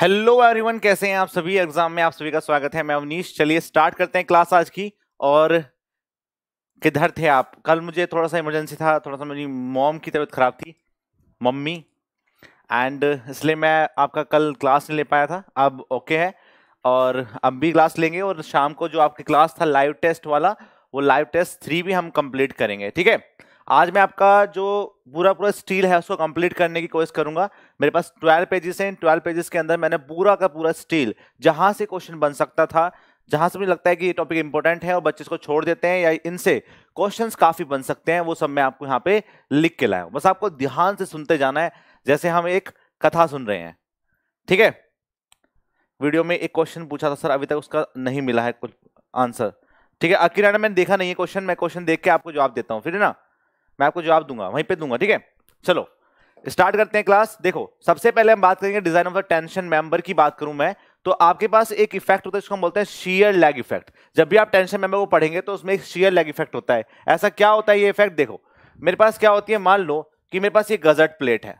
Hello everyone कैसे हैं आप सभी एग्जाम में आप सभी का स्वागत है मैं अवनीश चलिए स्टार्ट करते हैं क्लास आज की और किधर थे आप कल मुझे थोड़ा सा इमरजेंसी था थोड़ा सा मेरी मॉम की तबीयत ख़राब थी मम्मी एंड इसलिए मैं आपका कल क्लास नहीं ले पाया था अब ओके है और अब भी क्लास लेंगे और शाम को जो आपकी क्लास था लाइव टेस्ट वाला वो लाइव टेस्ट थ्री भी हम कंप्लीट करेंगे ठीक है आज मैं आपका जो पूरा पूरा स्टील है उसको कंप्लीट करने की कोशिश करूंगा मेरे पास ट्वेल्व पेजेस हैं इन ट्वेल्व पेजेस के अंदर मैंने पूरा का पूरा स्टील जहां से क्वेश्चन बन सकता था जहां से मुझे लगता है कि ये टॉपिक इंपॉर्टेंट है और बच्चे इसको छोड़ देते हैं या इनसे क्वेश्चंस काफ़ी बन सकते हैं वो सब मैं आपको यहाँ पे लिख के लाया हूँ बस आपको ध्यान से सुनते जाना है जैसे हम एक कथा सुन रहे हैं ठीक है वीडियो में एक क्वेश्चन पूछा था सर अभी तक उसका नहीं मिला है कुछ आंसर ठीक है अकीरा मैंने देखा नहीं है क्वेश्चन मैं क्वेश्चन देख के आपको जवाब देता हूँ फिर ना मैं आपको जवाब दूंगा वहीं पे दूंगा ठीक है चलो स्टार्ट करते हैं क्लास देखो सबसे पहले हम बात करेंगे design of the tension member की बात करूं मैं तो आपके पास एक इफेक्ट होता है जिसको हम बोलते हैं शीयर लैग इफेक्ट जब भी आप टेंशन मेंबर को पढ़ेंगे तो उसमें एक शीयर लैग इफेक्ट होता है ऐसा क्या होता है ये इफेक्ट देखो मेरे पास क्या होती है मान लो कि मेरे पास ये गजट प्लेट है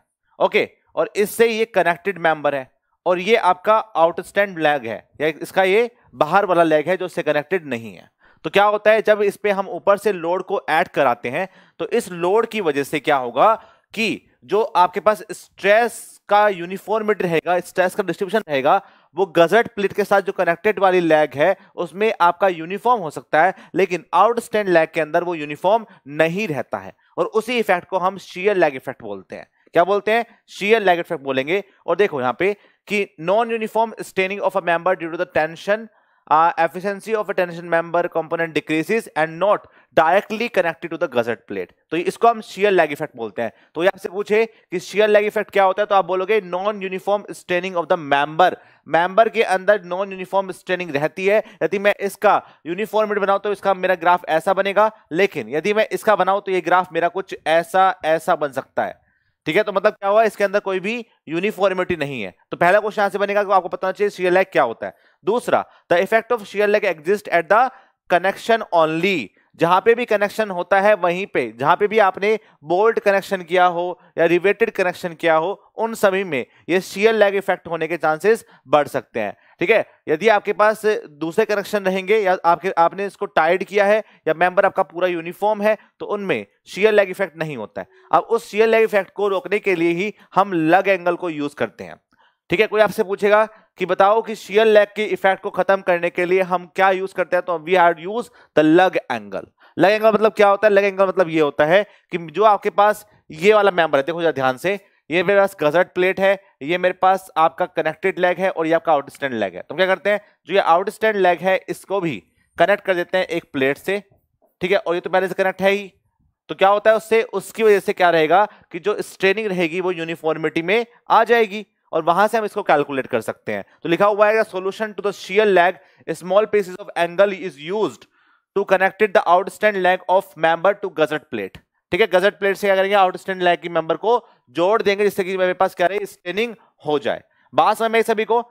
ओके और इससे ये कनेक्टेड मेंबर है और ये आपका आउटस्टैंड लैग है या इसका ये बाहर वाला लेग है जो इससे कनेक्टेड नहीं है तो क्या होता है जब इस पे हम ऊपर से लोड को ऐड कराते हैं तो इस लोड की वजह से क्या होगा कि जो आपके पास स्ट्रेस का यूनिफॉर्मिटी रहेगा स्ट्रेस का डिस्ट्रीब्यूशन रहेगा वो गजट प्लेट के साथ जो कनेक्टेड वाली लैग है उसमें आपका यूनिफॉर्म हो सकता है लेकिन आउटस्टैंड लैग के अंदर वो यूनिफॉर्म नहीं रहता है और उसी इफेक्ट को हम शीयर लैग इफेक्ट बोलते हैं क्या बोलते हैं शीयर लैग इफेक्ट बोलेंगे और देखो यहाँ पे कि non uniform straining of a member due to the tension uh, efficiency of a tension member component decreases and not directly connected to the gusset plate तो इसको हम shear lag effect बोलते हैं तो ये आपसे पूछे कि shear lag effect क्या होता है तो आप बोलोगे non uniform straining of the member member के अंदर non uniform straining रहती है यदि मैं इसका uniformity बनाऊं तो इसका मेरा ग्राफ ऐसा बनेगा लेकिन यदि मैं इसका बनाऊं तो ये ग्राफ मेरा कुछ ऐसा ऐसा बन सकता है ठीक है तो मतलब क्या हुआ इसके अंदर कोई भी यूनिफॉर्मिटी नहीं है तो पहला क्वेश्चन यहां से बनेगा आपको पता चाहिए शियर लैग क्या होता है दूसरा the effect of shear lag exist at the connection only जहां पे भी कनेक्शन होता है वहीं पे जहां पे भी आपने बोल्ट कनेक्शन किया हो या रिवेटेड कनेक्शन किया हो उन सभी में ये शियर लैग इफेक्ट होने के चांसेस बढ़ सकते हैं ठीक है यदि आपके पास दूसरे कनेक्शन रहेंगे या आपके आपने इसको टाइड किया है या मेंबर आपका पूरा यूनिफॉर्म है तो उनमें शीयर लैग इफेक्ट नहीं होता है अब उस शीयर लैग इफेक्ट को रोकने के लिए ही हम लग एंगल को यूज करते हैं ठीक है कोई आपसे पूछेगा कि बताओ कि शियर लेग के इफेक्ट को खत्म करने के लिए हम क्या यूज करते हैं तो we are use the lug angle lug angle मतलब क्या होता है लग एंगल मतलब ये होता है कि जो आपके पास ये वाला मेंबर है देखो ध्यान से ये मेरे पास गजट प्लेट है ये मेरे पास आपका कनेक्टेड लेग है और ये आपका आउटस्टैंड लेग है तो क्या करते हैं जो ये आउटस्टैंड लेग है इसको भी कनेक्ट कर देते हैं एक प्लेट से ठीक है और ये तो पहले से कनेक्ट है ही तो क्या होता है उससे उसकी वजह से क्या रहेगा कि जो स्ट्रेनिंग रहेगी वो यूनिफॉर्मिटी में आ जाएगी और वहां से हम इसको कैलकुलेट कर सकते हैं तो लिखा हुआ है solution to the shear lag small pieces of angle is use to connected the outstand leg of member to gusset plate ठीक है गजट प्लेट से क्या करेंगे आउटस्टैंड लैग की मेंबर को जोड़ देंगे जिससे कि मेरे पास क्या रहे स्टेनिंग हो जाए बात समय में सभी को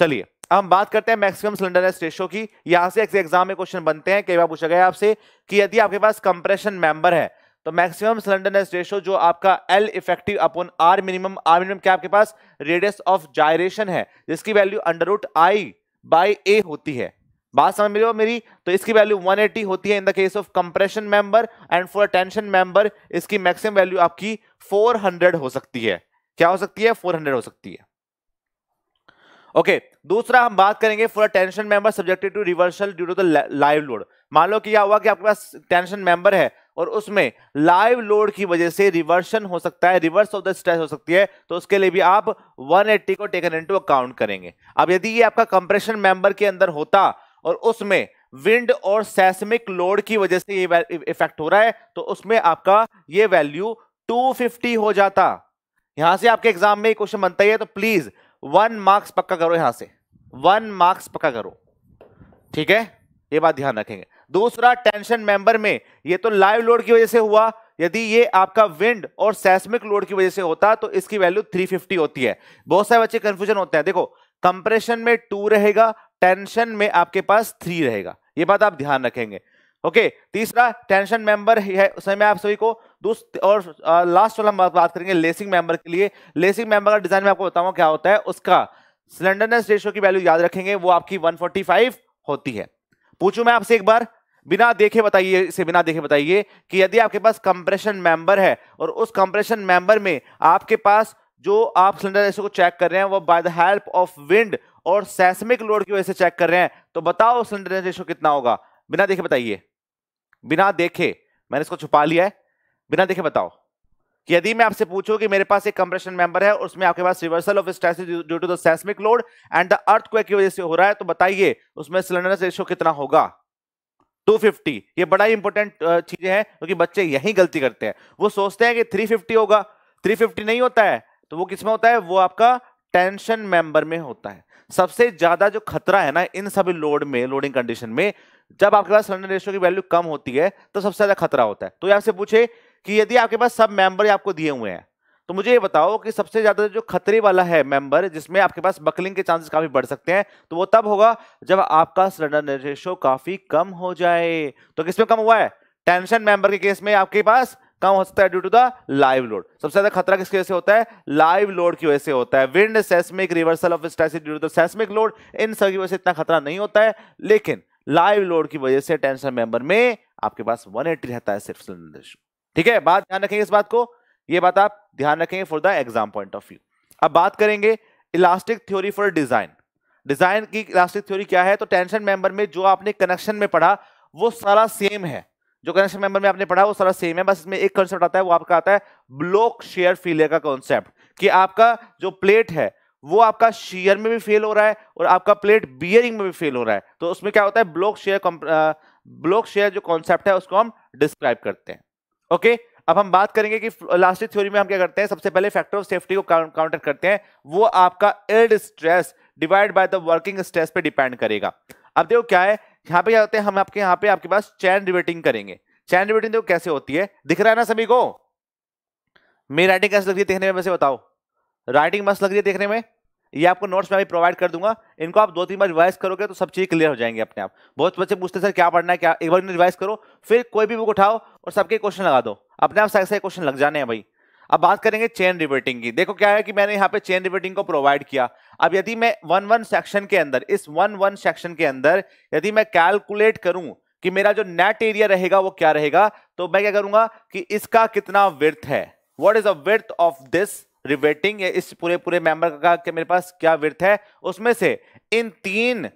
चलिए हम बात करते हैं मैक्सिमम सिलेंडरनेस रेशियो की यहां से एग्जाम में क्वेश्चन बनते हैं कई बार पूछा गया आपसे कि यदि आपके पास कंप्रेशन मेंबर है तो मैक्सिमम स्लेंडरनेस रेशो जो आपका L effective upon R minimum R minimum क्या आपके पास रेडियस ऑफ जायरेशन है जिसकी value under root I by A होती है बात समझ में मेरी तो इसकी वैल्यू 180 होती है in the case of compression member and for tension member इसकी मैक्सिमम वैल्यू आपकी 400 हो सकती है क्या हो सकती है 400 हो सकती है ओके okay, दूसरा हम बात करेंगे for tension member subjected to reversal due to the live load मान लो कि क्या हुआ कि आपके पास टेंशन मेंबर है और उसमें लाइव लोड की वजह से रिवर्सन हो सकता है रिवर्स ऑफ द स्ट्रेस हो सकती है तो उसके लिए भी आप 180 को टेकन इनटू अकाउंट करेंगे अब यदि ये आपका कंप्रेशन मेंबर के अंदर होता और उसमें विंड और सेसमिक लोड की वजह से ये इफेक्ट हो रहा है तो उसमें आपका ये वैल्यू टू हो जाता यहां से आपके एग्जाम में क्वेश्चन बनता ही है तो प्लीज वन मार्क्स पक्का करो यहां से वन मार्क्स पक्का करो ठीक है ये बात ध्यान रखेंगे दूसरा टेंशन मेंबर में ये तो लाइव लोड की वजह से हुआ यदि ये आपका विंड और सेस्मिक लोड की वजह से होता तो इसकी वैल्यू 350 होती है बहुत सारे बच्चे कंफ्यूजन होते हैं देखो कंप्रेशन में टू रहेगा टेंशन में आपके पास थ्री रहेगा ये बात आप ध्यान रखेंगे ओके तीसरा टेंशन मेंबर है समय आप सभी को और आ, लास्ट वाला हम बात करेंगे लेसिंग मेंबर के लिए लेसिंग मेंबर का डिजाइन में आपको बताऊंगा क्या होता है उसका सिलेंडरनेस रेशियो की वैल्यू याद रखेंगे वो आपकी 145 होती है पूछूं मैं आपसे एक बार बिना देखे बताइए इसे बिना देखे बताइए कि यदि आपके पास कंप्रेशन मेंबर है और उस कंप्रेशन मेंबर में आपके पास जो आप सिलेंडर रेशो को चेक कर रहे हैं वो by the help of wind और सेस्मिक लोड की वजह से चेक कर रहे हैं तो बताओ सिलेंडर रेशो कितना होगा बिना देखे बताइए बिना देखे मैंने इसको छुपा लिया है बिना देखे बताओ कि यदि मैं आपसे पूछूं कि मेरे पास एक कंप्रेशन मेंबर है उसमें आपके पास reversal of stress due to the seismic load and the earth की वजह से हो रहा है तो बताइए उसमें सिलेंडर रेशो कितना होगा 250 ये बड़ा ही इंपॉर्टेंट चीज है क्योंकि बच्चे यही गलती करते हैं वो सोचते हैं कि 350 होगा 350 नहीं होता है तो वो किसमें होता है वो आपका टेंशन मेंबर में होता है सबसे ज्यादा जो खतरा है ना इन सभी लोड में लोडिंग कंडीशन में जब आपके पास सिलेंडर रेशियो की वैल्यू कम होती है तो सबसे ज्यादा खतरा होता है तो आपसे पूछे कि यदि आपके पास सब मेंबर आपको दिए हुए हैं तो मुझे ये बताओ कि सबसे ज्यादा जो खतरे वाला है मेंबर जिसमें आपके पास बकलिंग के चांसेस काफी बढ़ सकते हैं तो वो तब होगा जब आपका सिलेंडर रेशो काफी कम हो जाए तो किसमें कम हुआ है टेंशन मेंबर के केस में आपके पास कम हो सकता है due to the live load सबसे ज्यादा खतरा किसकी वजह से होता है लाइव लोड की वजह से होता है wind seismic reversal of stresses due to the seismic load इन सभी वजह से इतना खतरा नहीं होता है लेकिन लाइव लोड की वजह से टेंशन मेंबर में आपके पास 180 रहता है सिर्फ सिलेंडर ठीक है बात ध्यान रखेंगे इस बात को ये बात आप ध्यान रखेंगे for the exam point of view अब बात करेंगे elastic theory for design design की इलास्टिक थ्योरी क्या है तो टेंशन मेंबर में जो आपने कनेक्शन में पढ़ा वो सारा सेम है जो कनेक्शन मेंबर में आपने पढ़ा वो सारा सेम है बस इसमें एक कॉन्सेप्ट आता है वो आपका आता है ब्लॉक शेयर फेलियर का कॉन्सेप्ट कि आपका जो प्लेट है वो आपका शेयर में भी फेल हो रहा है और आपका प्लेट बियरिंग में भी फेल हो रहा है तो उसमें क्या होता है ब्लॉक शेयर ब्लॉक शेयर जो कॉन्सेप्ट है उसको हम डिस्क्राइब करते हैं ओके okay? अब हम बात करेंगे कि इलास्टिक थ्योरी में हम क्या करते हैं सबसे पहले फैक्टर ऑफ सेफ्टी को काउंटर करते हैं वो आपका yield stress divide by the working stress पे डिपेंड करेगा अब देखो क्या है यहाँ पे क्या होते हैं हम आपके यहाँ पे आपके पास चैन रिवेटिंग करेंगे चैन रिवेटिंग देखो कैसे होती है दिख रहा है ना सभी को मेरी राइटिंग कैसे लग रही है देखने में वैसे बताओ राइटिंग मस्त लग रही है देखने में ये आपको नोट्स में भी प्रोवाइड कर दूंगा इनको आप दो तीन बार रिवाइज करोगे तो सब चीज़ क्लियर हो जाएंगे अपने आप बहुत बच्चे पूछते सर क्या पढ़ना है क्या एक बार रिवाइज करो फिर कोई भी बुक उठाओ और सबके क्वेश्चन लगा दो अपने आप सारे क्वेश्चन लग जाने हैं भाई अब बात करेंगे चेन रिवर्टिंग की देखो क्या है कि मैंने यहाँ पे चेन रिवर्टिंग को प्रोवाइड किया अब यदि मैं वन वन सेक्शन के अंदर इस वन वन सेक्शन के अंदर यदि मैं कैलकुलेट करूं कि मेरा जो नेट एरिया रहेगा वो क्या रहेगा तो मैं क्या करूंगा कि इसका कितना विर्थ है what is a of this riveting इस पूरे पूरे मेंबर का के मेरे पास क्या विर्थ है उसमें से इन तीन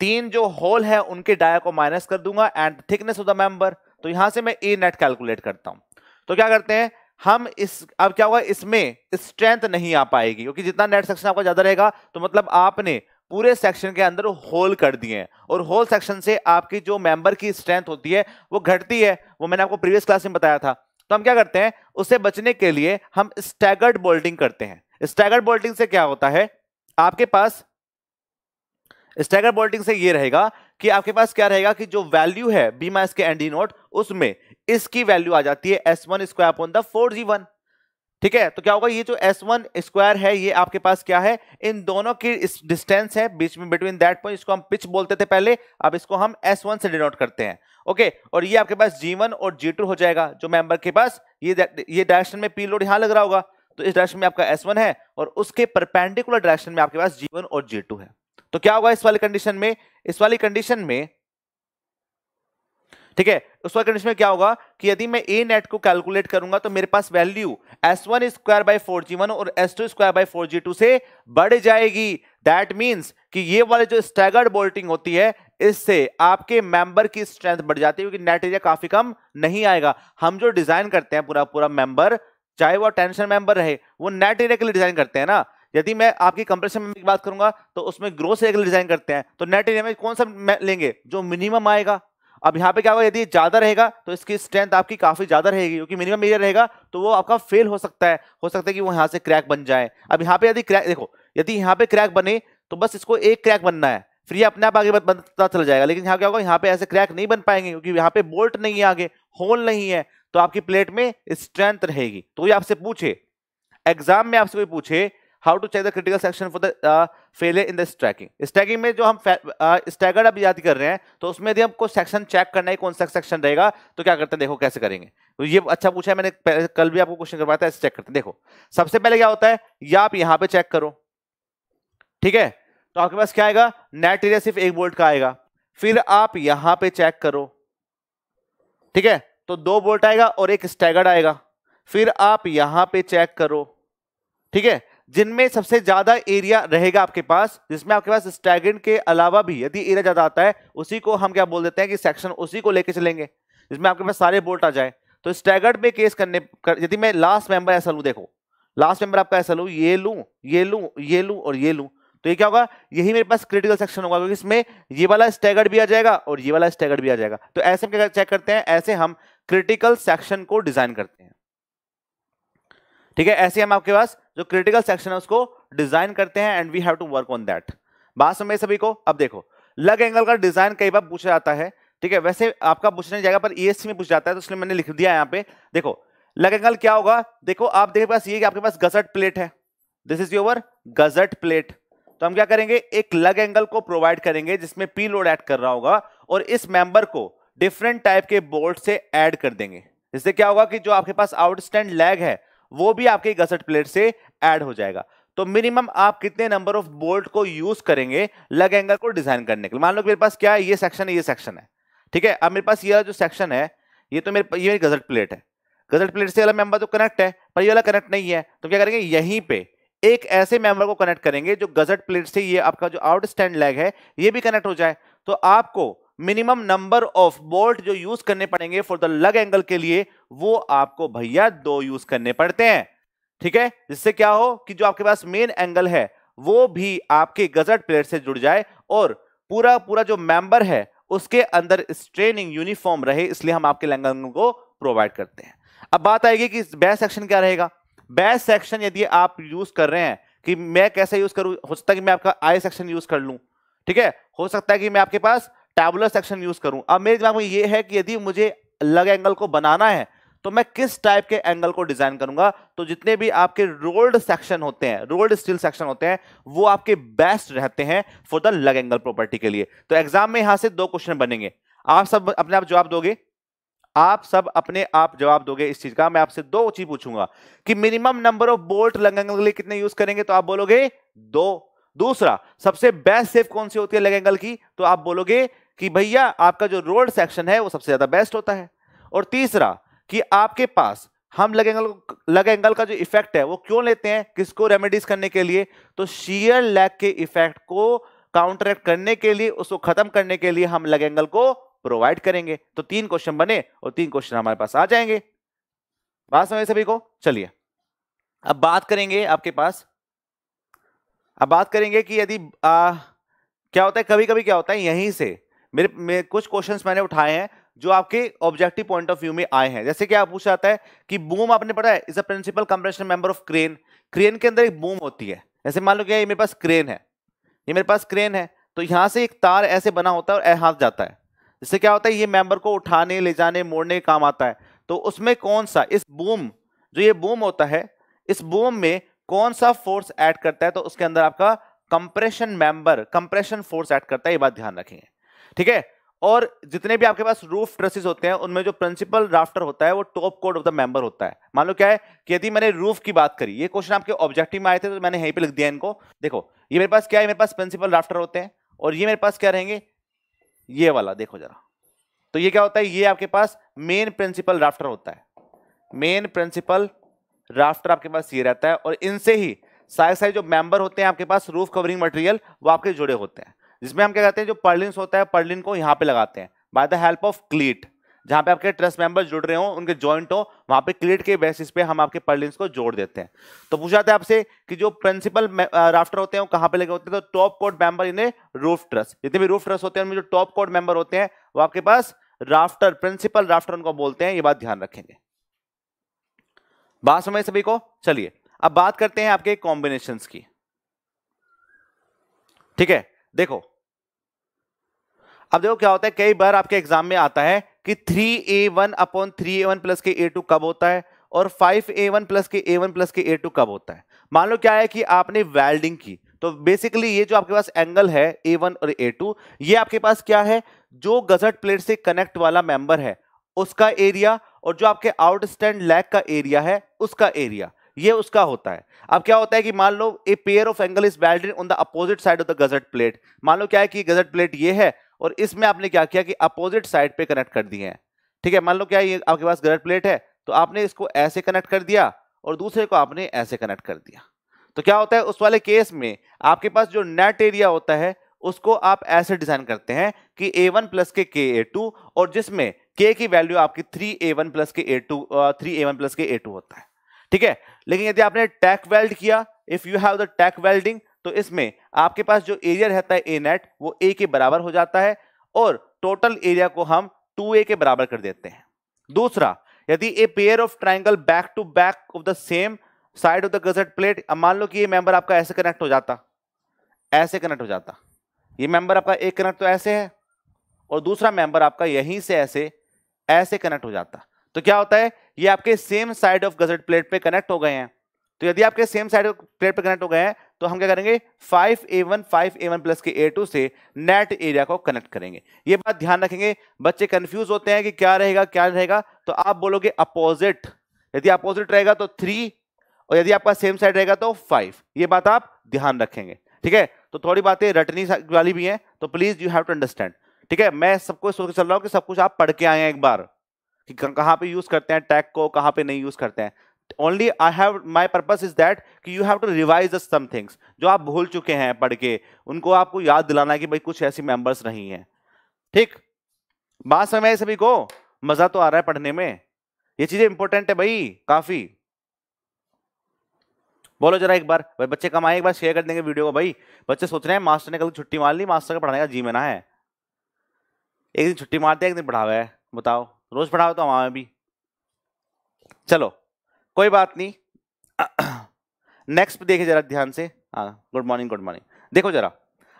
तीन जो होल है उनके डाया को माइनस कर दूंगा and thickness of the member तो यहां से मैं ए नेट कैलकुलेट करता हूं तो क्या करते हैं हम इस अब क्या होगा इसमें स्ट्रेंथ नहीं आ पाएगी क्योंकि जितना नेट सेक्शन आपका ज्यादा रहेगा तो मतलब आपने पूरे सेक्शन के अंदर होल कर दिए हैं और होल सेक्शन से आपकी जो मेंबर की स्ट्रेंथ होती है वो घटती है वो मैंने आपको प्रीवियस क्लास में बताया था तो हम क्या करते हैं उससे बचने के लिए हम स्टैगर्ड बोल्डिंग करते हैं स्टैगर्ड बोल्डिंग से क्या होता है आपके पास स्टैगर्ड बोल्टिंग से ये रहेगा कि आपके पास क्या रहेगा कि जो वैल्यू है बीमा इसके के एंडी नोट उसमें इसकी वैल्यू आ जाती है S one square upon the four G one ठीक है तो क्या होगा ये जो एस वन स्क्वायर है ये आपके पास क्या है इन दोनों की डिस्टेंस है बीच में बिटवीन दैट पॉइंट इसको हम पिच बोलते थे पहले अब इसको हम एस वन से डिनोट करते हैं ओके और ये आपके पास जी वन और जी टू हो जाएगा जो मेंबर के पास ये ये डायरेक्शन में पी लोड यहां लग रहा होगा तो इस डायरेक्शन में आपका एस वन है और उसके परपेंडिकुलर डायरेक्शन में आपके पास जी वन और जी टू है तो क्या होगा इस वाली कंडीशन में इस वाली कंडीशन में ठीक है उस वक्त कंडीशन में क्या होगा कि यदि मैं ए नेट को कैलकुलेट करूंगा तो मेरे पास value S one square by four G one और S two square by four G two से बढ़ जाएगी दैट मीन्स कि ये वाले जो स्टैगर्ड बोल्टिंग होती है इससे आपके मेंबर की स्ट्रेंथ बढ़ जाती है क्योंकि नेट एरिया काफी कम नहीं आएगा हम जो डिजाइन करते हैं पूरा पूरा मेंबर चाहे वो टेंशन मेंबर रहे वो नेट एरिया के लिए डिजाइन करते हैं ना यदि मैं आपकी कंप्रेशन में की बात करूंगा तो उसमें ग्रोथ एरिया के लिए डिजाइन करते हैं तो नेट एरिया में कौन सा लेंगे जो मिनिमम आएगा अब यहाँ पे क्या होगा यदि ज़्यादा रहेगा तो इसकी स्ट्रेंथ आपकी काफ़ी ज़्यादा रहेगी क्योंकि मिनिमम एरिया रहेगा तो वो आपका फेल हो सकता है हो सकता है कि वो यहाँ से क्रैक बन जाए अब यहाँ पे यदि क्रैक देखो यदि यहाँ पे क्रैक बने तो बस इसको एक क्रैक बनना है फिर ये अपने आप आगे बनता चला जाएगा लेकिन यहाँ क्या होगा यहाँ पे ऐसे क्रैक नहीं बन पाएंगे क्योंकि यहाँ पे बोल्ट नहीं है आगे होल नहीं है तो आपकी प्लेट में स्ट्रेंथ रहेगी तो ये आपसे पूछे एग्जाम में आपसे कोई पूछे how to check the critical section for the failure in the staggering staggering में जो हम स्टैगर्ड uh, अब याद कर रहे हैं तो उसमें यदि हमको सेक्शन चेक करना है कौन सा सेक्शन रहेगा तो क्या करते हैं देखो कैसे करेंगे तो ये अच्छा पूछा है मैंने कल भी आपको क्वेश्चन करवाया था ऐसे चेक करते हैं देखो सबसे पहले क्या होता है या आप यहाँ पे चेक करो ठीक है तो आपके पास क्या आएगा नेट एरिया सिर्फ एक बोल्ट का आएगा फिर आप यहां पे चेक करो ठीक है तो दो बोल्ट आएगा और एक स्टैगर्ड आएगा फिर आप यहां पे चेक करो ठीक है जिनमें सबसे ज्यादा एरिया रहेगा आपके पास जिसमें आपके पास स्टैगन के अलावा भी यदि एरिया ज्यादा आता है उसी को हम क्या बोल देते हैं कि सेक्शन उसी को लेके चलेंगे जिसमें आपके पास सारे बोल्ट आ जाए तो स्टैगर्ड में केस करने कर, यदि मैं लास्ट मेंबर ऐसा लूँ देखो लास्ट मेंबर आपका ऐसा लूँ ये लूँ ये लूँ ये लूँ और ये लूँ तो ये क्या होगा यही मेरे पास क्रिटिकल सेक्शन होगा क्योंकि इसमें ये वाला स्टैगर्ड भी आ जाएगा और ये वाला स्टैगर्ड भी आ जाएगा तो ऐसे हम क्या चेक करते हैं ऐसे हम क्रिटिकल सेक्शन को डिजाइन करते हैं ठीक है ऐसे हम आपके पास जो क्रिटिकल सेक्शन है उसको डिजाइन करते हैं and we have to work on that बात समझ सभी को अब देखो लग एंगल का डिजाइन कई बार पूछा जाता है ठीक है वैसे आपका पूछने जाएगा पर सी e में पूछ जाता है तो इसलिए मैंने लिख दिया यहाँ पे देखो लग एंगल क्या होगा देखो आप देखे पास ये कि आपके पास गजट प्लेट है this is your gusset plate तो हम क्या करेंगे एक लग एंगल को प्रोवाइड करेंगे जिसमें पी लोड ऐड कर रहा होगा और इस मेंबर को डिफरेंट टाइप के बोल्ट से ऐड कर देंगे इससे क्या होगा कि जो आपके पास आउटस्टैंड लैग है वो भी आपके गसट प्लेट से ऐड हो जाएगा तो मिनिमम आप कितने नंबर ऑफ बोल्ट को यूज करेंगे लग एंगल को डिजाइन करने के लिए मान लो मेरे पास क्या है ये सेक्शन है ये सेक्शन है ठीक है अब मेरे पास ये जो सेक्शन है ये तो मेरे ये मेरी गजट प्लेट है गजट प्लेट से वाला मेंबर तो कनेक्ट है पर ये वाला कनेक्ट नहीं है तो क्या करेंगे यहीं पे एक ऐसे मेंबर को कनेक्ट करेंगे जो गजट प्लेट से ये आपका जो आउट स्टैंड लेग है ये भी कनेक्ट हो जाए तो आपको मिनिमम नंबर ऑफ बोल्ट जो यूज करने पड़ेंगे फॉर द लग एंगल के लिए वो आपको भैया दो यूज करने पड़ते हैं ठीक है जिससे क्या हो कि जो आपके पास मेन एंगल है वो भी आपके गजट प्लेट से जुड़ जाए और पूरा पूरा जो मेंबर है उसके अंदर स्ट्रेनिंग यूनिफॉर्म रहे इसलिए हम आपके लैंगल को प्रोवाइड करते हैं अब बात आएगी कि बैस सेक्शन क्या रहेगा बैस सेक्शन यदि आप यूज कर रहे हैं कि मैं कैसे यूज करूं हो सकता है कि मैं आपका आई सेक्शन यूज कर लूं ठीक है हो सकता है कि मैं आपके पास टैबुलर सेक्शन यूज करूं अब मेरे दिमाग में ये है कि यदि मुझे लग एंगल को बनाना है तो मैं किस टाइप के एंगल को डिजाइन करूंगा तो जितने भी आपके रोल्ड सेक्शन होते हैं रोल्ड स्टील सेक्शन होते हैं वो आपके बेस्ट रहते हैं for the lug angle property के लिए तो एग्जाम में यहां से दो क्वेश्चन बनेंगे आप सब अपने आप जवाब दोगे आप सब अपने आप जवाब दोगे इस चीज का मैं आपसे दो चीज पूछूंगा कि minimum number of bolt lug angle के लिए कितने यूज करेंगे तो आप बोलोगे दो दूसरा सबसे बेस्ट सेफ कौन सी होती है लग एंगल की तो आप बोलोगे कि भैया आपका जो रोड सेक्शन है वो सबसे ज्यादा बेस्ट होता है और तीसरा कि आपके पास हम लग एंगल लग एंगल का जो इफेक्ट है वो क्यों लेते हैं किसको रेमेडीज करने के लिए तो शीयर लैग के इफेक्ट को काउंटरेक्ट करने के लिए उसको खत्म करने के लिए हम लग एंगल को प्रोवाइड करेंगे तो तीन क्वेश्चन बने और तीन क्वेश्चन हमारे पास आ जाएंगे बात समझ सभी को चलिए अब बात करेंगे आपके पास अब बात करेंगे कि यदि क्या होता है कभी कभी क्या होता है यहीं से मेरे, में कुछ क्वेश्चन मैंने उठाए हैं जो आपके ऑब्जेक्टिव पॉइंट ऑफ व्यू में आए हैं जैसे कि आप पूछ जाता है कि बूम आपने पढ़ा है is a principal compression member of crane crane के अंदर एक बूम होती है जैसे मान लो कि ये मेरे पास क्रेन है ये मेरे पास क्रेन है तो यहाँ से एक तार ऐसे बना होता है और हाथ जाता है जिससे क्या होता है ये मेंबर को उठाने ले जाने मोड़ने के काम आता है तो उसमें कौन सा इस बूम जो ये बूम होता है इस बूम में कौन सा फोर्स ऐड करता है तो उसके अंदर आपका compression member compression force add करता है ये बात ध्यान रखेंगे ठीक है और जितने भी आपके पास रूफ ट्रसेस होते हैं उनमें जो प्रिंसिपल राफ्टर होता है वो टॉप कोड ऑफ द मेंबर होता है मान लो क्या है कि यदि मैंने रूफ की बात करी ये क्वेश्चन आपके ऑब्जेक्टिव में आए थे तो मैंने यहीं पे लिख दिया इनको देखो ये मेरे पास क्या है मेरे पास प्रिंसिपल राफ्टर होते हैं और ये मेरे पास क्या रहेंगे ये वाला देखो जरा तो ये क्या होता है ये आपके पास मेन प्रिंसिपल राफ्टर होता है मेन प्रिंसिपल राफ्टर आपके पास ये रहता है और इनसे ही सारे सारे जो मेंबर होते हैं आपके पास रूफ कवरिंग मटेरियल वो आपके जुड़े होते हैं जिसमें हम क्या करते हैं जो पर्लिन होता है पर्लिन को यहाँ पे लगाते हैं by the help of cleat जहाँ पे आपके ट्रस्ट मेंबर्स जुड़ रहे हो उनके ज्वाइंट हो वहां पे क्लीट के बेसिस पे हम आपके पर्लिन को जोड़ देते हैं तो पूछा जाता है आपसे कि जो प्रिंसिपल राफ्टर होते हैं वो कहाँ पे लगे होते हैं तो टॉप कोड मेंबर इन्हें रूफ ट्रस्ट जितने भी रूफ ट्रस्ट होते हैं उनमें जो टॉप कोड मेंबर होते हैं वो आपके पास राफ्टर प्रिंसिपल राफ्टर उनको बोलते हैं ये बात ध्यान रखेंगे बात समझ सभी को चलिए अब बात करते हैं आपके कॉम्बिनेशन की ठीक है देखो अब देखो क्या होता है कई बार आपके एग्जाम में आता है कि three A one upon three A one plus K A to कब होता है और five A one plus K A one plus K A to कब होता है मान लो क्या है कि आपने वेल्डिंग की तो बेसिकली ये जो आपके पास एंगल है ए वन और ए टू ये आपके पास क्या है जो गजट प्लेट से कनेक्ट वाला मेंबर है उसका एरिया और जो आपके आउटस्टैंड लैग का एरिया है उसका एरिया ये उसका होता है अब क्या होता है कि मान लो a pair of angle is welded on the opposite side of the gusset plate मान लो क्या है कि गजट प्लेट ये है और इसमें आपने क्या किया कि अपोजिट साइड पे कनेक्ट कर दिए हैं ठीक है मान लो क्या ये आपके पास गलत प्लेट है तो आपने इसको ऐसे कनेक्ट कर दिया और दूसरे को आपने ऐसे कनेक्ट कर दिया तो क्या होता है उस वाले केस में आपके पास जो नेट एरिया होता है उसको आप ऐसे डिजाइन करते हैं कि ए वन प्लस के के ए टू और जिसमें के की वैल्यू आपकी three A one plus K A two three A one plus K A to होता है ठीक है लेकिन यदि आपने टैक वेल्ड किया if you have the tack welding तो इसमें आपके पास जो एरिया रहता है ए नेट वो ए के बराबर हो जाता है और टोटल एरिया को हम टू ए के बराबर कर देते हैं दूसरा यदि a pair of triangle back to back of the same side of the gusset plate अब मान लो कि ये मेंबर आपका ऐसे कनेक्ट हो जाता ऐसे कनेक्ट हो जाता ये मेंबर आपका एक कनेक्ट तो ऐसे है और दूसरा मेंबर आपका यहीं से ऐसे ऐसे कनेक्ट हो जाता तो क्या होता है ये आपके same side of gusset plate पे कनेक्ट हो गए हैं तो यदि आपके सेम साइड ऑफ प्लेट पे कनेक्ट हो गए हैं तो हम क्या करेंगे five A one five A one plus K A two से नेट एरिया को कनेक्ट करेंगे ये बात ध्यान रखेंगे बच्चे कंफ्यूज होते हैं कि क्या रहेगा क्या रहेगा तो आप बोलोगे अपोजिट यदि अपोजिट रहेगा तो थ्री और यदि आपका सेम साइड रहेगा तो फाइव ये बात आप ध्यान रखेंगे ठीक है तो थोड़ी बातें रटनी वाली भी हैं तो please you have to understand ठीक है मैं सबको सोच चल रहा हूँ कि सब कुछ आप पढ़ के आए हैं एक बार कि कहाँ पे यूज करते हैं टैग को कहाँ पे नहीं यूज करते हैं only I have my purpose is that कि you have to revise some things जो आप भूल चुके हैं पढ़ के उनको आपको याद दिलाना है कि भाई कुछ ऐसी मेंबर्स नहीं हैं ठीक बात समय आई सभी को मजा तो आ रहा है पढ़ने में ये चीजें इंपॉर्टेंट है भाई काफी बोलो जरा एक बार भाई बच्चे कमाए एक बार शेयर कर देंगे वीडियो को भाई बच्चे सोच रहे हैं मास्टर ने कल छुट्टी मार ली मास्टर का पढ़ाने का जी में ना है एक दिन छुट्टी मारते हैं एक दिन पढ़ावा है बताओ रोज पढ़ाओ तो हमारे भी चलो कोई बात नहीं नेक्स्ट देखिए जरा ध्यान से हाँ गुड मॉर्निंग गुड मॉर्निंग देखो जरा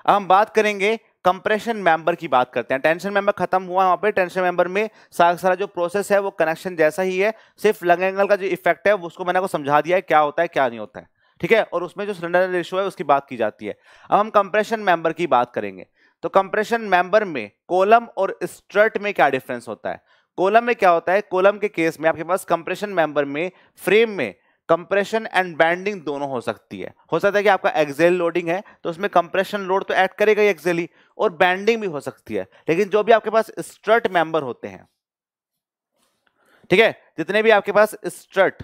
अब हम बात करेंगे कंप्रेशन मेंबर की बात करते हैं टेंशन मेंबर खत्म हुआ वहाँ पे टेंशन मेंबर में सारा सारा जो प्रोसेस है वो कनेक्शन जैसा ही है सिर्फ लंग एंगल का जो इफेक्ट है उसको मैंने आपको समझा दिया है क्या होता है क्या नहीं होता है ठीक है और उसमें जो सिलेंडर रेशो है उसकी बात की जाती है अब हम कंप्रेशन मेंबर की बात करेंगे तो कंप्रेशन मेंबर में कोलम और स्ट्रट में क्या डिफरेंस होता है कोलम में क्या होता है कोलम के केस में आपके पास कंप्रेशन मेंबर में फ्रेम में कंप्रेशन एंड बैंडिंग दोनों हो सकती है हो सकता है कि आपका एक्सेल लोडिंग है तो उसमें कंप्रेशन लोड तो ऐड करेगा ही एक्जेली ही और बैंडिंग भी हो सकती है लेकिन जो भी आपके पास स्ट्रट मेंबर होते हैं ठीक है जितने भी आपके पास स्ट्रट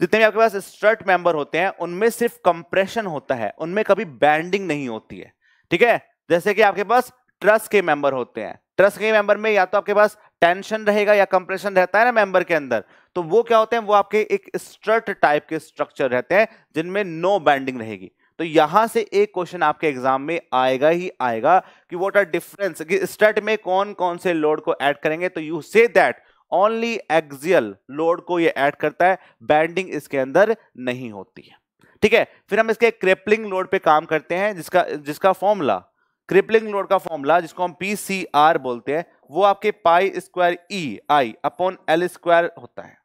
जितने भी आपके पास स्ट्रट मेंबर होते हैं उनमें सिर्फ कंप्रेशन होता है उनमें कभी बैंडिंग नहीं होती है ठीक है जैसे कि आपके पास ट्रस्ट के मेंबर होते हैं ट्रस्ट के मेंबर में या तो आपके पास टेंशन रहेगा या कंप्रेशन रहता है ना मेंबर के अंदर तो वो क्या होते हैं वो आपके एक स्ट्रट टाइप के स्ट्रक्चर रहते हैं जिनमें नो बैंडिंग रहेगी तो यहां से एक क्वेश्चन आपके एग्जाम में आएगा ही आएगा कि वॉट आर डिफरेंस कि स्ट्रट में कौन कौन से लोड को ऐड करेंगे तो you say that only axial load को ये ऐड करता है बैंडिंग इसके अंदर नहीं होती है ठीक है फिर हम इसके क्रेपलिंग लोड पे काम करते हैं जिसका जिसका फॉर्मूला क्रिपलिंग लोड का फॉर्मूला जिसको हम पी सी आर बोलते हैं वो आपके pi square E I upon L square होता है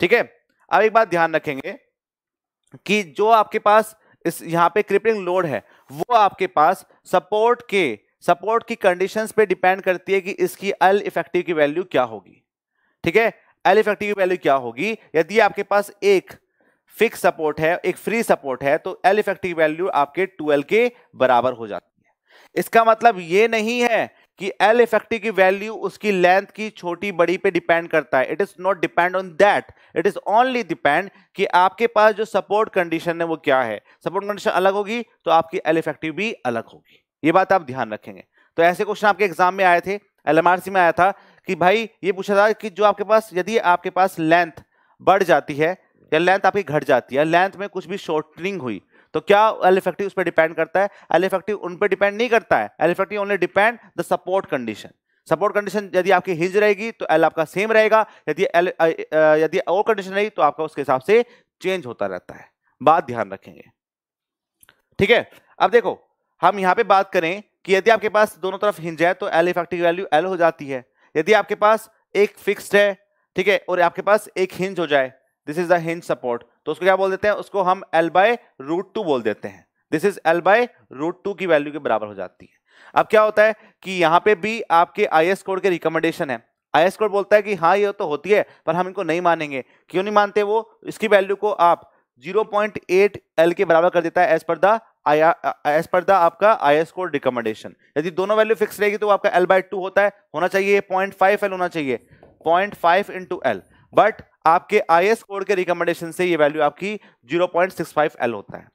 ठीक है अब एक बात ध्यान रखेंगे कि जो आपके पास इस यहाँ पे क्रिपलिंग लोड है वो आपके पास सपोर्ट के सपोर्ट की कंडीशंस पे डिपेंड करती है कि इसकी एल इफेक्टिव की वैल्यू क्या होगी ठीक है एल इफेक्टिव की वैल्यू क्या होगी यदि आपके पास एक फिक्स सपोर्ट है एक फ्री सपोर्ट है तो एल इफेक्टिव वैल्यू आपके 12 के बराबर हो जाती है इसका मतलब ये नहीं है कि एल इफेक्टिव की वैल्यू उसकी लेंथ की छोटी बड़ी पे डिपेंड करता है it is not depend on that it is only depend कि आपके पास जो सपोर्ट कंडीशन है वो क्या है सपोर्ट कंडीशन अलग होगी तो आपकी एल इफेक्टिव भी अलग होगी ये बात आप ध्यान रखेंगे तो ऐसे क्वेश्चन आपके एग्जाम में आए थे एल में आया था कि भाई ये पूछा था कि जो आपके पास यदि आपके पास लेंथ बढ़ जाती है या लेंथ आपकी घट जाती है लेंथ में कुछ भी शॉर्टनिंग हुई तो क्या एल इफेक्टिव उस पर डिपेंड करता है एल इफेक्टिव उन पर डिपेंड नहीं करता है L effective only depend the support condition support condition यदि आपकी हिंज रहेगी तो एल आपका सेम रहेगा यदि एल यदि और कंडीशन रहेगी तो आपका उसके हिसाब से चेंज होता रहता है बात ध्यान रखेंगे ठीक है अब देखो हम यहाँ पे बात करें कि यदि आपके पास दोनों तरफ हिंज है तो एल इफेक्टिव वैल्यू एल हो जाती है यदि आपके पास एक फिक्स्ड है ठीक है और आपके पास एक हिंज हो जाए दिस इज द सपोर्ट तो उसको क्या बोल देते हैं उसको हम एल बाय रूट टू बोल देते हैं this is L by root two की वैल्यू के बराबर हो जाती है अब क्या होता है कि यहाँ पे भी आपके आई एस कोड के रिकमेंडेशन है आई एस कोड बोलता है कि हाँ ये तो होती है पर हम इनको नहीं मानेंगे क्यों नहीं मानते वो इसकी वैल्यू को आप 0.8 एल के बराबर कर देता है as per the as per the आपका आई एस कोड रिकमेंडेशन यदि दोनों वैल्यू फिक्स रहेगी तो आपका एल बाई टू होता है होना चाहिए पॉइंट फाइव एल होना चाहिए point five into L but आपके आई एस कोड के रिकमेंडेशन से ये वैल्यू आपकी 0.65 एल होता है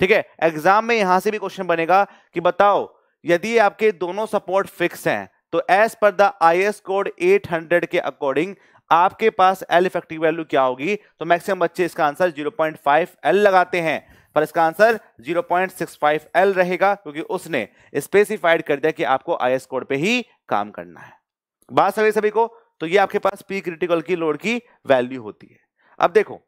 ठीक है एग्जाम में यहां से भी क्वेश्चन बनेगा कि बताओ यदि आपके दोनों सपोर्ट फिक्स हैं तो एज पर द आई एस कोड 800 के अकॉर्डिंग आपके पास एल इफेक्टिव वैल्यू क्या होगी तो मैक्सिमम बच्चे इसका आंसर 0.5 एल लगाते हैं पर इसका आंसर 0.65 एल रहेगा क्योंकि उसने स्पेसिफाइड कर दिया कि आपको आई एस कोड पे ही काम करना है बात सभी सभी को तो ये आपके पास पी क्रिटिकल की लोड की वैल्यू होती है अब देखो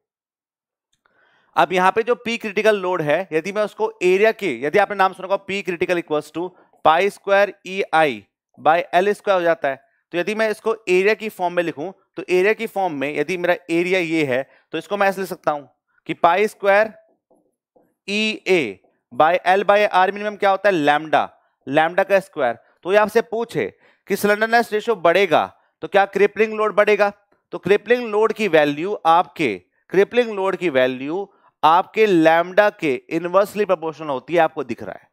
अब यहां पे जो पी क्रिटिकल लोड है यदि मैं उसको एरिया के यदि आपने नाम सुना होगा P critical equal to pi square E I by L square हो जाता है तो यदि मैं इसको एरिया की फॉर्म में लिखूं तो एरिया की फॉर्म में यदि मेरा एरिया ये है तो इसको मैं ऐसे लिख सकता हूं कि pi square E A by L by R minimum क्या होता है लैमडा लैमडा का स्क्वायर तो ये आपसे पूछे कि सिलेंडरनेस रेशियो बढ़ेगा तो क्या क्रिपलिंग लोड बढ़ेगा तो क्रिपलिंग लोड की वैल्यू आपके क्रिपलिंग लोड की वैल्यू आपके लैमडा के इनवर्सली प्रोपोर्शनल होती है आपको दिख रहा है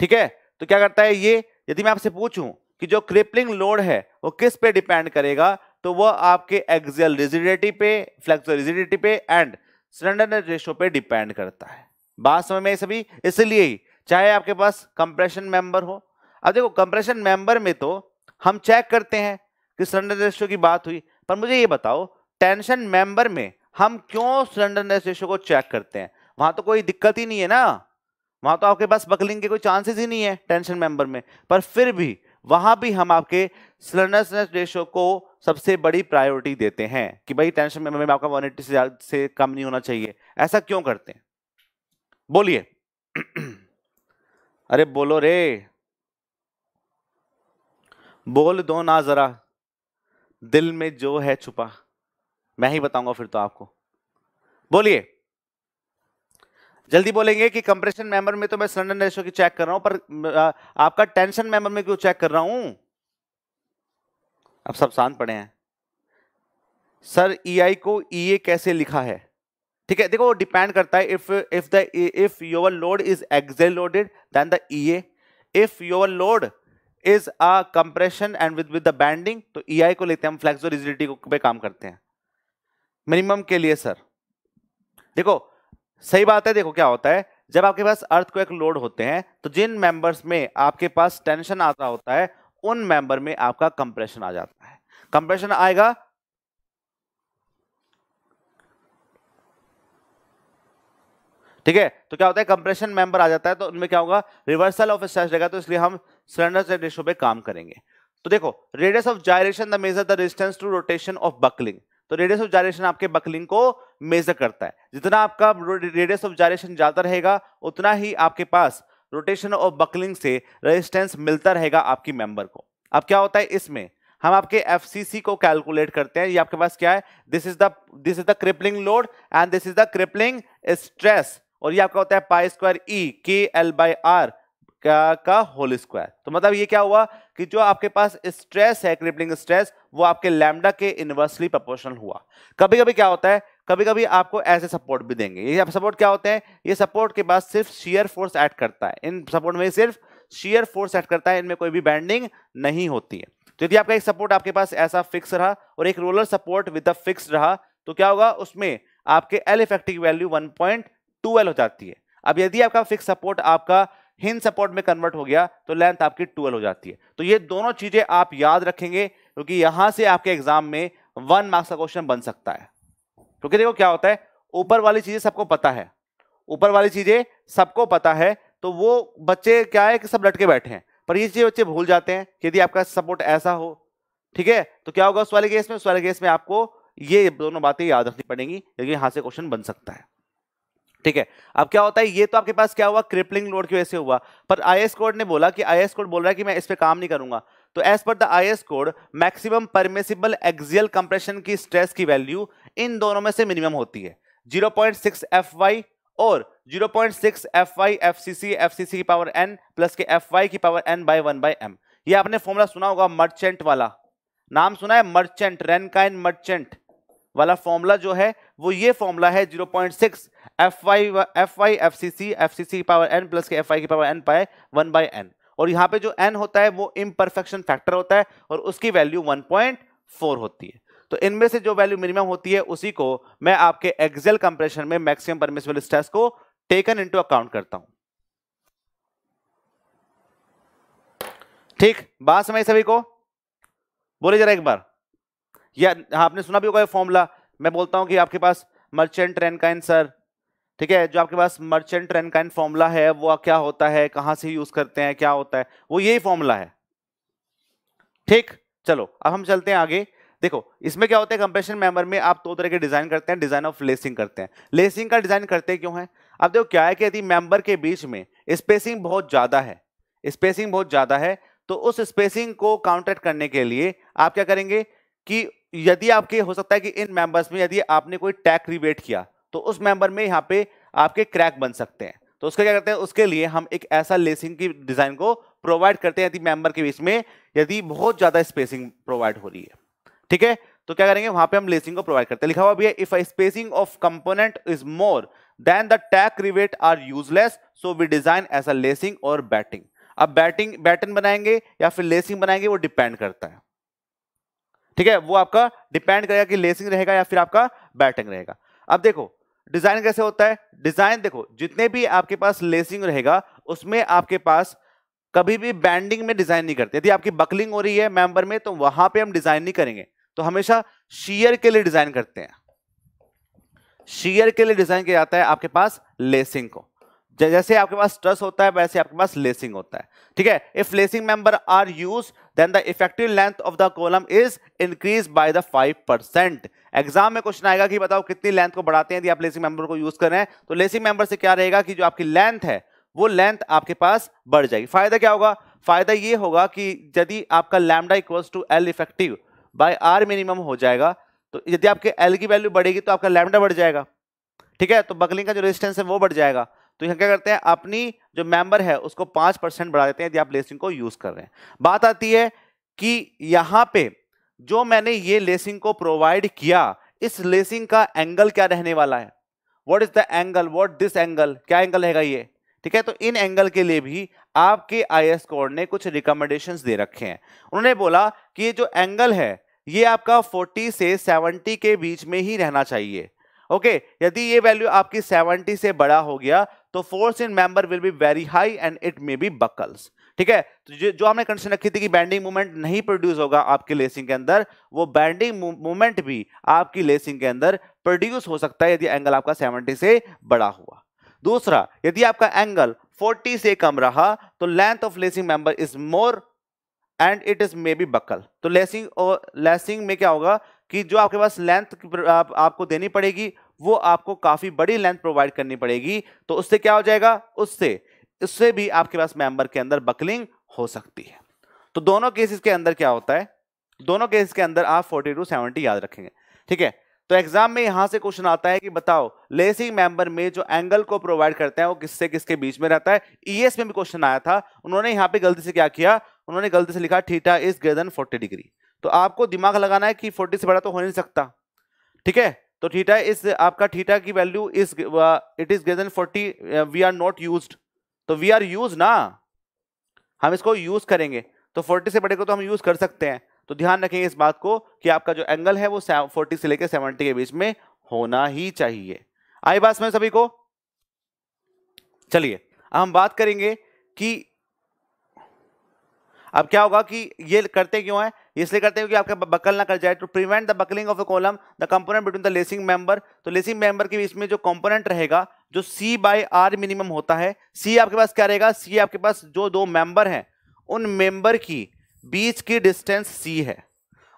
ठीक है तो क्या करता है ये यदि मैं आपसे पूछूं कि जो क्रिपलिंग लोड है वो किस पे डिपेंड करेगा तो वह आपके एक्सियल रिजिडिटी पे फ्लेक्सो रिजिडिटी पे एंड सिलेंडर रेशो पे डिपेंड करता है बात समय में सभी इसलिए ही चाहे आपके पास कंप्रेशन मेंबर हो अब देखो कंप्रेशन मेंबर में तो हम चेक करते हैं कि सिलेंडर रेशियो की बात हुई पर मुझे ये बताओ टेंशन मेंबर में हम क्यों सिलेंडर रेशियो को चेक करते हैं वहां तो कोई दिक्कत ही नहीं है ना वहां तो आपके पास बकलिंग के कोई चांसेस ही नहीं है टेंशन मेंबर में पर फिर भी वहां भी हम आपके सिलेंडरनेस रेशियो को सबसे बड़ी प्रायोरिटी देते हैं कि भाई टेंशन मेंबर में आपका वन से से कम नहीं होना चाहिए ऐसा क्यों करते हैं बोलिए अरे बोलो रे बोल दो ना जरा दिल में जो है छुपा मैं ही बताऊंगा फिर तो आपको बोलिए जल्दी बोलेंगे कि कंप्रेशन मेंबर में तो मैं सरेंडर रेशो की चेक कर रहा हूं पर आपका टेंशन मेंबर में क्यों चेक कर रहा हूं अब सब शांत पड़े हैं सर ई e को ई e कैसे लिखा है ठीक है देखो वो डिपेंड करता है if if the if your load is axial loaded then the EA if your load is a compression and with with the bending तो ई e को लेते हैं हम फ्लेक्सो रिजिडिटी पे काम करते हैं मिनिमम के लिए सर देखो सही बात है देखो क्या होता है जब आपके पास अर्थ को एक लोड होते हैं तो जिन मेंबर्स में आपके पास टेंशन आता होता है उन मेंबर में आपका कंप्रेशन आ जाता है कंप्रेशन आएगा ठीक है तो क्या होता है कंप्रेशन मेंबर आ जाता है तो उनमें क्या होगा रिवर्सल ऑफ स्ट्रेस रहेगा तो इसलिए हम सिलेंडर रेशो पे काम करेंगे तो देखो radius of gyration the measure the resistance to rotation of buckling तो रेडियस ऑफ जायरेशन आपके बकलिंग को मेजर करता है जितना आपका रेडियस ऑफ जायरेशन ज्यादा रहेगा उतना ही आपके पास रोटेशन ऑफ बकलिंग से रेजिस्टेंस मिलता रहेगा आपकी मेंबर को अब क्या होता है इसमें हम आपके एफसीसी को कैलकुलेट करते हैं ये आपके पास क्या है this is the this is the crippling load and this is the crippling stress और ये आपका होता है पाई स्क्वायर ई के एल बाई आर का, का होल स्क्वायर तो मतलब ये क्या हुआ कि जो आपके पास स्ट्रेस है क्रिपलिंग स्ट्रेस वो आपके लैमडा के इनवर्सली प्रोपोर्शनल हुआ कभी कभी क्या होता है कभी कभी आपको ऐसे सपोर्ट भी देंगे ये सपोर्ट क्या होते हैं ये सपोर्ट के बाद सिर्फ शेयर फोर्स ऐड करता है इन सपोर्ट में सिर्फ शेयर फोर्स ऐड करता है इनमें कोई भी बैंडिंग नहीं होती है तो यदि आपका एक सपोर्ट आपके पास ऐसा फिक्स रहा और एक roller support with a fix रहा तो क्या होगा उसमें आपके L effective value one point twelve हो जाती है अब यदि आपका फिक्स सपोर्ट आपका हिंद सपोर्ट में कन्वर्ट हो गया तो लेंथ आपकी टूवेल्व हो जाती है तो ये दोनों चीजें आप याद रखेंगे क्योंकि यहां से आपके एग्जाम में वन मार्क्स का क्वेश्चन बन सकता है क्योंकि देखो क्या होता है ऊपर वाली चीजें सबको पता है ऊपर वाली चीजें सबको पता है तो वो बच्चे क्या है कि सब लटके बैठे हैं पर ये चीज बच्चे भूल जाते हैं कि यदि आपका सपोर्ट ऐसा हो ठीक है तो क्या होगा उस वाले केस में उस वाले केस में आपको ये दोनों बातें याद रखनी पड़ेंगी क्योंकि यहां से क्वेश्चन बन सकता है ठीक है अब क्या होता है ये तो आपके पास क्या हुआ क्रिपलिंग लोड की वजह से हुआ पर आई कोड ने बोला कि आई कोड बोल रहा है कि मैं इस पर काम नहीं करूंगा तो एज पर the I code maximum permissible axial compression की स्ट्रेस की वैल्यू इन दोनों में से मिनिमम होती है 0.6 fy और 0.6 एफ fcc fcc की पावर n प्लस के fy की power n by one by M ये आपने फॉर्मूला सुना होगा मर्चेंट वाला नाम सुना है मर्चेंट रेनकाइन मर्चेंट वाला फॉर्मूला जो है वो ये फॉर्मूला है zero point six F Y F Y F C C F C C power N plus के एफ वाई की पावर एन पाए वन बाई एन और यहाँ पे जो एन होता है वो इम्परफेक्शन फैक्टर होता है और उसकी वैल्यू वन पॉइंट फोर होती है तो इनमें से जो वैल्यू मिनिमम होती है उसी को मैं आपके एक्सेल कंप्रेशन में मैक्सिमम परमिसिबल स्ट्रेस को टेकन इनटू अकाउंट करता हूं ठीक बात समझ सभी को बोले जरा एक बार या आपने सुना भी होगा फॉर्मूला मैं बोलता हूँ कि आपके पास मर्चेंट का सर ठीक है जो आपके पास मर्चेंट का फॉर्मूला है वो क्या होता है कहाँ से यूज करते हैं क्या होता है वो यही फॉर्मूला है ठीक चलो अब हम चलते हैं आगे देखो इसमें क्या होता है कंप्रेशन मेंबर में आप दो तो तरह के डिजाइन करते हैं डिजाइन ऑफ लेसिंग करते हैं लेसिंग का डिजाइन करते क्यों है अब देखो क्या है कि यदि मेंबर के बीच में स्पेसिंग बहुत ज्यादा है स्पेसिंग बहुत ज्यादा है तो उस स्पेसिंग को काउंटर करने के लिए आप क्या करेंगे कि यदि आपके हो सकता है कि इन मेंबर्स में यदि आपने कोई टैक रिबेट किया तो उस मेंबर में यहाँ पे आपके क्रैक बन सकते हैं तो उसका क्या करते हैं उसके लिए हम एक ऐसा लेसिंग की डिजाइन को प्रोवाइड करते हैं यदि मेंबर के बीच में यदि बहुत ज्यादा स्पेसिंग प्रोवाइड हो रही है ठीक है तो क्या करेंगे वहां पे हम लेसिंग को प्रोवाइड करते हैं लिखा हुआ भी है if I spacing of component is more than the tack rivet are useless so we design as a lacing और बैटिंग अब बैटिंग बैटन बनाएंगे या फिर लेसिंग बनाएंगे वो डिपेंड करता है ठीक है वो आपका डिपेंड करेगा कि लेसिंग रहेगा या फिर आपका बैटिंग रहेगा अब देखो डिजाइन कैसे होता है डिजाइन देखो जितने भी आपके पास लेसिंग रहेगा उसमें आपके पास कभी भी बैंडिंग में डिजाइन नहीं करते यदि आपकी बकलिंग हो रही है मेंबर में तो वहां पे हम डिजाइन नहीं करेंगे तो हमेशा शीयर के लिए डिजाइन करते हैं शीयर के लिए डिजाइन किया जाता है आपके पास लेसिंग को जैसे आपके पास स्ट्रेस होता है वैसे आपके पास लेसिंग होता है ठीक है if lacing member are use then the effective length of the column is increase by the five percent exam में क्वेश्चन आएगा कि बताओ कितनी लेंथ को बढ़ाते हैं यदि आप लेसिंग मेंबर को यूज करें तो लेसिंग मेंबर से क्या रहेगा कि जो आपकी लेंथ है वो लेंथ आपके पास बढ़ जाएगी फायदा क्या होगा फायदा ये होगा कि यदि आपका lambda equals to L effective by R minimum हो जाएगा तो यदि आपके एल की वैल्यू बढ़ेगी तो आपका लैमडा बढ़ जाएगा ठीक है तो बकलिंग का जो रेजिस्टेंस है वो बढ़ जाएगा तो यहाँ क्या करते हैं अपनी जो मेंबर है उसको पाँच परसेंट बढ़ा देते हैं यदि आप लेसिंग को यूज़ कर रहे हैं बात आती है कि यहाँ पे जो मैंने ये लेसिंग को प्रोवाइड किया इस लेसिंग का एंगल क्या रहने वाला है what is the angle what this angle क्या एंगल रहेगा ये ठीक है तो इन एंगल के लिए भी आपके आई एस कोड ने कुछ रिकमेंडेशन दे रखे हैं उन्होंने बोला कि ये जो एंगल है ये आपका 40 से 70 के बीच में ही रहना चाहिए ओके यदि ये वैल्यू आपकी 70 से बड़ा हो गया तो force in member will be very high and it may be buckles ठीक है तो जो हमने कंडीशन रखी थी कि बैंडिंग मूवमेंट नहीं प्रोड्यूस होगा आपके लेसिंग के अंदर वो बैंडिंग मूवमेंट भी आपकी लेसिंग के अंदर प्रोड्यूस हो सकता है यदि एंगल आपका 70 से बड़ा हुआ दूसरा यदि आपका एंगल 40 से कम रहा तो length of lacing member is more and it is may be buckle तो लेसिंग और लेसिंग में क्या होगा कि जो आपके पास लेंथ आप, आपको देनी पड़ेगी वो आपको काफ़ी बड़ी लेंथ प्रोवाइड करनी पड़ेगी तो उससे क्या हो जाएगा उससे इससे भी आपके पास मेंबर के अंदर बकलिंग हो सकती है तो दोनों केसेस के अंदर क्या होता है दोनों केसेस के अंदर आप फोर्टी टू सेवेंटी याद रखेंगे ठीक है तो एग्जाम में यहां से क्वेश्चन आता है कि बताओ लेसिंग मेंबर में जो एंगल को प्रोवाइड करते हैं वो किससे किसके बीच में रहता है ई में भी क्वेश्चन आया था उन्होंने यहां पर गलती से क्या किया उन्होंने गलती से लिखा theta is greater forty degree तो आपको दिमाग लगाना है कि 40 से बड़ा तो हो नहीं सकता ठीक है तो थीटा इस आपका थीटा की वैल्यू इस it is greater than we are not use तो वी आर यूज ना हम इसको यूज करेंगे तो 40 से बड़े को तो हम यूज कर सकते हैं तो ध्यान रखेंगे इस बात को कि आपका जो एंगल है वो 40 से लेकर 70 के बीच में होना ही चाहिए आई बात समझ सभी को चलिए अब हम बात करेंगे कि अब क्या होगा कि ये करते क्यों है इसलिए करते हैं कि आपका बकल ना कर जाए to prevent the buckling of a column the component between the lacing member तो लेसिंग मेंबर तो के बीच में जो कंपोनेंट रहेगा जो सी बाई आर मिनिमम होता है सी आपके पास क्या रहेगा सी आपके पास जो दो मेंबर हैं उन मेंबर की बीच की डिस्टेंस सी है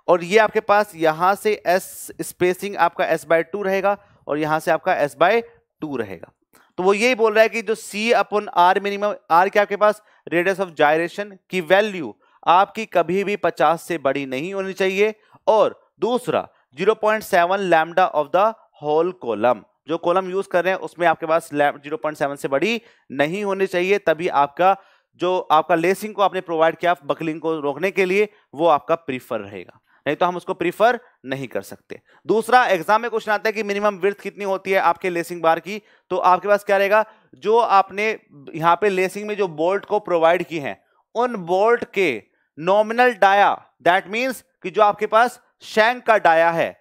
और ये आपके पास यहाँ से एस स्पेसिंग आपका एस बाय टू रहेगा और यहाँ से आपका एस बाय टू रहेगा तो वो यही बोल रहा है कि जो सी अपन आर मिनिमम आर के आपके पास रेडियस ऑफ जायरेशन की वैल्यू आपकी कभी भी 50 से बड़ी नहीं होनी चाहिए और दूसरा 0.7 point lambda of the whole column जो कॉलम यूज कर रहे हैं उसमें आपके पास 0.7 से बड़ी नहीं होनी चाहिए तभी आपका जो आपका लेसिंग को आपने प्रोवाइड किया बकलिंग को रोकने के लिए वो आपका प्रीफर रहेगा नहीं तो हम उसको प्रीफर नहीं कर सकते दूसरा एग्जाम में क्वेश्चन आता है कि मिनिमम विर्थ कितनी होती है आपके लेसिंग बार की तो आपके पास क्या रहेगा जो आपने यहाँ पे लेसिंग में जो बोल्ट को प्रोवाइड की हैं उन बोल्ट के नॉमिनल डाया दैट मीन्स कि जो आपके पास शैंक का डाया है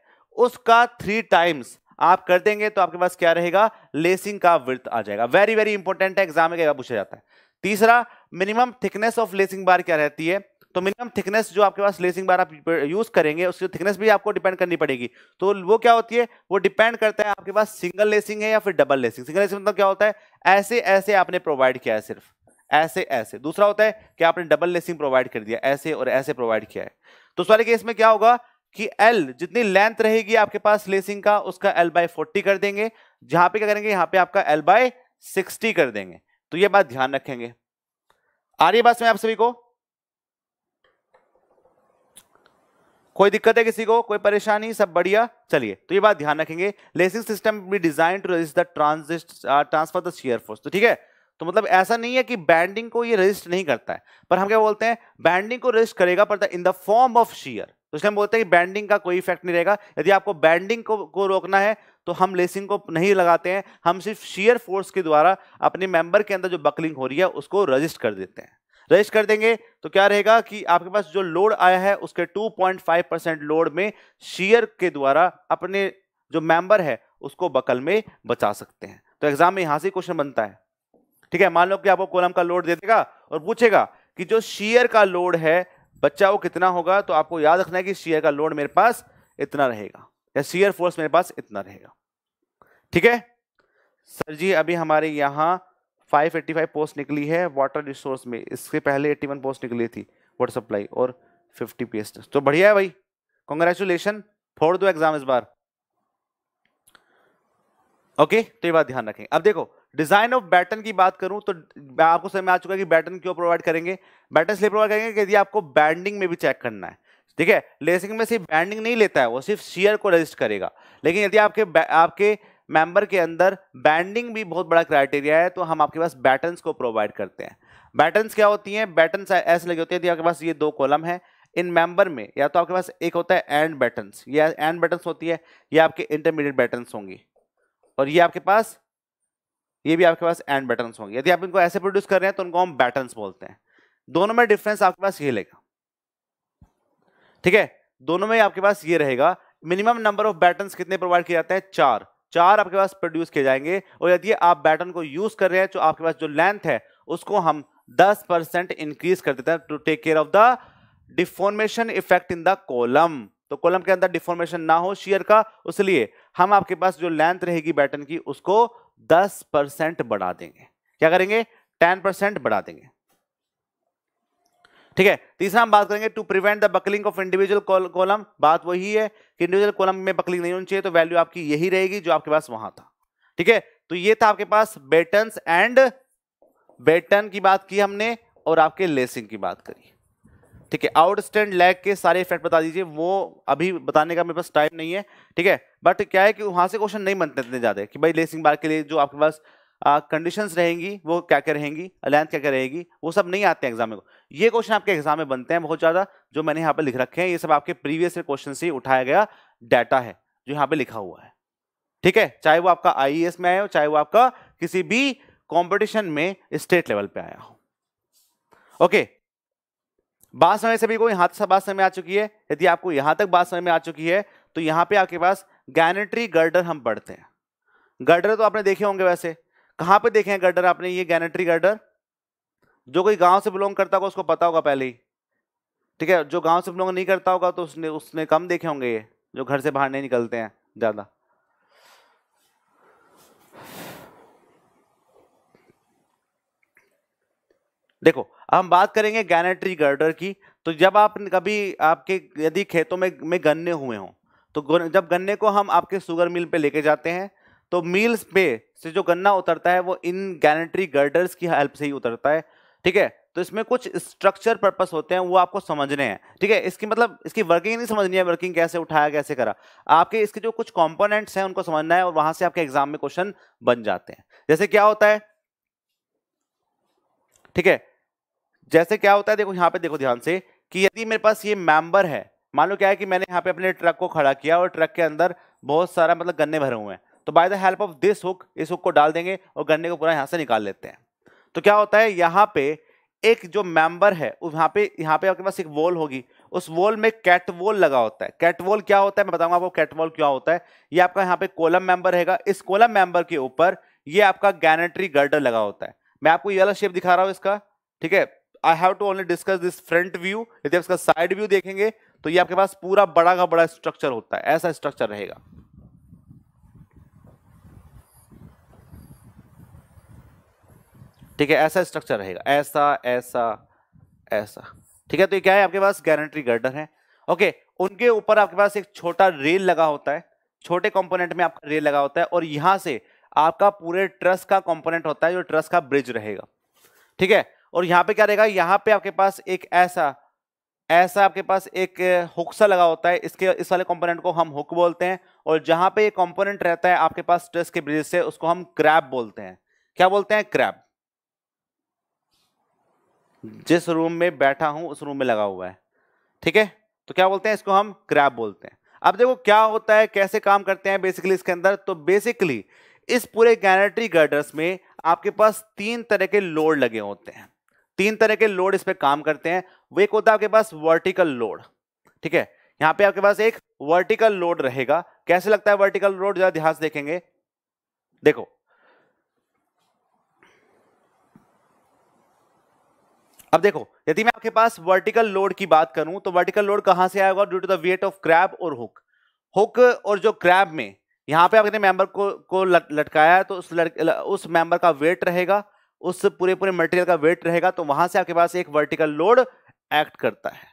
उसका थ्री टाइम्स आप कर देंगे तो आपके पास क्या रहेगा लेसिंग का वृत्त आ जाएगा वेरी वेरी इंपॉर्टेंट है एग्जाम में पूछा जाता है तीसरा minimum thickness of lacing bar क्या रहती है तो मिनिमम थिकनेस जो आपके पास लेसिंग बार आप यूज करेंगे उसकी थिकनेस भी आपको डिपेंड करनी पड़ेगी तो वो क्या होती है वो डिपेंड करता है आपके पास सिंगल लेसिंग है या फिर डबल लेसिंग सिंगल लेसिंग मतलब क्या होता है ऐसे ऐसे आपने प्रोवाइड किया है सिर्फ ऐसे ऐसे दूसरा होता है कि आपने डबल लेसिंग प्रोवाइड कर दिया ऐसे और ऐसे प्रोवाइड किया है तो सवाल केस में क्या होगा कि एल जितनी लेंथ रहेगी आपके पास लेसिंग का उसका एल बाय फोर्टी कर देंगे जहां पे क्या करेंगे यहां पे आपका एल बाय सिक्सटी कर देंगे तो ये बात ध्यान रखेंगे आ रही है बात में आप सभी को कोई दिक्कत है किसी को कोई परेशानी सब बढ़िया चलिए तो ये बात ध्यान रखेंगे lacing system be design to resist the transfer the shear force तो ठीक है तो मतलब ऐसा नहीं है कि बैंडिंग को ये रजिस्ट नहीं करता है पर हम क्या बोलते हैं बैंडिंग को रजिस्ट करेगा पर in the form of shear तो इसलिए हम बोलते हैं कि बैंडिंग का कोई इफेक्ट नहीं रहेगा यदि आपको बैंडिंग को, को रोकना है तो हम लेसिंग को नहीं लगाते हैं हम सिर्फ शीयर फोर्स के द्वारा अपने मेंबर के अंदर जो बकलिंग हो रही है उसको रजिस्ट कर देते हैं रजिस्ट कर देंगे तो क्या रहेगा कि आपके पास जो लोड आया है उसके 2.5 परसेंट लोड में शीयर के द्वारा अपने जो मेंबर है उसको बकल में बचा सकते हैं तो एग्जाम में यहां से क्वेश्चन बनता है ठीक है मान लो कि आपको कोलम का लोड दे देगा और पूछेगा कि जो शेयर का लोड है बच्चा वो कितना होगा तो आपको याद रखना है कि शेयर का लोड मेरे पास इतना रहेगा या शेयर फोर्स मेरे पास इतना रहेगा ठीक है सर जी अभी हमारे यहाँ 585 पोस्ट निकली है वाटर रिसोर्स में इसके पहले 81 पोस्ट निकली थी वाटर सप्लाई और 50 पीएसटी तो बढ़िया है भाई कॉन्ग्रेचुलेशन फोड़ दो एग्जाम इस बार ओके तो ये बात ध्यान रखें अब देखो डिजाइन ऑफ बैटन की बात करूं तो आपको समझ में आ चुका है कि बैटन क्यों प्रोवाइड करेंगे बैटन इसलिए प्रोवाइड करेंगे कि यदि आपको बैंडिंग में भी चेक करना है ठीक है लेसिंग में सिर्फ बैंडिंग नहीं लेता है वो सिर्फ शेयर को रजिस्ट करेगा लेकिन यदि आपके आपके मेंबर के अंदर बैंडिंग भी बहुत बड़ा क्राइटेरिया है तो हम आपके पास बैटन्स को प्रोवाइड करते हैं बैटन्स क्या होती हैं बैटन्स ऐसे लगे होते हैं यदि आपके पास ये दो कॉलम है इन मेंबर में या तो आपके पास एक होता है एंड बैटन्स या एंड बैटन्स होती है या आपके इंटरमीडिएट बैटन्स होंगी और ये आपके पास ये भी आपके पास एंड बैटर्न्स होंगे यदि आप इनको ऐसे प्रोड्यूस कर रहे हैं तो उनको हम बैटन बोलते हैं दोनों में डिफरेंस आपके पास ये लेगा ठीक है दोनों में आपके पास ये रहेगा मिनिमम नंबर ऑफ बैटन कितने प्रोवाइड किए जाते हैं चार चार आपके पास प्रोड्यूस किए जाएंगे और यदि आप बैटन को यूज कर रहे हैं तो आपके पास जो लेंथ है उसको हम 10 परसेंट इंक्रीज कर देते हैं to take care of the deformation effect in the column तो कॉलम के अंदर डिफॉर्मेशन ना हो शेयर का उसलिए हम आपके पास जो लेंथ रहेगी बैटन की उसको दस परसेंट बढ़ा देंगे क्या करेंगे टेन परसेंट बढ़ा देंगे ठीक है तीसरा हम बात करेंगे to prevent the buckling of individual column बात वही है कि इंडिविजुअल कॉलम में बकलिंग नहीं होनी चाहिए तो वैल्यू आपकी यही रहेगी जो आपके पास वहां था ठीक है तो ये था आपके पास बेटन एंड बेटन की बात की हमने और आपके लेसिंग की बात करी ठीक है आउटस्टैंड लैग के सारे इफेक्ट बता दीजिए वो अभी बताने का मेरे पास टाइम नहीं है ठीक है बट क्या है कि वहाँ से क्वेश्चन नहीं बनते इतने ज़्यादा कि भाई लेसिंग बार के लिए जो आपके पास कंडीशन रहेंगी वो क्या क्या रहेंगी लेंथ क्या क्या रहेगी वो सब नहीं आते हैं एग्जाम में ये क्वेश्चन आपके एग्जाम में बनते हैं बहुत ज़्यादा जो मैंने यहाँ पर लिख रखे हैं ये सब आपके प्रीवियस क्वेश्चन से उठाया गया डाटा है जो यहाँ पर लिखा हुआ है ठीक है चाहे वो आपका आई e में आया हो चाहे वो आपका किसी भी कॉम्पिटिशन में स्टेट लेवल पर आया हो ओके बात समय सभी को यहाँ से बात समय आ चुकी है यदि आपको यहां तक बात समय में आ चुकी है तो यहां पे आपके पास गैनेट्री गर्डर हम पढ़ते हैं गर्डर तो आपने देखे होंगे वैसे कहां पे देखे हैं गर्डर आपने ये गैनेट्री गर्डर जो कोई गांव से बिलोंग करता होगा उसको पता होगा पहले ही ठीक है जो गांव से बिलोंग नहीं करता होगा तो उसने उसने कम देखे होंगे ये जो घर से बाहर नहीं निकलते हैं ज़्यादा देखो हम बात करेंगे गैनेट्री गर्डर की तो जब आप कभी आपके यदि खेतों में में गन्ने हुए हों तो जब गन्ने को हम आपके शुगर मिल पे लेके जाते हैं तो मिल्स पे से जो गन्ना उतरता है वो इन गैनेट्री गर्डर्स की हेल्प से ही उतरता है ठीक है तो इसमें कुछ स्ट्रक्चर पर्पस होते हैं वो आपको समझने हैं ठीक है इसकी मतलब इसकी वर्किंग नहीं समझनी है वर्किंग कैसे उठाया कैसे करा आपके इसके जो कुछ कॉम्पोनेंट्स हैं उनको समझना है और वहां से आपके एग्जाम में क्वेश्चन बन जाते हैं जैसे क्या होता है ठीक है जैसे क्या होता है देखो यहाँ पे देखो ध्यान से कि यदि मेरे पास ये मेंबर है मान लो क्या है कि मैंने यहाँ पे अपने ट्रक को खड़ा किया और ट्रक के अंदर बहुत सारा मतलब गन्ने भरे हुए हैं तो by the help of this hook इस हुक को डाल देंगे और गन्ने को पूरा यहाँ से निकाल लेते हैं तो क्या होता है यहाँ पे एक जो मेंबर है यहाँ पे यहाँ पे आपके पास एक वॉल होगी उस वॉल में कैट वॉल लगा होता है कैट वॉल क्या होता है मैं बताऊंगा आपको कैट वॉल क्या होता है ये आपका यहाँ पे कोलम मेंबर रहेगा इस कोलम मेंबर के ऊपर ये आपका गैनेट्री गर्डर लगा होता है मैं आपको ये वाला शेप दिखा रहा हूँ इसका ठीक है I have to only discuss this front view यदि आप इसका साइड व्यू देखेंगे तो ये आपके पास पूरा बड़ा का बड़ा स्ट्रक्चर होता है ऐसा स्ट्रक्चर रहेगा ठीक है ऐसा स्ट्रक्चर रहेगा ऐसा ऐसा ऐसा ठीक है तो ये क्या है आपके पास गारंट्री गर्डर है ओके उनके ऊपर आपके पास एक छोटा रेल लगा होता है छोटे कंपोनेंट में आपका रेल लगा होता है और यहां से आपका पूरे ट्रस का कंपोनेंट होता है जो ट्रस का ब्रिज रहेगा ठीक है और यहाँ पे क्या रहेगा यहाँ पे आपके पास एक ऐसा ऐसा आपके पास एक हुक्सा लगा होता है इसके इस वाले कंपोनेंट को हम हुक बोलते हैं और जहां पे ये कंपोनेंट रहता है आपके पास स्ट्रेस के ब्रिज से उसको हम क्रैप बोलते हैं क्या बोलते हैं क्रैप जिस रूम में बैठा हूं उस रूम में लगा हुआ है ठीक है तो क्या बोलते हैं इसको हम क्रैप बोलते हैं अब देखो क्या होता है कैसे काम करते हैं बेसिकली इसके अंदर तो बेसिकली इस पूरे गैनेटरी गर्डर्स में आपके पास तीन तरह के लोड लगे होते हैं तीन तरह के लोड इस पर काम करते हैं वो एक होता है आपके पास वर्टिकल लोड ठीक है यहां पे आपके पास एक वर्टिकल लोड रहेगा कैसे लगता है वर्टिकल लोड जरा ध्यान से देखेंगे देखो अब देखो यदि मैं आपके पास वर्टिकल लोड की बात करूं तो वर्टिकल लोड कहां से आएगा due to the weight of crab और हुक हुक और जो क्रैब में यहां पे आपने मेंबर को को लटकाया है तो उस लट, उस मेंबर का वेट रहेगा उस पूरे पूरे मटेरियल का वेट रहेगा तो वहां से आपके पास एक वर्टिकल लोड एक्ट करता है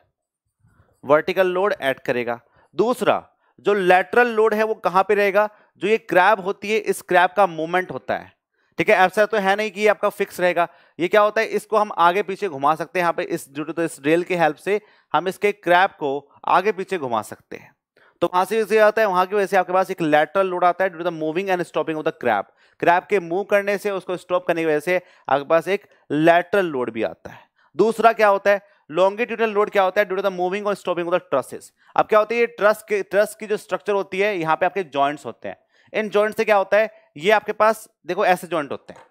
वर्टिकल लोड एक्ट करेगा दूसरा जो लेटरल लोड है वो कहां पे रहेगा जो ये क्रैब होती है इस क्रैब का मूवमेंट होता है ठीक है ऐसा तो है नहीं कि ये आपका फिक्स रहेगा ये क्या होता है इसको हम आगे पीछे घुमा सकते हैं यहाँ पे इस ड्यू तो इस रेल के हेल्प से हम इसके क्रैप को आगे पीछे घुमा सकते हैं तो वहां से होता है वहां की वजह से आपके पास एक लेटरल लोड आता है moving and stopping of the crab crab के मूव करने से उसको स्टॉप करने की वजह से आपके पास एक लेटरल लोड भी आता है दूसरा क्या होता है लॉन्गिट्यूडल लोड क्या होता है ड्यू टू द मूविंग और स्टॉपिंग ऑफ द ट्रसेस अब क्या होती है ट्रस के ट्रस की जो स्ट्रक्चर होती है यहाँ पे आपके जॉइंट्स होते हैं इन जॉइंट से क्या होता है ये आपके पास देखो ऐसे जॉइंट होते हैं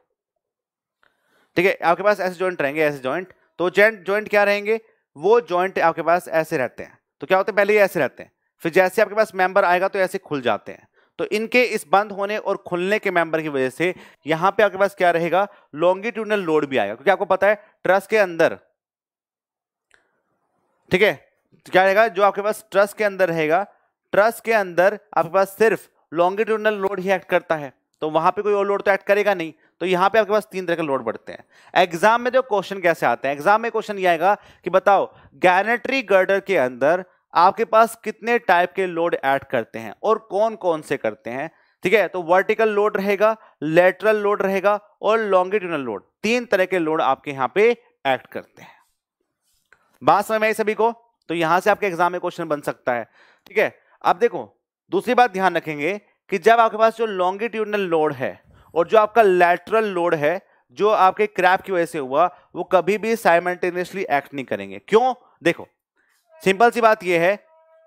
ठीक है आपके पास ऐसे जॉइंट रहेंगे ऐसे जॉइंट तो जॉइंट जॉइंट क्या रहेंगे वो जॉइंट आपके पास ऐसे रहते हैं तो क्या होते हैं पहले ये ऐसे रहते हैं फिर जैसे आपके पास मेंबर आएगा तो ऐसे खुल जाते हैं तो इनके इस बंद होने और खुलने के मेंबर की वजह से यहां पे आपके पास क्या रहेगा लॉन्गिट्यूडनल लोड भी आएगा क्योंकि आपको पता है ट्रस के अंदर ठीक है तो क्या रहेगा जो आपके पास ट्रस के अंदर रहेगा ट्रस के अंदर आपके पास सिर्फ लॉन्गिट्यूडनल लोड ही एक्ट करता है तो वहां पर कोई और लोड तो एक्ट करेगा नहीं तो यहां पे आपके पास तीन तरह के लोड बढ़ते हैं एग्जाम में जो क्वेश्चन कैसे आते हैं एग्जाम में क्वेश्चन ये आएगा कि बताओ गैनेट्री गर्डर के अंदर आपके पास कितने टाइप के लोड ऐड करते हैं और कौन कौन से करते हैं ठीक है तो वर्टिकल लोड रहेगा लेटरल लोड रहेगा और लॉन्गिट्यूनल लोड तीन तरह के लोड आपके यहाँ पे एक्ट करते हैं बात समझ में सभी को तो यहां से आपके एग्जाम में क्वेश्चन बन सकता है ठीक है अब देखो दूसरी बात ध्यान रखेंगे कि जब आपके पास जो लॉन्गिट्यूडनल लोड है और जो आपका लेटरल लोड है जो आपके क्रैप की वजह से हुआ वो कभी भी साइमल्टेनियसली एक्ट नहीं करेंगे क्यों देखो सिंपल सी बात यह है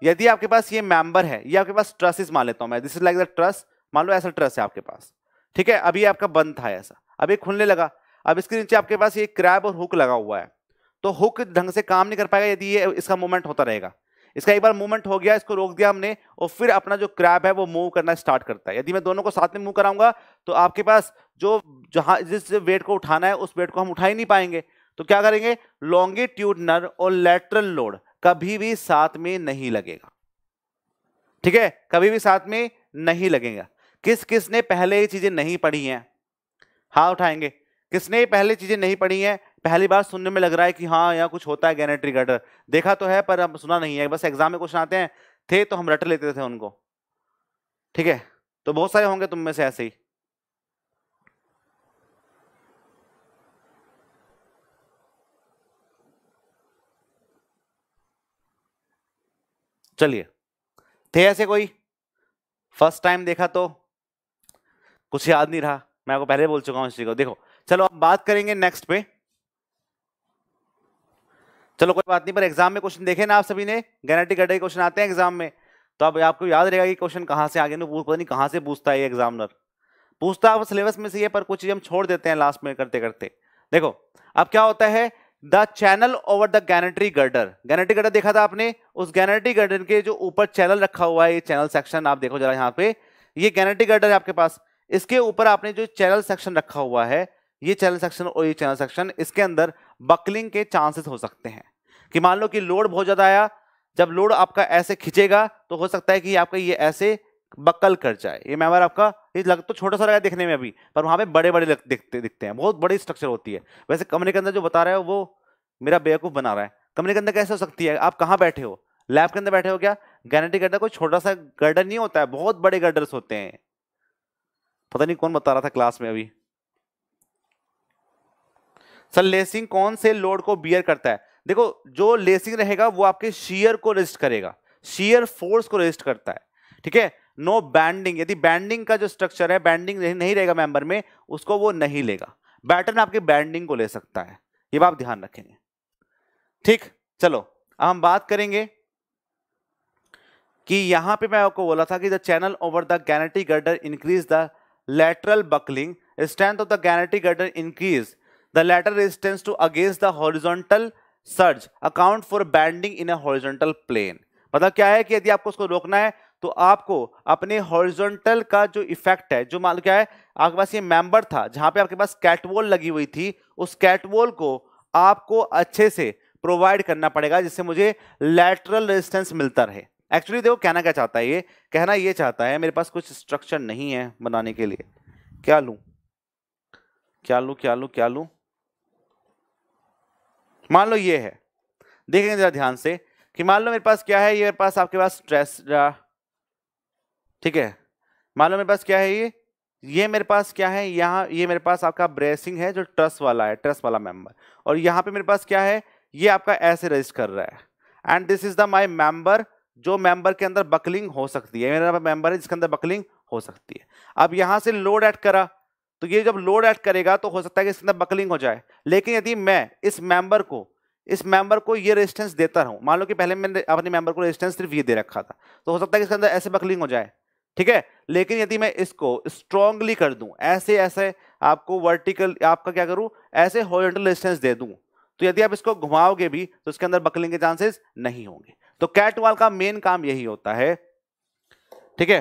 यदि आपके पास ये मेंबर है ये आपके पास ट्रस्ट मान लेता हूँ मैं this is like the trust मान लो ऐसा ट्रस्ट है आपके पास ठीक है अभी आपका बंद था ऐसा अभी खुलने लगा अब इसके नीचे आपके पास ये क्रैब और हुक लगा हुआ है तो हुक ढंग से काम नहीं कर पाएगा यदि ये इसका मूवमेंट होता रहेगा इसका एक बार मूवमेंट हो गया इसको रोक दिया हमने और फिर अपना जो क्रैब है वो मूव करना स्टार्ट करता है यदि मैं दोनों को साथ में मूव कराऊंगा तो आपके पास जो जहाँ जिस वेट को उठाना है उस वेट को हम उठा ही नहीं पाएंगे तो क्या करेंगे लॉन्गिट्यूडनर और लेटरल लोड कभी भी साथ में नहीं लगेगा ठीक है कभी भी साथ में नहीं लगेगा किस किस ने पहले ये चीज़ें नहीं पढ़ी हैं हाँ उठाएंगे किसने पहले चीज़ें नहीं पढ़ी हैं पहली बार सुनने में लग रहा है कि हाँ यहाँ कुछ होता है गैनेट्री गटर देखा तो है पर अब सुना नहीं है बस एग्जाम में क्वेश्चन आते हैं थे तो हम रट लेते थे उनको ठीक है तो बहुत सारे होंगे तुम में से ऐसे ही चलिए थे ऐसे कोई फर्स्ट टाइम देखा तो कुछ याद नहीं रहा मैं आपको पहले बोल चुका हूं इस चीज को देखो चलो अब बात करेंगे नेक्स्ट पे चलो कोई बात नहीं पर एग्जाम में क्वेश्चन देखे ना आप सभी ने गैनेटिक अड्डे क्वेश्चन आते हैं एग्जाम में तो अब आपको याद रहेगा कि क्वेश्चन कहाँ से आगे पता नहीं कहाँ से पूछता है एग्जामर पूछता है सिलेबस में से ये पर कुछ चीज़ हम छोड़ देते हैं लास्ट में करते करते देखो अब क्या होता है the channel over the gantry girder gantry girder देखा था आपने उस गैनेटरी गर्डर के जो ऊपर चैनल रखा हुआ है ये चैनल सेक्शन आप देखो जरा यहाँ पे ये गैनेटरी गर्डर है आपके पास इसके ऊपर आपने जो चैनल सेक्शन रखा हुआ है ये चैनल सेक्शन और ये चैनल सेक्शन इसके अंदर बकलिंग के चांसेस हो सकते हैं कि मान लो कि लोड बहुत ज़्यादा आया जब लोड आपका ऐसे खिंचेगा तो हो सकता है कि आपका ये ऐसे बकल कर जाए ये मेम्बर आपका ये लग तो छोटा सा लगा देखने में अभी पर वहाँ पे बड़े बड़े दिखते दिखते हैं बहुत बड़ी स्ट्रक्चर होती है वैसे कमरे के अंदर जो बता रहा है वो मेरा बेवकूफ़ बना रहा है कमरे के अंदर कैसे हो सकती है आप कहाँ बैठे हो लैब के अंदर बैठे हो क्या गैनेटिक गर्डर कोई छोटा सा गर्डर नहीं होता है बहुत बड़े गर्डर्स होते हैं पता नहीं कौन बता रहा था क्लास में अभी सर लेसिंग कौन से लोड को बियर करता है देखो जो लेसिंग रहेगा वो आपके शीयर को रजिस्ट करेगा शीयर फोर्स को रजिस्ट करता है ठीक है नो बैंडिंग यदि बैंडिंग का जो स्ट्रक्चर है बैंडिंग नहीं रहेगा मेंबर में उसको वो नहीं लेगा बैटन आपके बैंडिंग को ले सकता है ये बात ध्यान रखेंगे ठीक चलो अब हम बात करेंगे कि यहां पे मैं आपको बोला था कि the channel over the gantry girder increase the lateral buckling strength of the gantry girder increase the later resistance to against the horizontal surge account for bending in a horizontal plane मतलब क्या है कि यदि आपको उसको रोकना है तो आपको अपने हॉरिजॉन्टल का जो इफेक्ट है जो मान क्या है आपके पास ये मेंबर था जहां पे आपके पास कैटवॉल लगी हुई थी उस कैटवॉल को आपको अच्छे से प्रोवाइड करना पड़ेगा जिससे मुझे लैटरल रेजिस्टेंस मिलता रहे एक्चुअली देखो कहना क्या चाहता है ये कहना ये चाहता है मेरे पास कुछ स्ट्रक्चर नहीं है बनाने के लिए क्या लू क्या लू क्या लू क्या लू मान लो ये है देखेंगे जरा ध्यान से कि मान लो मेरे पास क्या है ये मेरे पास आपके पास स्ट्रेस ठीक है मान लो मेरे पास क्या है ये ये मेरे पास क्या है यहाँ ये मेरे पास आपका ब्रेसिंग है जो ट्रस वाला है ट्रस वाला मेंबर और यहाँ पे मेरे पास क्या है ये आपका ऐसे रजिस्ट कर रहा है and this is the my member जो मेंबर के अंदर बकलिंग हो सकती है मेरा मेंबर है जिसके अंदर बकलिंग हो सकती है अब यहाँ से लोड ऐड करा तो ये जब लोड ऐड करेगा तो हो सकता है कि इसके अंदर बकलिंग हो जाए लेकिन यदि मैं इस मेंबर को इस मेंबर को ये रेजिस्टेंस देता रहूँ मान लो कि पहले मैंने अपने मेंबर को रेजिस्टेंस सिर्फ ये दे रखा था तो हो सकता है कि इसके अंदर ऐसे बकलिंग हो जाए ठीक है लेकिन यदि मैं इसको स्ट्रांगली कर दूं ऐसे ऐसे आपको वर्टिकल आपका क्या करूं ऐसे हॉरिजॉन्टल रेजिस्टेंस दे दूं तो यदि आप इसको घुमाओगे भी तो इसके अंदर बकलिंग के चांसेस नहीं होंगे तो कैट का मेन काम यही होता है ठीक है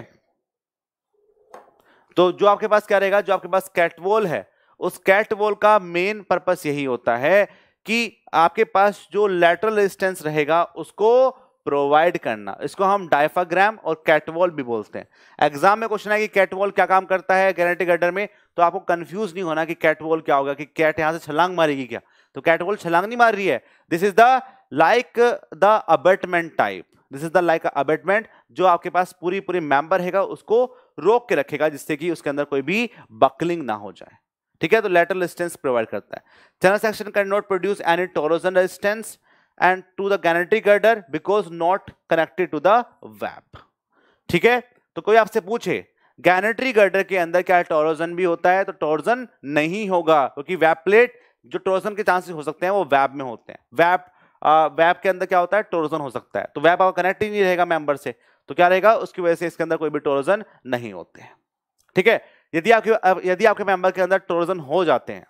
तो जो आपके पास क्या रहेगा जो आपके पास कैटवॉल है उस कैटवॉल का मेन पर्पस यही होता है कि आपके पास जो लेटरल रेजिस्टेंस रहेगा उसको प्रोवाइड करना इसको हम डायफाग्राम और कैटवॉल भी बोलते हैं एग्जाम में क्वेश्चन है कि कैटवॉल क्या काम करता है गैरेंटिक गर्डर में तो आपको कंफ्यूज नहीं होना कि कैटवॉल क्या होगा कि कैट यहां से छलांग मारेगी क्या तो कैटवॉल छलांग नहीं मार रही है this is the like the abutment type this is the like abutment जो आपके पास पूरी पूरी मेंबर है उसको रोक के रखेगा जिससे कि उसके अंदर कोई भी बकलिंग ना हो जाए ठीक है तो लेटर रेजिस्टेंस प्रोवाइड करता है channel section can not produce any torsion resistance and to the gannatory girder because not connected to the web. ठीक है तो कोई आपसे पूछे गैनेटरी गर्डर के अंदर क्या टोरोजन भी होता है तो टोरोजन नहीं होगा क्योंकि तो वैब प्लेट जो टोरोजन के चांसेस हो सकते हैं वो वैब में होते हैं वैब वैब के अंदर क्या होता है टोरोजन हो सकता है तो वैब आपका कनेक्ट ही नहीं रहेगा मेंबर से तो क्या रहेगा उसकी वजह से इसके अंदर कोई भी टोरोजन नहीं होते हैं ठीक है यदि आपके यदि आपके मेंबर के अंदर टोरोजन हो जाते हैं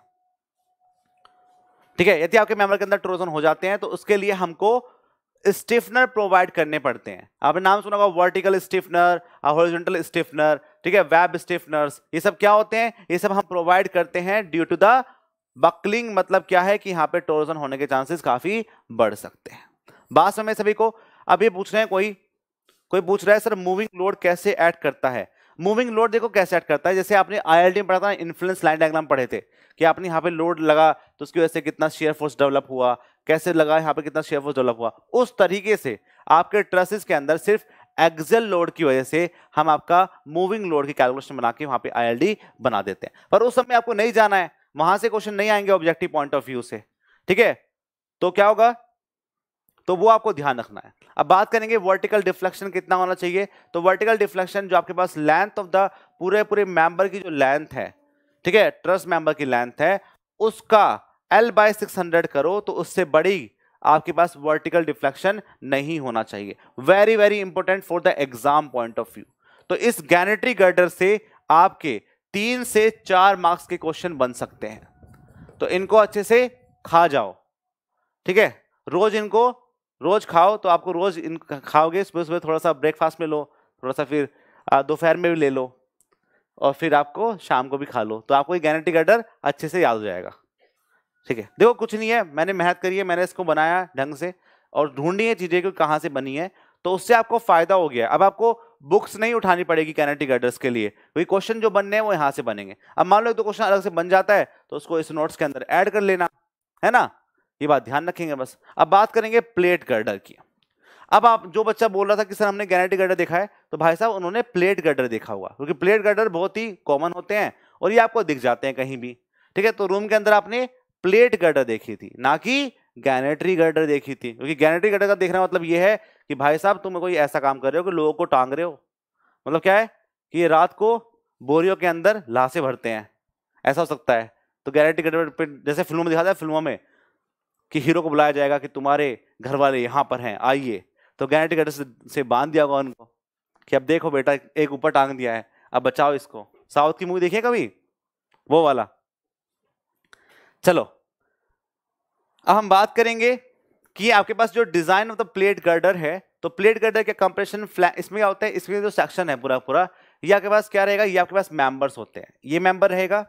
ठीक है यदि आपके मेमर के अंदर ट्रोजन हो जाते हैं तो उसके लिए हमको स्टिफनर प्रोवाइड करने पड़ते हैं आपने नाम सुना होगा वर्टिकल स्टिफनर हॉरिजॉन्टल स्टिफनर ठीक है वेब स्टिफनर्स ये सब क्या होते हैं ये सब हम प्रोवाइड करते हैं ड्यू टू द बकलिंग मतलब क्या है कि यहाँ पे टोरोजन होने के चांसेस काफ़ी बढ़ सकते हैं बात समय सभी को अब ये पूछ रहे हैं कोई कोई पूछ रहा है सर मूविंग लोड कैसे ऐड करता है मूविंग लोड देखो कैसे ऐड करता है जैसे आपने आई में पढ़ा था इन्फ्लुएंस लाइन डायग्राम पढ़े थे कि आपने यहाँ पे लोड लगा तो उसकी वजह से कितना शेयर फोर्स डेवलप हुआ कैसे लगा यहाँ पे कितना शेयर फोर्स डेवलप हुआ उस तरीके से आपके ट्रसेस के अंदर सिर्फ एक्सेल लोड की वजह से हम आपका मूविंग लोड की कैलकुलेशन बना के वहाँ पे आई बना देते हैं पर उस समय आपको नहीं जाना है वहां से क्वेश्चन नहीं आएंगे ऑब्जेक्टिव पॉइंट ऑफ व्यू से ठीक है तो क्या होगा तो वो आपको ध्यान रखना है अब बात करेंगे वर्टिकल डिफ्लेक्शन कितना होना चाहिए तो वर्टिकल डिफ्लेक्शन जो आपके पास लेंथ ऑफ द पूरे पूरे मेंबर की जो लेंथ है ठीक है ट्रस मेंबर की लेंथ है उसका एल बाय सिक्स हंड्रेड करो तो उससे बड़ी आपके पास वर्टिकल डिफ्लेक्शन नहीं होना चाहिए very very important for the exam point of view तो इस गैनेट्री गर्डर से आपके तीन से चार मार्क्स के क्वेश्चन बन सकते हैं तो इनको अच्छे से खा जाओ ठीक है रोज इनको रोज खाओ तो आपको रोज इन खाओगे सुबह सुबह थोड़ा सा ब्रेकफास्ट में लो थोड़ा सा फिर दोपहर में भी ले लो और फिर आपको शाम को भी खा लो तो आपको ये गारंटी गर्डर अच्छे से याद हो जाएगा ठीक है देखो कुछ नहीं है मैंने मेहनत करी है मैंने इसको बनाया ढंग से और ढूंढी है चीज़ें कि कहाँ से बनी है तो उससे आपको फ़ायदा हो गया अब आपको बुक्स नहीं उठानी पड़ेगी कैनेटिक एड्रेस के लिए वही क्वेश्चन जो बनने हैं वो यहाँ से बनेंगे अब मान लो एक तो क्वेश्चन अलग से बन जाता है तो उसको इस नोट्स के अंदर ऐड कर लेना है ना ये बात ध्यान रखेंगे बस अब बात करेंगे प्लेट गर्डर की अब आप जो बच्चा बोल रहा था कि सर हमने गैनेटिक गर्डर देखा है तो भाई साहब उन्होंने प्लेट गर्डर देखा हुआ क्योंकि प्लेट गर्डर बहुत ही कॉमन होते हैं और ये आपको दिख जाते हैं कहीं भी ठीक है तो रूम के अंदर आपने प्लेट गर्डर देखी थी ना कि गैनेटरी गर्डर देखी थी क्योंकि गैनेटरी गर्डर का देखना मतलब ये है कि भाई साहब तुम कोई ऐसा काम कर रहे हो कि लोगों को टांग रहे हो मतलब क्या है कि ये रात को बोरियो के अंदर लाशें भरते हैं ऐसा हो सकता है तो गैरेंटी गर्डर पे जैसे फिल्मों में दिखाता है फिल्मों में कि हीरो को बुलाया जाएगा कि तुम्हारे घर वाले यहाँ पर हैं आइए तो गारंटी कटर से, से बांध दिया होगा उनको कि अब देखो बेटा एक ऊपर टांग दिया है अब बचाओ इसको साउथ की मूवी देखिए कभी वो वाला चलो अब हम बात करेंगे कि आपके पास जो design of the plate girder है तो प्लेट गर्डर के कंप्रेशन इसमें क्या होता है इसमें जो सेक्शन है पूरा पूरा ये आपके पास क्या रहेगा ये आपके पास मेंबर्स होते हैं ये मेंबर रहेगा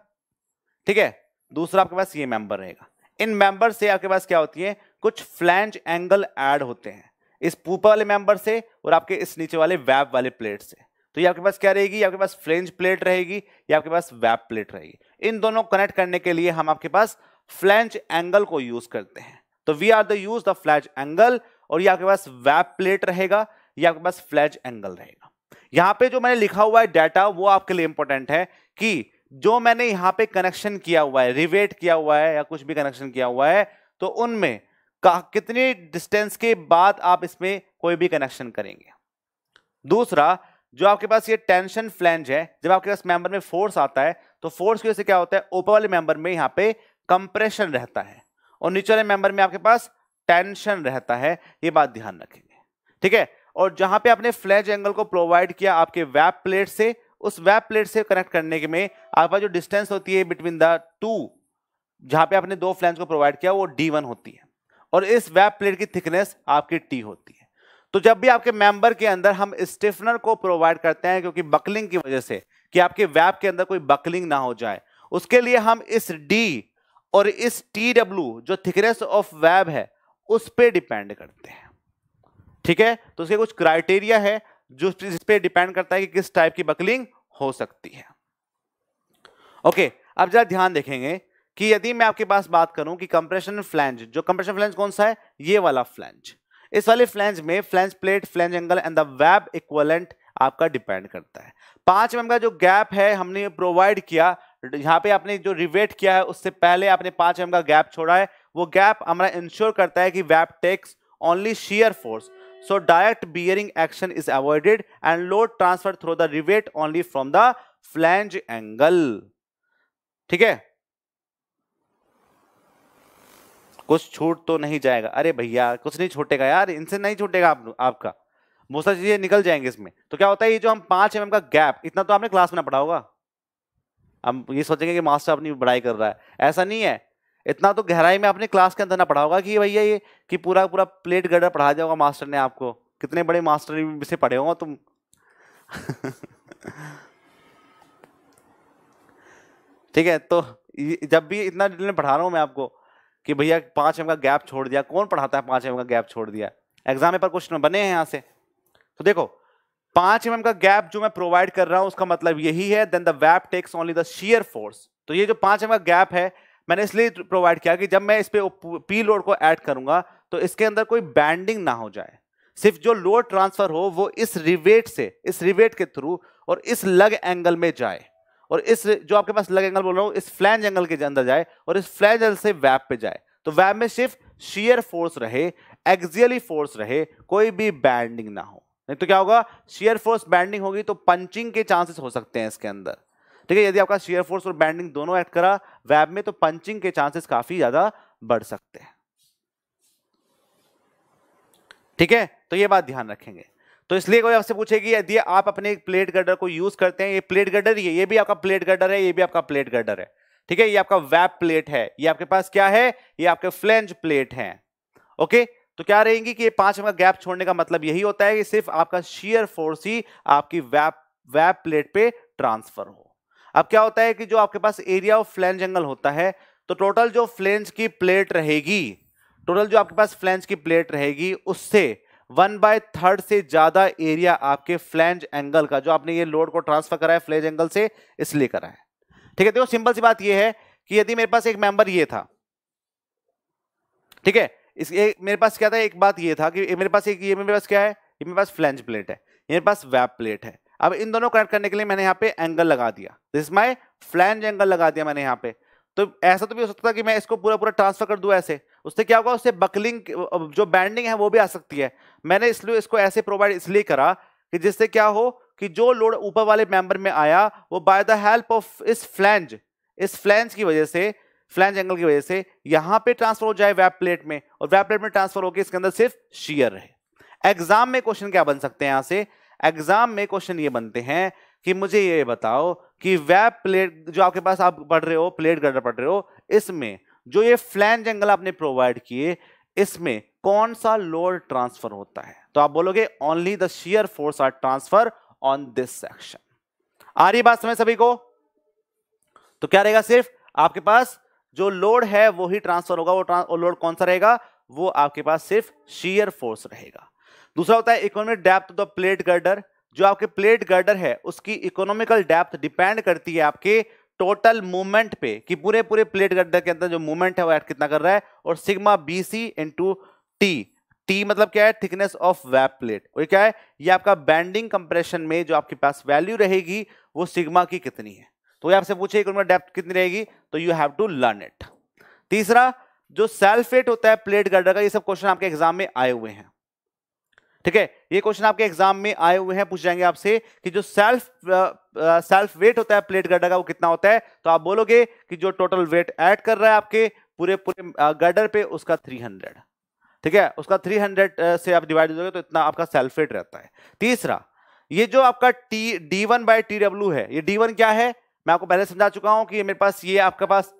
ठीक है दूसरा आपके पास ये मेंबर रहेगा इन मेंबर से आपके पास क्या होती है कुछ फ्लैंज एंगल ऐड होते हैं इस ऊपर वाले मेंबर से और आपके इस नीचे वाले वैब वाले प्लेट से तो ये आपके पास क्या रहेगी आपके पास फ्लेंज प्लेट रहेगी या आपके पास वैब प्लेट रहेगी इन दोनों कनेक्ट करने के लिए हम आपके पास फ्लैंज एंगल को यूज करते हैं तो we are the use the flange angle और ये आपके पास वैब प्लेट रहेगा या आपके पास फ्लैज एंगल रहेगा यहाँ पे जो मैंने लिखा हुआ है डाटा वो आपके लिए इंपॉर्टेंट है कि जो मैंने यहाँ पे कनेक्शन किया हुआ है रिवेट किया हुआ है या कुछ भी कनेक्शन किया हुआ है तो उनमें कितने डिस्टेंस के बाद आप इसमें कोई भी कनेक्शन करेंगे दूसरा जो आपके पास ये टेंशन फ्लैंज है जब आपके पास मेंबर में फोर्स आता है तो फोर्स की वजह से क्या होता है ऊपर वाले मेंबर में यहाँ पे कंप्रेशन रहता है और नीचे वाले मेंबर में आपके पास टेंशन रहता है ये बात ध्यान रखेंगे ठीक है और जहां पे आपने फ्लैज एंगल को प्रोवाइड किया आपके वेब प्लेट से उस वेब प्लेट से कनेक्ट करने के में आपका जो डिस्टेंस होती है बिटवीन द टू जहां पे आपने दो फ्लैंज को प्रोवाइड किया वो डी वन होती है और इस वेब प्लेट की थिकनेस आपकी टी होती है तो जब भी आपके मेंबर के अंदर हम स्टिफनर को प्रोवाइड करते हैं क्योंकि बकलिंग की वजह से कि आपके वेब के अंदर कोई बकलिंग ना हो जाए उसके लिए हम इस डी और इस टी डब्ल्यू जो थिकनेस ऑफ वेब है उस पर डिपेंड करते हैं ठीक है तो उसके कुछ क्राइटेरिया है जो जिस पे डिपेंड करता है कि किस टाइप की बकलिंग हो सकती है ओके अब जरा ध्यान देखेंगे कि यदि मैं आपके पास बात करूं कि कंप्रेशन फ्लैंज जो कंप्रेशन फ्लैंज कौन सा है ये वाला फ्लैंज इस वाले फ्लैंज में flange plate flange angle and the web equivalent आपका डिपेंड करता है पांच एम का जो गैप है हमने प्रोवाइड किया यहाँ पे आपने जो रिवेट किया है उससे पहले आपने पांच एम का गैप छोड़ा है वो गैप हमारा इंश्योर करता है कि web takes only shear force so direct bearing action is avoided and load transfer through the rivet only from the flange angle ठीक है कुछ छूट तो नहीं जाएगा अरे भैया कुछ नहीं छूटेगा यार इनसे नहीं छूटेगा आप, आपका मोसा चीजें निकल जाएंगे इसमें तो क्या होता है ये जो हम पाँच एम का गैप इतना तो आपने क्लास में ना पढ़ा होगा हम ये सोचेंगे कि मास्टर अपनी पढ़ाई कर रहा है ऐसा नहीं है इतना तो गहराई में आपने क्लास के अंदर ना पढ़ा होगा कि भैया ये कि पूरा पूरा प्लेट गडर पढ़ा जाओगा मास्टर ने आपको कितने बड़े मास्टर से पढ़े होगा तुम ठीक है तो जब भी इतना पढ़ा रहा हूँ मैं आपको कि भैया पाँच एम का गैप छोड़ दिया कौन पढ़ाता है पाँच एम का गैप छोड़ दिया एग्जाम पेपर पर क्वेश्चन बने हैं यहाँ से तो देखो पाँच एम का गैप जो मैं प्रोवाइड कर रहा हूँ उसका मतलब यही है then the web takes only the shear force तो ये जो पाँच एम का गैप है मैंने इसलिए प्रोवाइड किया कि जब मैं इस पर पी लोड को ऐड करूंगा तो इसके अंदर कोई बैंडिंग ना हो जाए सिर्फ जो लोड ट्रांसफर हो वो इस रिवेट से इस रिवेट के थ्रू और इस लग एंगल में जाए और इस जो आपके पास लग एंगल बोल रहा हूँ इस फ्लैंज एंगल के अंदर जाए और इस फ्लैंज एंगल से वैब पे जाए तो वैब में सिर्फ शेयर फोर्स रहे एक्जियली फोर्स रहे कोई भी बैंडिंग ना हो नहीं तो क्या होगा शेयर फोर्स बैंडिंग होगी तो पंचिंग के चांसेस हो सकते हैं इसके अंदर ठीक है यदि आपका शेयर फोर्स और बैंडिंग दोनों एक्ट करा वैब में तो पंचिंग के चांसेस काफी ज्यादा बढ़ सकते हैं ठीक है तो ये बात ध्यान रखेंगे तो इसलिए कोई आपसे पूछेगी यदि आप अपने प्लेट गर्डर को यूज करते हैं ये प्लेट गर्डर ही है ये भी आपका प्लेट गर्डर है ये भी आपका प्लेट गर्डर है ठीक है ये आपका वैप प्लेट है ये आपके पास क्या है ये आपके फ्लेंज प्लेट है ओके तो क्या रहेंगी कि ये पांच का गैप छोड़ने का मतलब यही होता है कि सिर्फ आपका शीयर फोर्स ही आपकी वैप वैप प्लेट पे ट्रांसफर हो अब क्या होता है कि जो आपके पास एरिया ऑफ फ्लेंज एंगल होता है तो टोटल जो फ्लेंज की प्लेट रहेगी टोटल जो आपके पास फ्लेंज की प्लेट रहेगी उससे वन बाय थर्ड से ज्यादा एरिया आपके फ्लैंज एंगल का जो आपने ये लोड को ट्रांसफर करा है फ्लैंज एंगल से इसलिए करा है ठीक है देखो सिंपल सी बात यह है कि यदि मेरे पास एक मेंबर ये था ठीक है इस ए, मेरे पास क्या था एक बात ये था कि मेरे पास एक ये मेरे पास क्या है ये मेरे पास फ्लैंज प्लेट है मेरे पास वैप प्लेट है अब इन दोनों कनेक्ट करने के लिए मैंने यहाँ पे एंगल लगा दिया दिस माई फ्लैंज एंगल लगा दिया मैंने यहाँ पे तो ऐसा तो भी हो सकता कि मैं इसको पूरा पूरा ट्रांसफर कर दूँ ऐसे उससे क्या होगा उससे बकलिंग जो बैंडिंग है वो भी आ सकती है मैंने इसलिए इसको ऐसे प्रोवाइड इसलिए करा कि जिससे क्या हो कि जो लोड ऊपर वाले मेंबर में आया वो बाय द हेल्प ऑफ इस फ्लैंज इस फ्लैंज की वजह से फ्लैंज एंगल की वजह से यहां पे ट्रांसफर हो जाए वेब प्लेट में और वेब प्लेट में ट्रांसफर होकर इसके अंदर सिर्फ शीयर रहे एग्जाम में क्वेश्चन क्या बन सकते हैं यहां से एग्जाम में क्वेश्चन ये बनते हैं कि मुझे ये बताओ कि वेब प्लेट जो आपके पास आप पढ़ रहे हो प्लेट गर्डर पढ़ रहे हो इसमें जो ये फ्लैंज एंगल आपने प्रोवाइड किए इसमें कौन सा लोड ट्रांसफर होता है तो आप बोलोगे only the shear force are transfer on this section आ रही बात समय सभी को तो क्या रहेगा सिर्फ आपके पास जो लोड है वो ही ट्रांसफर होगा वो लोड कौन सा रहेगा वो आपके पास सिर्फ शीयर फोर्स रहेगा दूसरा होता है economic depth the plate girder जो आपके प्लेट गर्डर है उसकी इकोनॉमिकल डेप्थ डिपेंड करती है आपके टोटल मूवमेंट पे कि पूरे पूरे प्लेट गड्ढे के अंदर जो मूवमेंट है वो एड कितना कर रहा है और sigma B C into T T मतलब क्या है थिकनेस ऑफ वेब प्लेट वो क्या है ये आपका बैंडिंग कंप्रेशन में जो आपके पास वैल्यू रहेगी वो सिग्मा की कितनी है तो ये आपसे पूछे कि डेप्थ कितनी रहेगी तो you have to learn it तीसरा जो सेल्फ वेट होता है प्लेट गर्डर का ये सब क्वेश्चन आपके एग्जाम में आए हुए हैं ठीक है ये क्वेश्चन आपके एग्जाम में आए हुए हैं पूछ जाएंगे आपसे कि जो सेल्फ सेल्फ वेट होता है प्लेट गर्डर का वो कितना होता है तो आप बोलोगे कि जो टोटल वेट ऐड कर रहा है आपके पूरे पूरे गर्डर पे उसका 300 ठीक है उसका 300 से आप डिवाइड करोगे तो इतना आपका सेल्फ वेट रहता है तीसरा ये जो आपका T D one by T W है ये डी वन क्या है मैं आपको पहले समझा चुका हूं कि ये मेरे पास ये आपके पास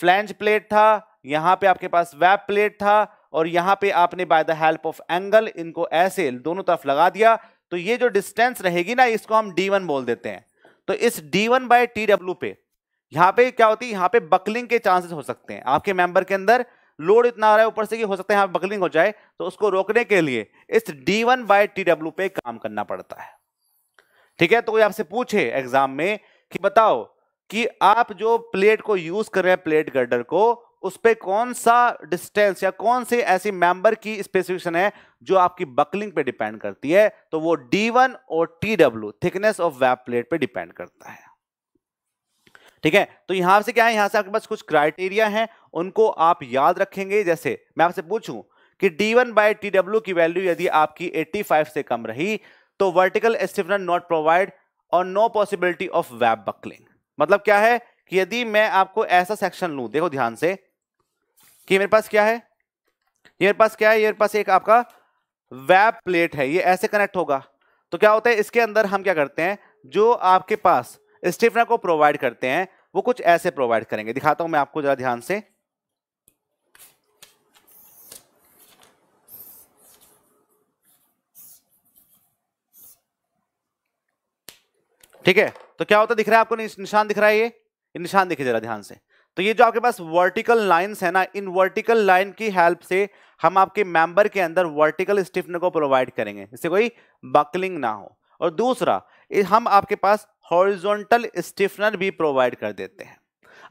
फ्लैंज प्लेट था यहाँ पे आपके पास वेब प्लेट था और यहाँ पे आपने by the help of angle इनको ऐसे दोनों तरफ लगा दिया तो ये जो डिस्टेंस रहेगी ना इसको हम डी वन बोल देते हैं तो इस D one by T W पे यहां पे क्या होती है यहां पे बकलिंग के चांसेस हो सकते हैं आपके मेंबर के अंदर लोड इतना आ रहा है ऊपर से कि हो सकता है यहां बकलिंग हो जाए तो उसको रोकने के लिए इस D one by T W पे काम करना पड़ता है ठीक है तो कोई आपसे पूछे एग्जाम में कि बताओ कि आप जो प्लेट को यूज कर रहे हैं प्लेट गर्डर को उस पर कौन सा डिस्टेंस या कौन से ऐसी मेंबर की स्पेसिफिकेशन है जो आपकी बकलिंग पे डिपेंड करती है तो वो D1 और TW thickness of web plate पे डिपेंड करता है ठीक है तो यहां से क्या है यहां से आपके पास कुछ क्राइटेरिया हैं उनको आप याद रखेंगे जैसे मैं आपसे पूछूं कि D1 वन बाई टी की वैल्यू यदि आपकी 85 से कम रही तो वर्टिकल स्टिफन नॉट प्रोवाइड और no possibility of web buckling मतलब क्या है कि यदि मैं आपको ऐसा सेक्शन लूं देखो ध्यान से कि मेरे पास क्या है ये मेरे पास क्या है ये मेरे पास एक आपका वेब प्लेट है ये ऐसे कनेक्ट होगा तो क्या होता है इसके अंदर हम क्या करते हैं जो आपके पास स्टिफनर को प्रोवाइड करते हैं वो कुछ ऐसे प्रोवाइड करेंगे दिखाता हूं मैं आपको जरा ध्यान से ठीक है तो क्या होता है दिख रहा है आपको निशान दिख रहा है ये निशान देखिए जरा ध्यान से तो ये जो आपके पास वर्टिकल लाइंस है ना इन वर्टिकल लाइन की हेल्प से हम आपके मेंबर के अंदर वर्टिकल स्टिफनर को प्रोवाइड करेंगे इससे कोई बकलिंग ना हो और दूसरा हम आपके पास हॉरिजोंटल स्टिफनर भी प्रोवाइड कर देते हैं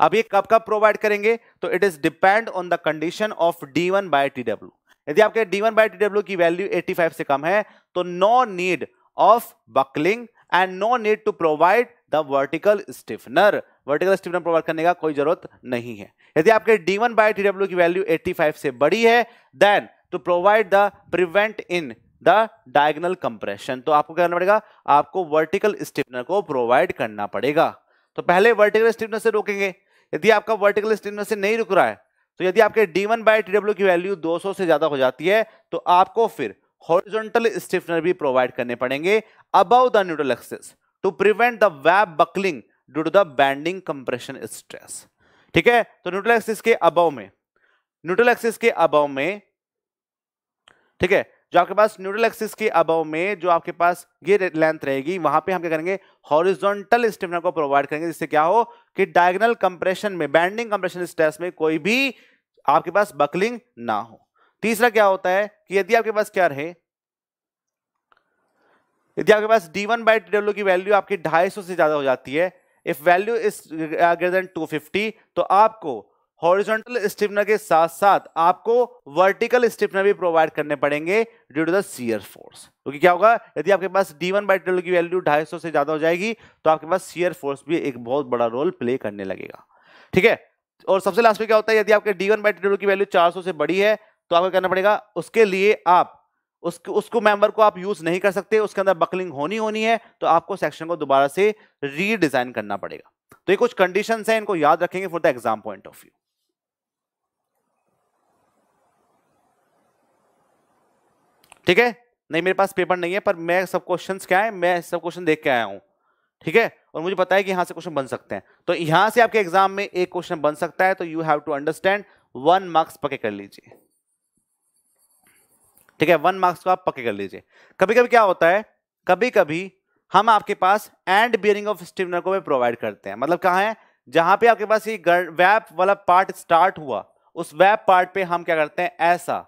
अब ये कब कब प्रोवाइड करेंगे तो it is depend on the condition of D one by T W यदि आपके D one by T W की वैल्यू फाइव से कम है तो no need of buckling and no need to provide vertical stiffener vertical stiffener provide करने का कोई जरूरत नहीं है यदि आपके D1 one by T W की वैल्यू 85 से बड़ी है then to provide the prevent in the diagonal compression तो आपको क्या करना पड़ेगा आपको वर्टिकल स्टिफनर को प्रोवाइड करना पड़ेगा तो पहले वर्टिकल स्टिफनर से रोकेंगे यदि आपका वर्टिकल स्टिफनर से नहीं रुक रहा है तो यदि आपके D1 one by T W की वैल्यू 200 से ज्यादा हो जाती है तो आपको फिर हॉरिजॉन्टल स्टिफनर भी प्रोवाइड करने पड़ेंगे above the neutral axis to prevent the web buckling due to the bending compression stress ठीक है तो न्यूट्रल एक्सिस के अबव में न्यूट्रल एक्सिस के अबव में ठीक है जो आपके पास न्यूट्रल एक्सिस के अबव में जो आपके पास ये लेंथ रहेगी वहां पे हम क्या करेंगे हॉरिजॉन्टल स्टिफनर को प्रोवाइड करेंगे जिससे क्या हो कि डायगनल कंप्रेशन में बैंडिंग कंप्रेशन स्ट्रेस में कोई भी आपके पास बकलिंग ना हो तीसरा क्या होता है कि यदि आपके पास क्या रहे यदि आपके पास डी वन बाई डब्ल्यू की वैल्यू आपकी ढाई सौ से ज़्यादा हो जाती है if value is greater than 250 तो आपको हॉरिजॉन्टल स्टिफनर के साथ साथ आपको वर्टिकल स्टिफनर भी प्रोवाइड करने पड़ेंगे due to the shear force क्योंकि क्या होगा यदि आपके पास डी वन बाई टी की वैल्यू ढाई सौ से ज़्यादा हो जाएगी तो आपके पास सीयर फोर्स भी एक बहुत बड़ा रोल प्ले करने लगेगा ठीक है और सबसे लास्ट में क्या होता है यदि आपके डी वन बाई टी की वैल्यू 400 से बड़ी है तो आपको करना पड़ेगा उसके लिए आप उसको उसको मेंबर को आप यूज नहीं कर सकते उसके अंदर बकलिंग होनी होनी है तो आपको सेक्शन को दोबारा से रीडिजाइन करना पड़ेगा तो ये कुछ कंडीशन है इनको याद रखेंगे for the exam point of view ठीक है नहीं मेरे पास पेपर नहीं है पर मैं सब क्वेश्चंस क्या है मैं सब क्वेश्चन देख के आया हूं ठीक है और मुझे पता है कि यहां से क्वेश्चन बन सकते हैं तो यहां से आपके एग्जाम में एक क्वेश्चन बन सकता है तो you have to understand one marks पके कर लीजिए ठीक है वन मार्क्स को आप पक्के कर लीजिए कभी कभी क्या होता है कभी कभी हम आपके पास एंड बियरिंग ऑफ स्टीमनर को भी प्रोवाइड करते हैं मतलब कहाँ है जहां पे आपके पास ये वैप वाला पार्ट स्टार्ट हुआ उस वैप पार्ट पे हम क्या करते हैं ऐसा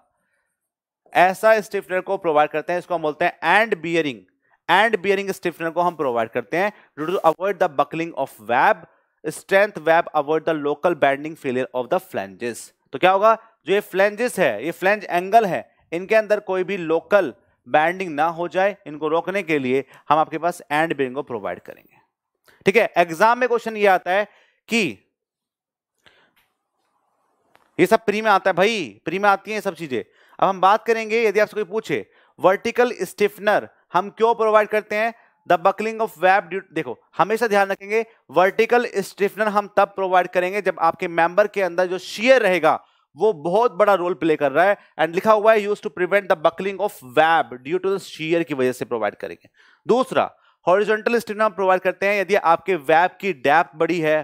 ऐसा स्टिफनर को प्रोवाइड करते हैं इसको हम बोलते हैं end bearing end bearing stiffener को हम प्रोवाइड करते हैं due to avoid the buckling of web strength web avoid the local bending failure of the flanges तो क्या होगा जो ये फ्लैंजेस है ये फ्लैंज एंगल है इनके अंदर कोई भी लोकल बैंडिंग ना हो जाए इनको रोकने के लिए हम आपके पास एंड बिंग को प्रोवाइड करेंगे ठीक है एग्जाम में क्वेश्चन ये आता है कि ये सब प्री में आता है भाई प्री में आती है ये सब चीजें अब हम बात करेंगे यदि आपसे कोई पूछे वर्टिकल स्टिफनर हम क्यों प्रोवाइड करते हैं द बकलिंग ऑफ वेब देखो हमेशा ध्यान रखेंगे वर्टिकल स्टिफनर हम तब प्रोवाइड करेंगे जब आपके मेंबर के अंदर जो शेयर रहेगा वो बहुत बड़ा रोल प्ले कर रहा है एंड लिखा हुआ है use to prevent the buckling of web due to the shear की वजह से प्रोवाइड करेंगे दूसरा हॉरिजॉन्टल स्टेनम प्रोवाइड करते हैं यदि आपके वैब की डैप्थ बड़ी है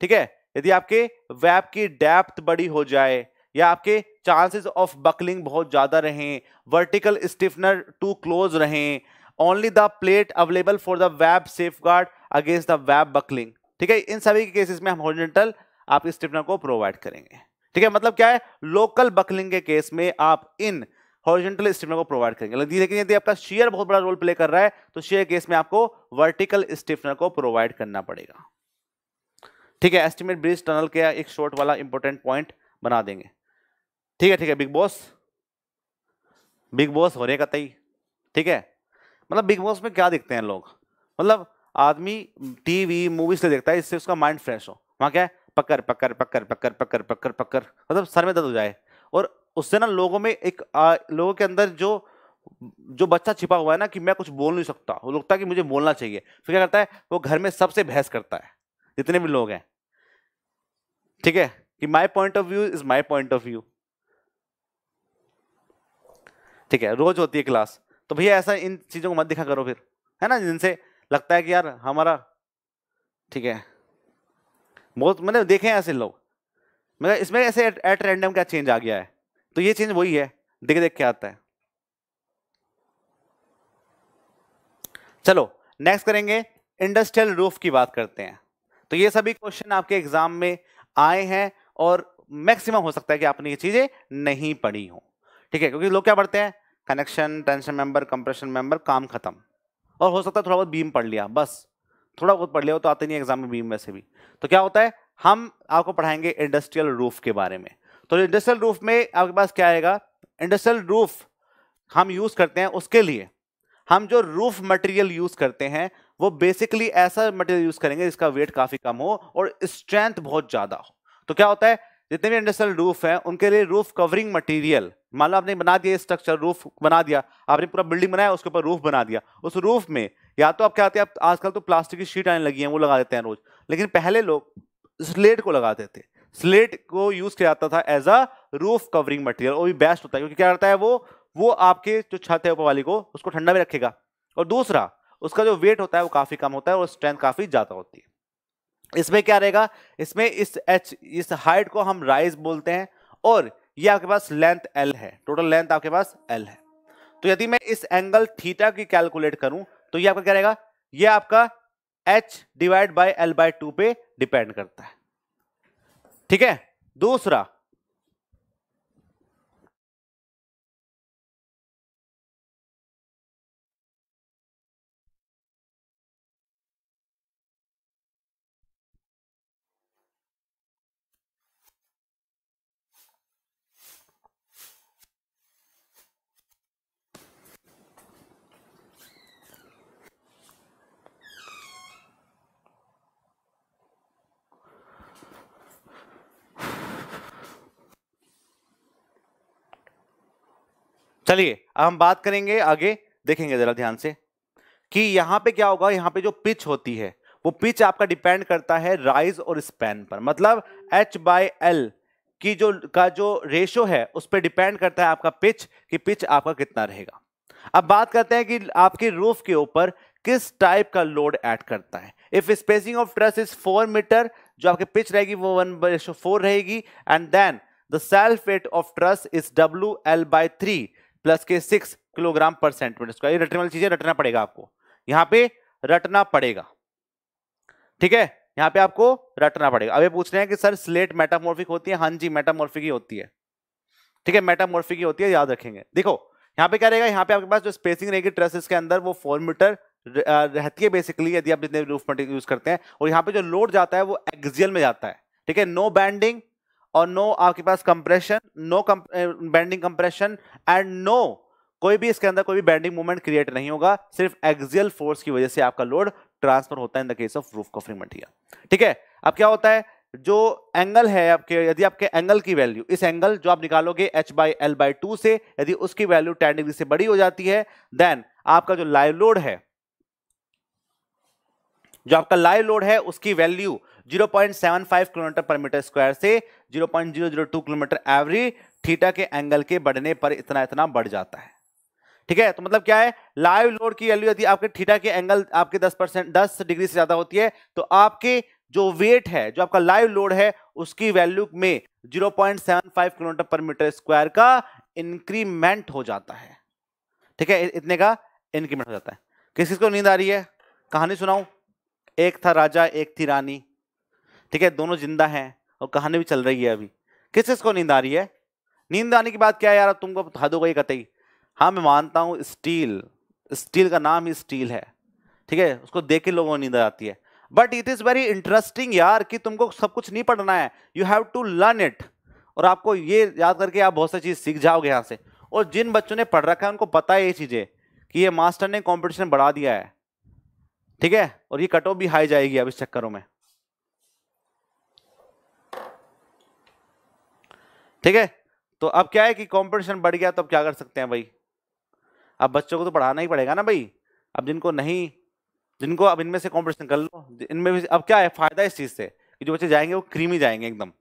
ठीक है यदि आपके वैब की डेप्थ बड़ी हो जाए या आपके चांसेस ऑफ बकलिंग बहुत ज़्यादा रहें वर्टिकल स्टिफनर टू क्लोज रहें only the plate available for the web safeguard against the web buckling ठीक है इन सभी केसेस में हम हॉरिजेंटल आपके स्टिफनर को प्रोवाइड करेंगे ठीक है मतलब क्या है लोकल बकलिंग के केस में आप इन हॉरिजेंटल स्टिफनर को प्रोवाइड करेंगे लेकिन यदि आपका शेयर बहुत बड़ा रोल प्ले कर रहा है तो शेयर केस में आपको वर्टिकल स्टिफनर को प्रोवाइड करना पड़ेगा ठीक है एस्टिमेट ब्रिज टनल के एक शॉर्ट वाला इंपॉर्टेंट पॉइंट बना देंगे ठीक है ठीक है बिग बॉस बिग बॉस हो रहे कतई ठीक है मतलब बिग बॉस में क्या देखते हैं लोग मतलब आदमी टीवी मूवीज से देखता है इससे उसका माइंड फ्रेश हो वहाँ क्या है पकड़ पकड़ पकड़ पकड़ पकड़ पकड़ पकड़ मतलब सर में दर्द हो जाए और उससे ना लोगों में एक आ, लोगों के अंदर जो जो बच्चा छिपा हुआ है ना कि मैं कुछ बोल नहीं सकता वो लगता है कि मुझे बोलना चाहिए फिर क्या करता है वो घर में सबसे बहस करता है जितने भी लोग हैं ठीक है कि my point of view is my point of view ठीक है रोज होती है क्लास तो भैया ऐसा इन चीज़ों को मत दिखा करो फिर है ना जिनसे लगता है कि यार हमारा ठीक है बहुत मतलब देखे हैं ऐसे लोग मतलब इसमें ऐसे एट रैंडम क्या चेंज आ गया है तो ये चेंज वही है देख देख के आता है चलो नेक्स्ट करेंगे इंडस्ट्रियल रूफ की बात करते हैं तो ये सभी क्वेश्चन आपके एग्जाम में आए हैं और मैक्सिमम हो सकता है कि आपने ये चीजें नहीं पढ़ी हो ठीक है क्योंकि लोग क्या पढ़ते हैं connection tension member compression member काम खत्म और हो सकता है थोड़ा बहुत बीम पढ़ लिया बस थोड़ा बहुत पढ़ लिया हो तो आते नहीं एग्जाम में बीम वैसे भी तो क्या होता है हम आपको पढ़ाएंगे इंडस्ट्रियल रूफ के बारे में तो इंडस्ट्रियल रूफ में आपके पास क्या आएगा इंडस्ट्रियल रूफ हम यूज़ करते हैं उसके लिए हम जो रूफ मटेरियल यूज़ करते हैं वो बेसिकली ऐसा मटेरियल यूज़ करेंगे जिसका वेट काफ़ी कम हो और स्ट्रेंथ बहुत ज़्यादा हो तो क्या होता है जितने भी इंडस्ट्रियल रूफ हैं उनके लिए रूफ कवरिंग मटेरियल मान लो आपने बना दिया स्ट्रक्चर रूफ बना दिया आपने पूरा बिल्डिंग बनाया उसके ऊपर रूफ बना दिया उस रूफ में या तो आप क्या आते हैं आजकल तो प्लास्टिक की शीट आने लगी है वो लगा देते हैं रोज लेकिन पहले लोग स्लेट को लगाते थे स्लेट को यूज किया जाता था as a roof covering material वो भी बेस्ट होता है क्योंकि क्या करता है वो वो आपके जो छत है ऊपर वाली को उसको ठंडा में रखेगा और दूसरा उसका जो वेट होता है वो काफी कम होता है और स्ट्रेंथ काफी ज्यादा होती है इसमें क्या रहेगा इसमें इस एच इस हाइट को हम राइज बोलते हैं और ये आपके पास लेंथ एल है टोटल लेंथ आपके पास एल है तो यदि मैं इस एंगल थीटा की कैलकुलेट करूं तो ये आपका क्या रहेगा ये आपका H divide by L by two पे डिपेंड करता है ठीक है दूसरा चलिए अब हम बात करेंगे आगे देखेंगे जरा ध्यान से कि यहाँ पे क्या होगा यहाँ पे जो पिच होती है वो पिच आपका डिपेंड करता है राइज और स्पैन पर मतलब एच बाई एल की जो का जो रेशो है उस पर डिपेंड करता है आपका पिच कि पिच आपका कितना रहेगा अब बात करते हैं कि आपके रूफ के ऊपर किस टाइप का लोड ऐड करता है if spacing of truss is four metre जो आपकी पिच रहेगी वो वन रेशो फोर रहेगी and then the self weight of truss is W L by three plus K six kilogram पर सेंटीमीटर स्क्वायर ये रटने वाली चीजें रटना पड़ेगा आपको यहां पे रटना पड़ेगा ठीक है यहां पे आपको रटना पड़ेगा अब ये पूछ रहे हैं कि सर स्लेट मेटामोर्फिक होती है हाँ जी मेटामोर्फिक ही होती है ठीक है मेटामोर्फिक ही होती है याद रखेंगे देखो यहां पे क्या रहेगा यहां पे आपके पास जो स्पेसिंग रहेगी ट्रेसेस के अंदर वो फोर मीटर रहती है बेसिकली यदि आप जितने रूफ मटेरियल यूज करते हैं और यहां पे जो लोड जाता है वो एक्सियल में जाता है ठीक है नो बैंडिंग और नो आपके पास compression no bending compression and no कोई भी इसके अंदर कोई भी बैंडिंग मूवमेंट क्रिएट नहीं होगा सिर्फ एक्सियल फोर्स की वजह से आपका लोड ट्रांसफर होता है in the case of roof covering material ठीक है अब क्या होता है जो एंगल है आपके यदि आपके एंगल की वैल्यू इस एंगल जो आप निकालोगे h by L by two से यदि उसकी वैल्यू टेन डिग्री से बड़ी हो जाती है देन आपका जो लाइव लोड है जो आपका लाइव लोड है उसकी वैल्यू 0.75 किलोमीटर पर मीटर स्क्वायर से 0.002 किलोमीटर एवरी थीटा के एंगल के बढ़ने पर इतना इतना बढ़ जाता है ठीक है तो मतलब क्या है लाइव लोड की वैल्यू यदि आपके थीटा के एंगल आपके 10 परसेंट दस डिग्री से ज्यादा होती है तो आपके जो वेट है जो आपका लाइव लोड है उसकी वैल्यू में फाइव किलोमीटर पर मीटर स्क्वायर का इंक्रीमेंट हो जाता है ठीक है इतने का इंक्रीमेंट हो जाता है किस किस को नींद आ रही है कहानी सुनाऊ एक था राजा एक थी रानी ठीक है दोनों जिंदा हैं और कहानी भी चल रही है अभी किस किस को नींद आ रही है नींद आने की बात क्या है यार तुमको बता गई कतई हाँ मैं मानता हूँ स्टील स्टील का नाम ही स्टील है ठीक है उसको देख के लोगों को नींद आती है but it is very interesting यार कि तुमको सब कुछ नहीं पढ़ना है you have to learn it और आपको ये याद करके आप बहुत सारी चीज़ सीख जाओगे यहाँ से और जिन बच्चों ने पढ़ रखा है उनको पता है ये चीज़ें कि ये मास्टर ने कॉम्पिटिशन बढ़ा दिया है ठीक है और ये कट ऑफ भी हाई जाएगी अब इस चक्करों में ठीक है तो अब क्या है कि कंपटीशन बढ़ गया तो अब क्या कर सकते हैं भाई अब बच्चों को तो पढ़ाना ही पड़ेगा ना भाई अब जिनको नहीं जिनको अब इनमें से कंपटीशन कर लो इनमें भी अब क्या है फ़ायदा इस चीज़ से कि जो बच्चे जाएंगे वो क्रीमी जाएंगे एकदम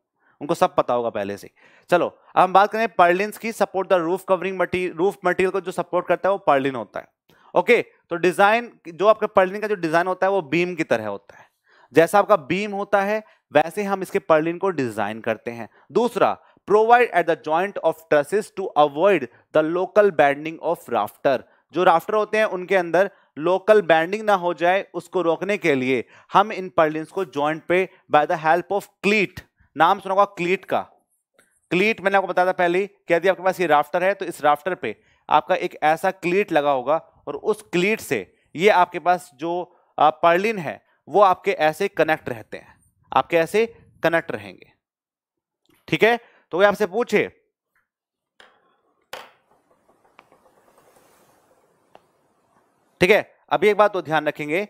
उनको सब पता होगा पहले से चलो अब हम बात करें पर्लिन की support the roof covering material roof material को जो सपोर्ट करता है वो पर्लिन होता है ओके तो डिज़ाइन जो आपके पर्लिन का जो डिज़ाइन होता है वो बीम की तरह होता है जैसा आपका बीम होता है वैसे हम इसके पर्लिन को डिज़ाइन करते हैं दूसरा provide at the joint of trusses to avoid the local bending of rafter जो राफ्टर होते हैं उनके अंदर लोकल बैंडिंग ना हो जाए उसको रोकने के लिए हम इन पर्लिन्स को ज्वाइंट पे by the help of cleat नाम सुना होगा क्लीट का क्लीट मैंने आपको बताया था पहले कि यदि आपके पास ये राफ्टर है तो इस राफ्टर पे आपका एक ऐसा क्लीट लगा होगा और उस क्लीट से ये आपके पास जो पर्लिन है वो आपके ऐसे कनेक्ट रहते हैं आपके ऐसे कनेक्ट रहेंगे ठीक है तो वे आपसे पूछे ठीक है अभी एक बात तो ध्यान रखेंगे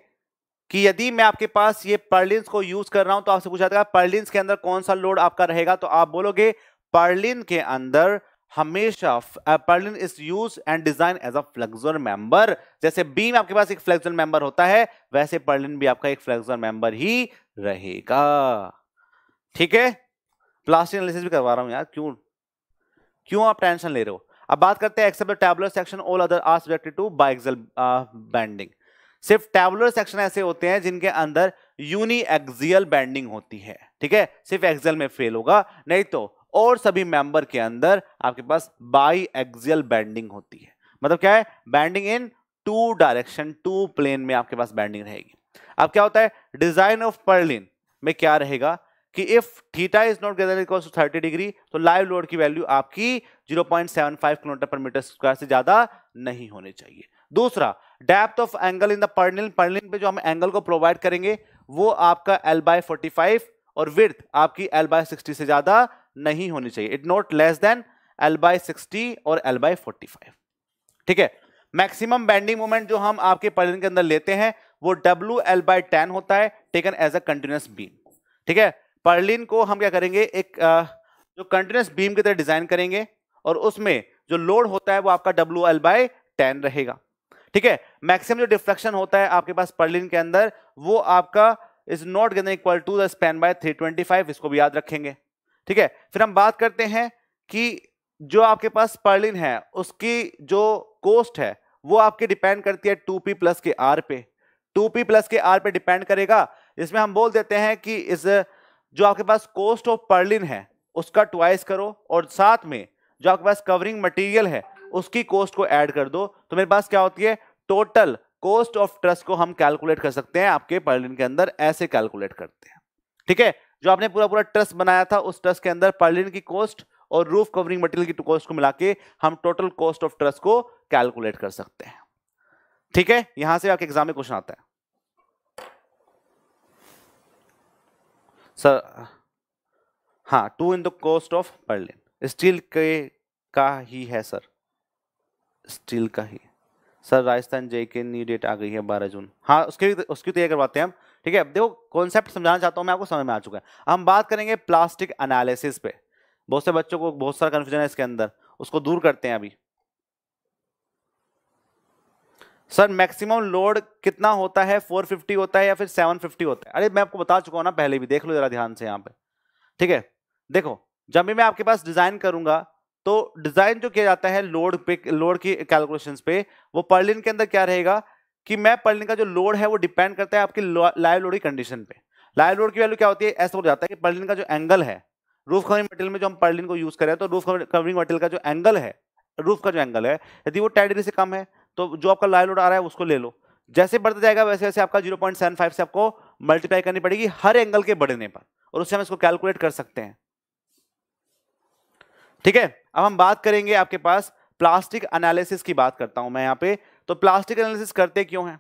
कि यदि मैं आपके पास ये पर्लिंस को यूज कर रहा हूं तो आपसे पूछा जाएगा पर्लिंस के अंदर कौन सा लोड आपका रहेगा तो आप बोलोगे पर्लिन के अंदर हमेशा purlin is use and design as a flexure member जैसे बीम आपके पास एक फ्लेक्सर मेंबर होता है वैसे पर्लिन भी आपका एक फ्लेक्सर मेंबर ही रहेगा ठीक है प्लास्टिक एनालिसिस भी करवा रहा हूँ यार क्यों क्यों आप टेंशन ले रहे हो अब बात करते हैं except tabular section all other are subjected to bi bending सिर्फ टैबुलर सेक्शन ऐसे होते हैं जिनके अंदर यूनी एक्सियल बैंडिंग होती है ठीक है सिर्फ एक्सल में फेल होगा नहीं तो और सभी मेंबर के अंदर आपके पास बाई एक्सियल बैंडिंग होती है मतलब क्या है bending in two direction two plane में आपके पास बैंडिंग रहेगी अब क्या होता है डिजाइन ऑफ पर्लिन में क्या रहेगा कि if theta is not greater equals to 30 degree तो लाइव लोड की वैल्यू आपकी 0.75 किलोमीटर पर मीटर स्क्वायर से ज्यादा नहीं होने चाहिए दूसरा depth of angle in the purlin purlin पे जो हम एंगल को प्रोवाइड करेंगे वो आपका एल बाय फोर्टी और विर्थ आपकी एल बाय सिक्सटी से ज्यादा नहीं होनी चाहिए it not less than L by sixty और एल बाय फोर्टी ठीक है मैक्सिमम बेंडिंग मोमेंट जो हम आपके पर्लिन के अंदर लेते हैं वो डब्ल्यू एल बाय टेन होता है taken as a continuous beam ठीक है पर्लिन को हम क्या करेंगे एक जो कंटिन्यूस बीम की तरह डिजाइन करेंगे और उसमें जो लोड होता है वो आपका डब्ल्यू एल बाय टेन रहेगा ठीक है मैक्सिमम जो डिफ्लेक्शन होता है आपके पास पर्लिन के अंदर वो आपका is not gain equal to the span by five इसको भी याद रखेंगे ठीक है फिर हम बात करते हैं कि जो आपके पास पर्लिन है उसकी जो कोस्ट है वो आपकी डिपेंड करती है two P plus K R पे two P plus K R पे डिपेंड करेगा इसमें हम बोल देते हैं कि इज जो आपके पास कॉस्ट ऑफ पर्लिन है उसका ट्वाइस करो और साथ में जो आपके पास कवरिंग मटेरियल है उसकी कॉस्ट को ऐड कर दो तो मेरे पास क्या होती है टोटल कॉस्ट ऑफ ट्रस्ट को हम कैलकुलेट कर सकते हैं आपके पर्लिन के अंदर ऐसे कैलकुलेट करते हैं ठीक है जो आपने पूरा पूरा ट्रस्ट बनाया था उस ट्रस्ट के अंदर पर्लिन की कॉस्ट और रूफ कवरिंग मटेरियल की कॉस्ट को मिला के हम टोटल कॉस्ट ऑफ ट्रस्ट को कैलकुलेट कर सकते हैं ठीक है यहां से आपके एग्जाम में क्वेश्चन आता है सर हाँ to in the cost of purlin steel के का ही है सर स्टील का ही सर राजस्थान जे के न्यू डेट आ गई है बारह जून हाँ उसके उसकी तैयार तो करवाते हैं हम ठीक है देखो कॉन्सेप्ट समझाना चाहता हूँ मैं आपको समझ में आ चुका है हम बात करेंगे प्लास्टिक एनालिसिस पे बहुत से बच्चों को बहुत सारा कन्फ्यूजन है इसके अंदर उसको दूर करते हैं अभी सर मैक्सिमम लोड कितना होता है 450 होता है या फिर 750 होता है अरे मैं आपको बता चुका हूँ ना पहले भी देख लो जरा ध्यान से यहाँ पे ठीक है देखो जब भी मैं आपके पास डिज़ाइन करूंगा तो डिज़ाइन जो किया जाता है लोड पे लोड की कैलकुलेशंस पे वो पर्लिन के अंदर क्या रहेगा कि मैं पर्लिन का जो लोड है वो डिपेंड करता है आपकी लाइव लोड की कंडीशन पे लाइव लोड की वैल्यू क्या होती है ऐसा हो जाता है कि पर्लिन का जो एंगल है रूफ कवरिंग मटेरियल में जो हम पर्लिन को यूज़ करें तो रूफ कवरिंग मटेरियल का जो एंगल है रूफ का जो एंगल है यदि वो टेन डिग्री से कम है तो जो आपका लाइव लोड आ रहा है उसको ले लो जैसे बढ़ता जाएगा वैसे वैसे आपका 0.75 से आपको मल्टीप्लाई करनी पड़ेगी हर एंगल के बढ़ने पर और उससे हम इसको कैलकुलेट कर सकते हैं ठीक है अब हम बात करेंगे आपके पास प्लास्टिक एनालिसिस की बात करता हूं मैं यहां पे तो प्लास्टिक एनालिसिस करते क्यों हैं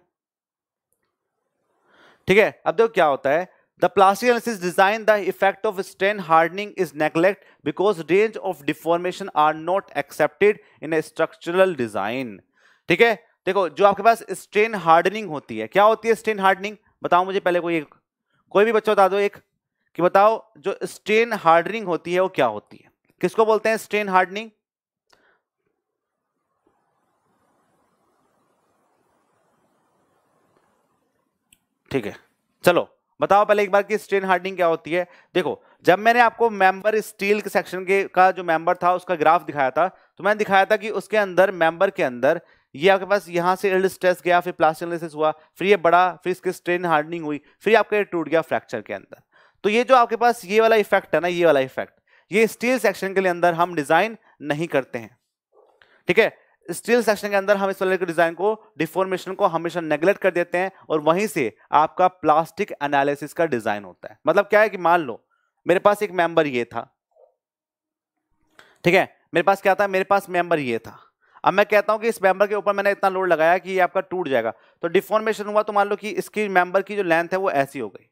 ठीक है अब देखो क्या होता है the plastic analysis design the effect of strain hardening is neglect because range of deformation are not accepted in a structural design ठीक है देखो जो आपके पास स्ट्रेन हार्डनिंग होती है क्या होती है स्ट्रेन हार्डनिंग बताओ मुझे पहले कोई एक कोई भी बच्चा बता दो एक कि बताओ जो स्ट्रेन हार्डनिंग होती है वो क्या होती है किसको बोलते हैं स्ट्रेन हार्डनिंग ठीक है चलो बताओ पहले एक बार कि स्ट्रेन हार्डनिंग क्या होती है देखो जब मैंने आपको मेंबर स्टील के सेक्शन के का जो मेंबर था उसका ग्राफ दिखाया था तो मैंने दिखाया था कि उसके अंदर मेंबर के अंदर ये आपके पास यहाँ से इल्ड स्ट्रेस गया फिर प्लास्टिक हुआ फिर ये बड़ा फिर इसके स्ट्रेन हार्डनिंग हुई फिर आपका ये टूट गया फ्रैक्चर के अंदर तो ये जो आपके पास ये वाला इफेक्ट है ना ये वाला इफेक्ट ये स्टील सेक्शन के लिए अंदर हम डिजाइन नहीं करते हैं ठीक है स्टील सेक्शन के अंदर हम इस वाले डिजाइन को डिफॉर्मेशन को हमेशा नेग्लेक्ट कर देते हैं और वहीं से आपका प्लास्टिक एनालिसिस का डिजाइन होता है मतलब क्या है कि मान लो मेरे पास एक मेंबर ये था ठीक है मेरे पास क्या था मेरे पास मेंबर ये था अब मैं कहता हूँ कि इस मेंबर के ऊपर मैंने इतना लोड लगाया कि ये आपका टूट जाएगा तो डिफॉर्मेशन हुआ तो मान लो कि इसकी मेंबर की जो लेंथ है वो ऐसी हो गई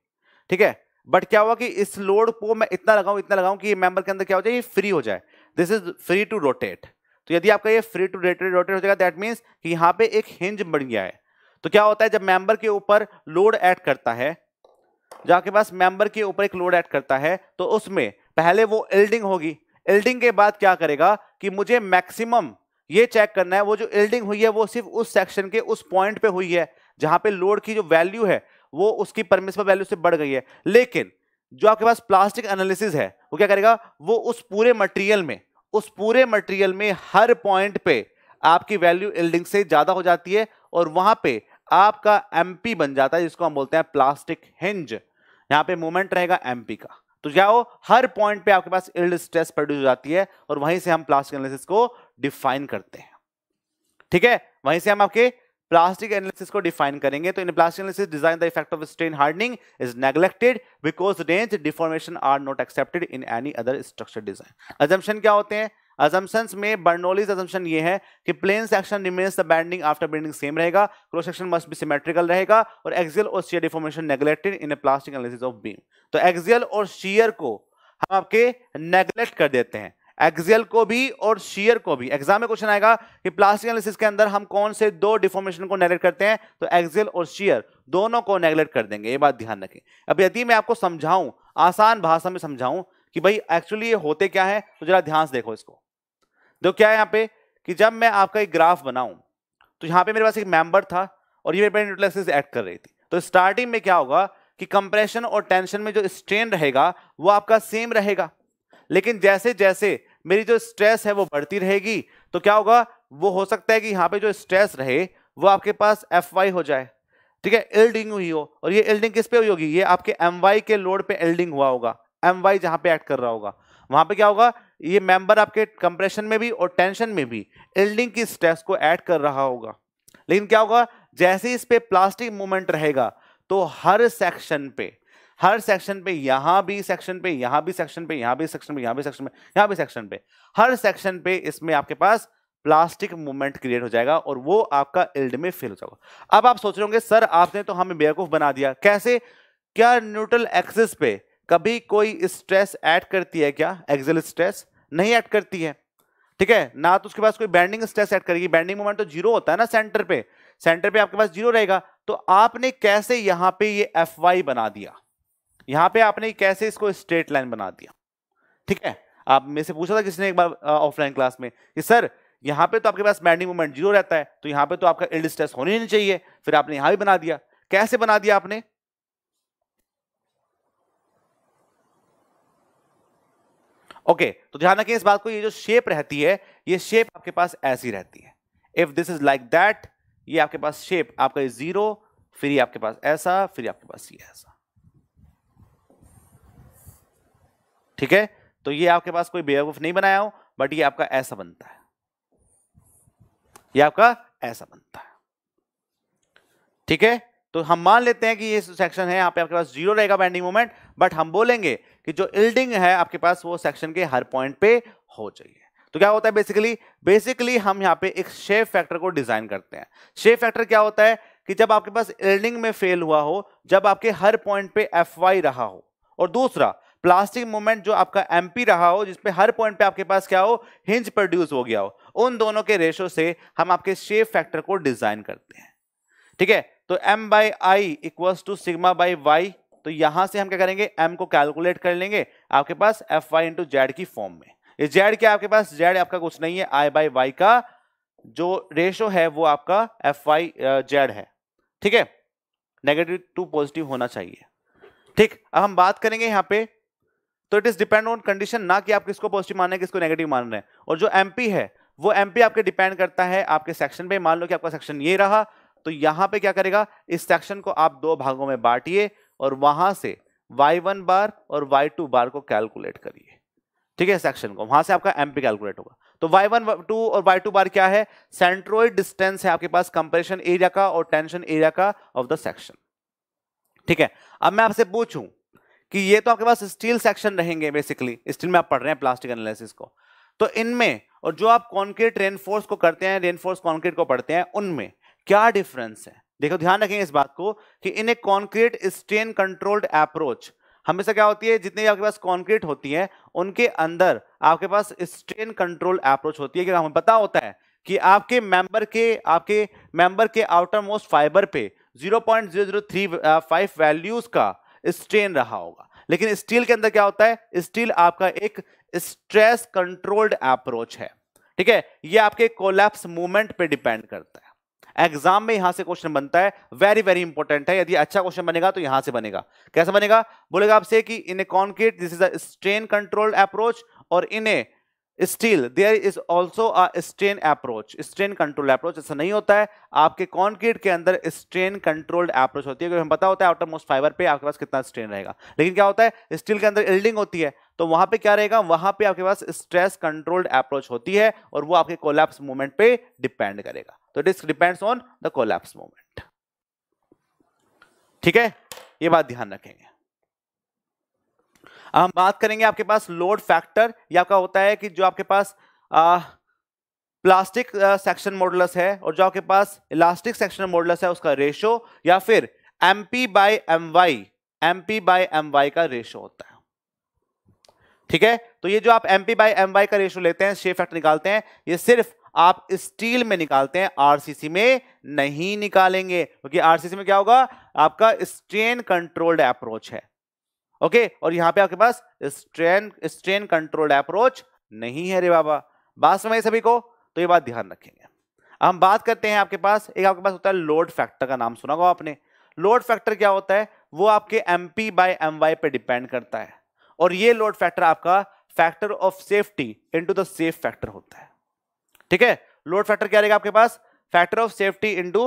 ठीक है बट क्या हुआ कि इस लोड को मैं इतना लगाऊं इतना लगाऊं कि ये मेंबर के अंदर क्या हो जाए ये फ्री हो जाए this is free to rotate तो यदि आपका ये फ्री टू रोटेट रोटेट हो जाएगा दैट मीन्स कि यहाँ पे एक हिंज बन गया है तो क्या होता है जब मेंबर के ऊपर लोड ऐड करता है जो आपके पास मेंबर के ऊपर एक लोड ऐड करता है तो उसमें पहले वो एल्डिंग होगी एल्डिंग के बाद क्या करेगा कि मुझे मैक्सिमम ये चेक करना है वो जो एल्डिंग हुई है वो सिर्फ उस सेक्शन के उस पॉइंट पे हुई है जहां पे लोड की जो वैल्यू है वो उसकी परमिशन वैल्यू से बढ़ गई है लेकिन जो आपके पास प्लास्टिक एनालिसिस है वो क्या करेगा वो उस पूरे मटेरियल में उस पूरे मटेरियल में हर पॉइंट पे आपकी वैल्यू एल्डिंग से ज़्यादा हो जाती है और वहां पे आपका एमपी बन जाता है जिसको हम बोलते हैं प्लास्टिक हिंज यहाँ पे मूवमेंट रहेगा एमपी का तो क्या हो हर पॉइंट पे आपके पास इल्ड स्ट्रेस प्रोड्यूस हो जाती है और वहीं से हम प्लास्टिक एनालिसिस को डिफाइन करते हैं ठीक है वहीं से हम आपके प्लास्टिक एनालिसिस को डिफाइन करेंगे तो in plastic analysis design the effect of strain hardening is neglected because range deformation are not accepted in any other structure design assumption क्या होते हैं असम्पशंस में बर्नोलीज असम्पशन ये है कि plane section remains the bending after bending same रहेगा cross section must भी symmetrical रहेगा और एक्जियल और shear deformation neglected in a plastic analysis of beam तो एक्जियल और शेयर को हम आपके नेगलेक्ट कर देते हैं एक्सियल को भी और शेयर को भी एग्जाम में क्वेश्चन आएगा कि प्लास्टिक एनालिसिस के अंदर हम कौन से दो डिफॉर्मेशन को नेगलेक्ट करते हैं तो एक्सियल और शेयर दोनों को नेगलेक्ट कर देंगे ये बात ध्यान रखें अब यदि मैं आपको समझाऊं आसान भाषा में समझाऊं कि भाई एक्चुअली ये होते क्या है तो जरा ध्यान से देखो इसको देखो तो क्या है यहाँ पे कि जब मैं आपका एक ग्राफ बनाऊं तो यहाँ पे मेरे पास एक मेंबर था और ये मेरे पे न्यूट्रलाइसिस एक्ट कर रही थी तो स्टार्टिंग में क्या होगा कि कंप्रेशन और टेंशन में जो स्ट्रेन रहेगा वो आपका सेम रहेगा लेकिन जैसे जैसे मेरी जो स्ट्रेस है वो बढ़ती रहेगी तो क्या होगा वो हो सकता है कि यहाँ पे जो स्ट्रेस रहे वो आपके पास एफ वाई हो जाए ठीक है एल्डिंग हुई हो और ये एल्डिंग किस पे हुई होगी ये आपके एम वाई के लोड पे एल्डिंग हुआ होगा एम वाई जहां पर एक्ट कर रहा होगा वहां पे क्या होगा ये मेंबर आपके कंप्रेशन में भी और टेंशन में भी एल्डिंग की स्ट्रेस को ऐड कर रहा होगा लेकिन क्या होगा जैसे ही इस पर प्लास्टिक मूवमेंट रहेगा तो हर सेक्शन पे हर सेक्शन पे यहां भी सेक्शन पे यहां भी सेक्शन पे यहां भी सेक्शन पे यहां भी सेक्शन पे यहां भी सेक्शन पे हर सेक्शन पे इसमें आपके पास प्लास्टिक मूवमेंट क्रिएट हो जाएगा और वो आपका एल्ड में फेल हो जाएगा अब आप सोच रहे होंगे सर आपने तो हमें बेवकूफ बना दिया कैसे क्या न्यूट्रल एक्सिस पे कभी कोई स्ट्रेस ऐड करती है क्या एक्सल स्ट्रेस नहीं ऐड करती है ठीक है ना तो उसके पास कोई बैंडिंग स्ट्रेस ऐड करेगी बैंडिंग मोमेंट तो जीरो होता है ना सेंटर पे सेंटर पे आपके पास जीरो रहेगा तो आपने कैसे यहां पे ये एफ वाई बना दिया यहां पे आपने कैसे इसको स्ट्रेट लाइन बना दिया ठीक है आप मेरे से पूछा था किसी ने एक बार ऑफलाइन क्लास में कि सर यहां पे तो आपके पास बैंडिंग मोमेंट जीरो रहता है तो यहां पे तो आपका इल्ड स्ट्रेस होनी नहीं चाहिए फिर आपने यहां भी बना दिया कैसे बना दिया आपने ओके okay, तो ध्यान रखें इस बात को ये जो शेप रहती है ये शेप आपके पास ऐसी रहती है if this is like that ये आपके पास शेप आपका जीरो फिर ये आपके पास ऐसा फिर आपके पास ये ऐसा ठीक है तो ये आपके पास कोई बेवकूफ नहीं बनाया हो बट ये आपका ऐसा बनता है ये आपका ऐसा बनता है ठीक है तो हम मान लेते हैं कि ये सेक्शन है यहाँ पे आपके पास जीरो रहेगा बैंडिंग मोमेंट बट हम बोलेंगे कि जो इल्डिंग है आपके पास वो सेक्शन के हर पॉइंट पे हो चाहिए तो क्या होता है बेसिकली बेसिकली हम यहाँ पे एक शेप फैक्टर को डिजाइन करते हैं शेप फैक्टर क्या होता है कि जब आपके पास इल्डिंग में फेल हुआ हो जब आपके हर पॉइंट पे एफ रहा हो और दूसरा प्लास्टिक मोमेंट जो आपका एम रहा हो जिसपे हर पॉइंट पे आपके पास क्या हो हिंज प्रोड्यूस हो गया हो उन दोनों के रेशो से हम आपके शेप फैक्टर को डिजाइन करते हैं ठीक है तो m by I equals to sigma by Y तो यहां से हम क्या करेंगे m को कैलकुलेट कर लेंगे आपके पास एफ वाई इंटू जेड की फॉर्म में ये जेड क्या आपके पास जेड आपका कुछ नहीं है आई बाई वाई का जो रेशो है वो आपका एफ वाई जेड है ठीक है नेगेटिव टू पॉजिटिव होना चाहिए ठीक अब हम बात करेंगे यहां पे तो it is depend on condition ना कि आप किसको पॉजिटिव मान रहे हैं किसको नेगेटिव मान रहे हैं और जो एम है वो एमपी आपके डिपेंड करता है आपके सेक्शन पे मान लो कि आपका सेक्शन ये रहा तो यहां पे क्या करेगा इस सेक्शन को आप दो भागों में बांटिए और वहां से y1 बार और y2 बार को कैलकुलेट करिए ठीक है सेक्शन को वहां से आपका एम पी कैलकुलेट होगा तो y1 टू और y2 बार क्या है सेंट्रोइड डिस्टेंस है आपके पास कंप्रेशन एरिया का और टेंशन एरिया का ऑफ द सेक्शन ठीक है अब मैं आपसे पूछूं कि ये तो आपके पास स्टील सेक्शन रहेंगे बेसिकली स्टील में आप पढ़ रहे हैं प्लास्टिक एनालिसिस को तो इनमें और जो आप कॉन्क्रीट रेनफोर्स को करते हैं रेनफोर्स कॉन्क्रीट को पढ़ते हैं उनमें क्या डिफरेंस है देखो ध्यान रखेंगे इस बात को कि in a concrete strain controlled approach हमेशा क्या होती है जितनी आपके पास कॉन्क्रीट होती है उनके अंदर आपके पास स्ट्रेन कंट्रोल अप्रोच होती है कि हमें पता होता है कि आपके मेंबर के आपके मेंबर के आउटर मोस्ट फाइबर पे फाइव वैल्यूज uh, का स्ट्रेन रहा होगा लेकिन स्टील के अंदर क्या होता है स्टील आपका एक स्ट्रेस कंट्रोल्ड अप्रोच है ठीक है ये आपके कोलैप्स मूवमेंट पे डिपेंड करता है एग्जाम में यहां से क्वेश्चन बनता है वेरी वेरी इंपॉर्टेंट है यदि अच्छा क्वेश्चन बनेगा तो यहां से बनेगा कैसे बनेगा बोलेगा आपसे कि in a concrete this is a strain controlled approach और in a steel there is also a strain approach strain control approach ऐसा नहीं होता है आपके कॉन्क्रीट के अंदर स्ट्रेन कंट्रोल्ड अप्रोच होती है क्योंकि हमें पता होता है आउटर मोस्ट फाइबर पे आपके पास कितना स्ट्रेन रहेगा लेकिन क्या होता है स्टील के अंदर इल्डिंग होती है तो वहां पे क्या रहेगा वहां पे आपके पास स्ट्रेस कंट्रोल्ड अप्रोच होती है और वो आपके कोलैप्स मूवमेंट पे डिपेंड करेगा तो this depends on the collapse moment ठीक है ये बात ध्यान रखेंगे हम बात करेंगे आपके पास लोड फैक्टर या आपका होता है कि जो आपके पास आ, प्लास्टिक सेक्शन मॉडलस है और जो आपके पास इलास्टिक सेक्शन मॉडलस है उसका रेशो या फिर M P by M Y M P by M Y का रेशो होता है ठीक है तो ये जो आप M P by M Y का रेशो लेते हैं शे फैक्टर निकालते हैं ये सिर्फ आप स्टील में निकालते हैं आरसीसी में नहीं निकालेंगे क्योंकि तो आरसीसी में क्या होगा आपका स्ट्रेन कंट्रोल्ड अप्रोच है ओके और यहां पे आपके पास स्ट्रेन स्ट्रेन कंट्रोल्ड अप्रोच नहीं है रे बाबा बात समझ सभी को तो ये बात ध्यान रखेंगे हम बात करते हैं आपके पास एक आपके पास होता है लोड फैक्टर का नाम सुना होगा आपने लोड फैक्टर क्या होता है वो आपके एम पी बाई एम पर डिपेंड करता है और ये लोड फैक्टर आपका factor of safety into the shape factor होता है ठीक है लोड फैक्टर क्या रहेगा आपके पास factor of safety into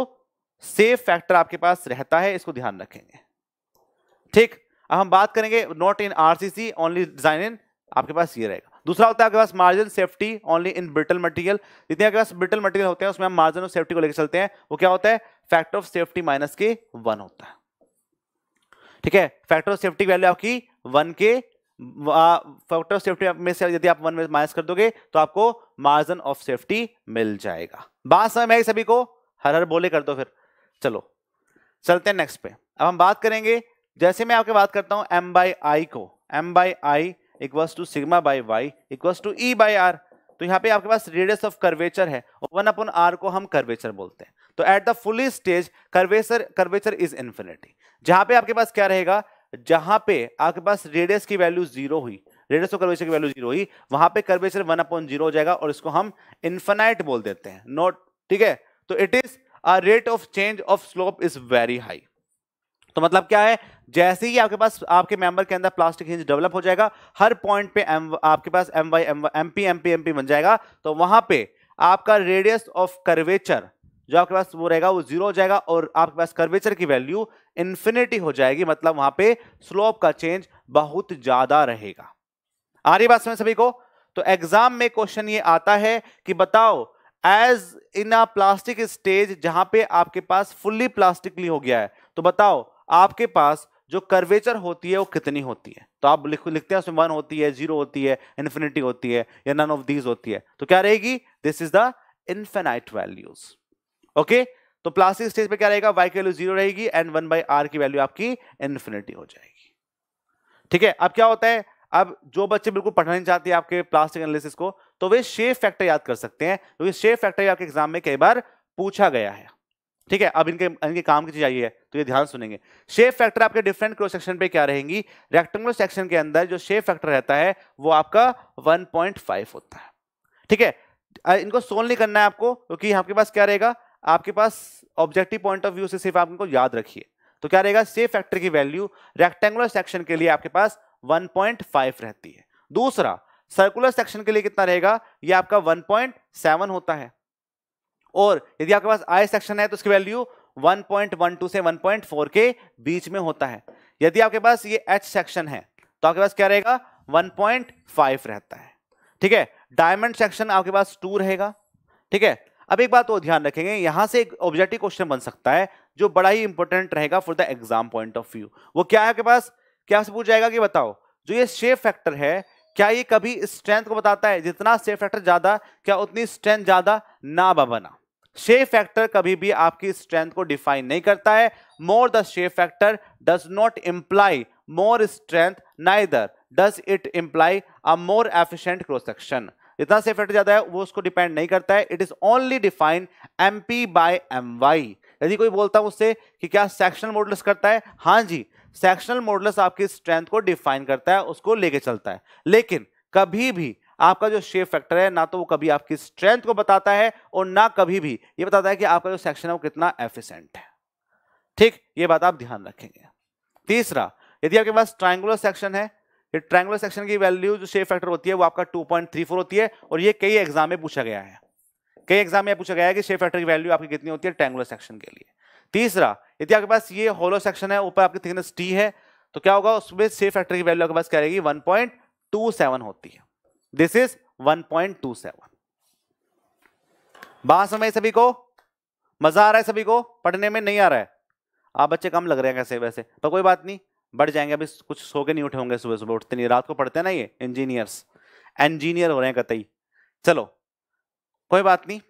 shape factor आपके पास रहता है इसको ध्यान रखेंगे ठीक अब हम बात करेंगे not in RCC only design in आपके पास ये रहेगा दूसरा होता है आपके पास margin safety only in brittle material जितने आपके पास ब्रिटल मटेरियल होते हैं उसमें हम मार्जिन ऑफ सेफ्टी को लेकर चलते हैं वो क्या होता है फैक्टर ऑफ सेफ्टी माइनस के वन होता है ठीक है फैक्टर ऑफ सेफ्टी वैल्यू आपकी वन के फैक्टर ऑफ सेफ्टी में से यदि आप वन में माइनस कर दोगे तो आपको मार्जिन ऑफ सेफ्टी मिल जाएगा बात समय में आई सभी को हर हर बोले कर दो फिर चलो चलते हैं नेक्स्ट पे अब हम बात करेंगे जैसे मैं आपके बात करता हूं एम बाई आई को M by I equals to sigma by Y equals to E by R तो यहाँ पे आपके पास रेडियस ऑफ कर्वेचर है और वन अपन आर को हम कर्वेचर बोलते हैं तो at the fully stage curvature curvature is infinity जहां पे आपके पास क्या रहेगा जहां पे आपके पास रेडियस की वैल्यू जीरो हुई रेडियस ऑफ कर्वेचर की वैल्यू जीरो हुई वहां पे कर्वेचर वन अपॉइंट जीरो हो जाएगा और इसको हम इन्फेनाइट बोल देते हैं नोट ठीक है तो it is a rate of change of slope is very high तो मतलब क्या है जैसे ही आपके पास आपके मेंबर के अंदर प्लास्टिक हिंज डेवलप हो जाएगा हर पॉइंट पे एम आपके पास M Y M M P M P M P बन जाएगा तो वहां पे आपका रेडियस ऑफ कर्वेचर जो आपके पास वो रहेगा वो जीरो हो जाएगा और आपके पास कर्वेचर की वैल्यू इन्फिनिटी हो जाएगी मतलब वहां पे स्लोप का चेंज बहुत ज्यादा रहेगा आ रही बात समझ सभी को तो एग्जाम में क्वेश्चन ये आता है कि बताओ as in a plastic stage जहां पे आपके पास फुल्ली प्लास्टिकली हो गया है तो बताओ आपके पास जो कर्वेचर होती है वो कितनी होती है तो आप लिख लिखते हैं उसमें वन होती है जीरो होती है इन्फिनिटी होती है या नन ऑफ दीज होती है तो क्या रहेगी this is the infinite values okay तो प्लास्टिक स्टेज पे क्या रहेगा वाई की वैल्यू जीरो रहेगी एंड वन बाई आर की वैल्यू आपकी इन्फिनिटी हो जाएगी ठीक है अब क्या होता है अब जो बच्चे बिल्कुल पढ़ना नहीं चाहते आपके प्लास्टिक एनालिसिस को तो वे शेफ फैक्टर याद कर सकते हैं क्योंकि तो शेफ फैक्टर आपके एग्जाम में कई बार पूछा गया है ठीक है अब इनके इनके काम की चीज आई है तो ये ध्यान सुनेंगे शेप फैक्टर आपके डिफरेंट क्रॉस सेक्शन पे क्या रहेंगी रेक्टेंगुलर सेक्शन के अंदर जो शेप फैक्टर रहता है वो आपका 1.5 होता है ठीक है इनको सोल्व नहीं करना है आपको क्योंकि तो आपके पास क्या रहेगा आपके पास ऑब्जेक्टिव पॉइंट ऑफ व्यू से सिर्फ आपको याद रखिए तो क्या रहेगा सेफ फैक्टर की वैल्यू रेक्टेंगुलर सेक्शन के लिए आपके पास 1.5 रहती है दूसरा सर्कुलर सेक्शन के लिए कितना रहेगा ये आपका 1.7 होता है और यदि आपके पास आई सेक्शन है तो उसकी वैल्यू 1.12 से 1.4 के बीच में होता है यदि आपके पास ये एच सेक्शन है तो आपके पास क्या रहेगा 1.5 रहता है ठीक है डायमंड सेक्शन आपके पास टू रहेगा ठीक है अब एक बात और ध्यान रखेंगे यहां से एक ऑब्जेक्टिव क्वेश्चन बन सकता है जो बड़ा ही इंपॉर्टेंट रहेगा for the exam point of view वो क्या है आपके पास क्या से पूछ जाएगा कि बताओ जो ये शेप फैक्टर है क्या ये कभी स्ट्रेंथ को बताता है जितना शेप फैक्टर ज्यादा क्या उतनी स्ट्रेंथ ज्यादा ना बना शेप फैक्टर कभी भी आपकी स्ट्रेंथ को डिफाइन नहीं करता है more the shape factor does not imply more strength neither does it imply a more efficient cross section जितना से फैक्टर ज्यादा है वो उसको डिपेंड नहीं करता है it is only defined M P by M Y यदि कोई बोलता है उससे कि क्या सेक्शनल मॉडल्स करता है हाँ जी सेक्शनल मॉडल्स आपकी स्ट्रेंथ को डिफाइन करता है उसको लेके चलता है लेकिन कभी भी आपका जो शेप फैक्टर है ना तो वो कभी आपकी स्ट्रेंथ को बताता है और ना कभी भी ये बताता है कि आपका जो सेक्शन है वो कितना एफिशेंट है ठीक ये बात आप ध्यान रखेंगे तीसरा यदि आपके पास ट्राइंगुलर सेक्शन है ये ट्रायंगुलर सेक्शन की वैल्यू जो शेप फैक्टर होती है वो आपका 2.34 होती है और ये कई एग्जाम में पूछा गया है कई एग्जाम में पूछा गया है कि शेप फैक्टर की वैल्यू आपकी कितनी होती है ट्रैंगुलर सेक्शन के लिए तीसरा यदि आपके पास ये होलो सेक्शन है ऊपर आपकी थिकनेस टी है तो क्या होगा उसमें सेफ फैक्टर की वैल्यू आपके पास क्या रहेगी सेवन होती है दिस इज वन 1.27 बात समझ सभी को मजा आ रहा है सभी को पढ़ने में नहीं आ रहा है आप बच्चे कम लग रहे हैं कैसे वैसे पर कोई बात नहीं बढ़ जाएंगे अभी कुछ सो के नहीं उठे होंगे सुबह सुबह उठते नहीं रात को पढ़ते हैं ना ये इंजीनियर्स इंजीनियर हो रहे हैं कतई चलो कोई बात नहीं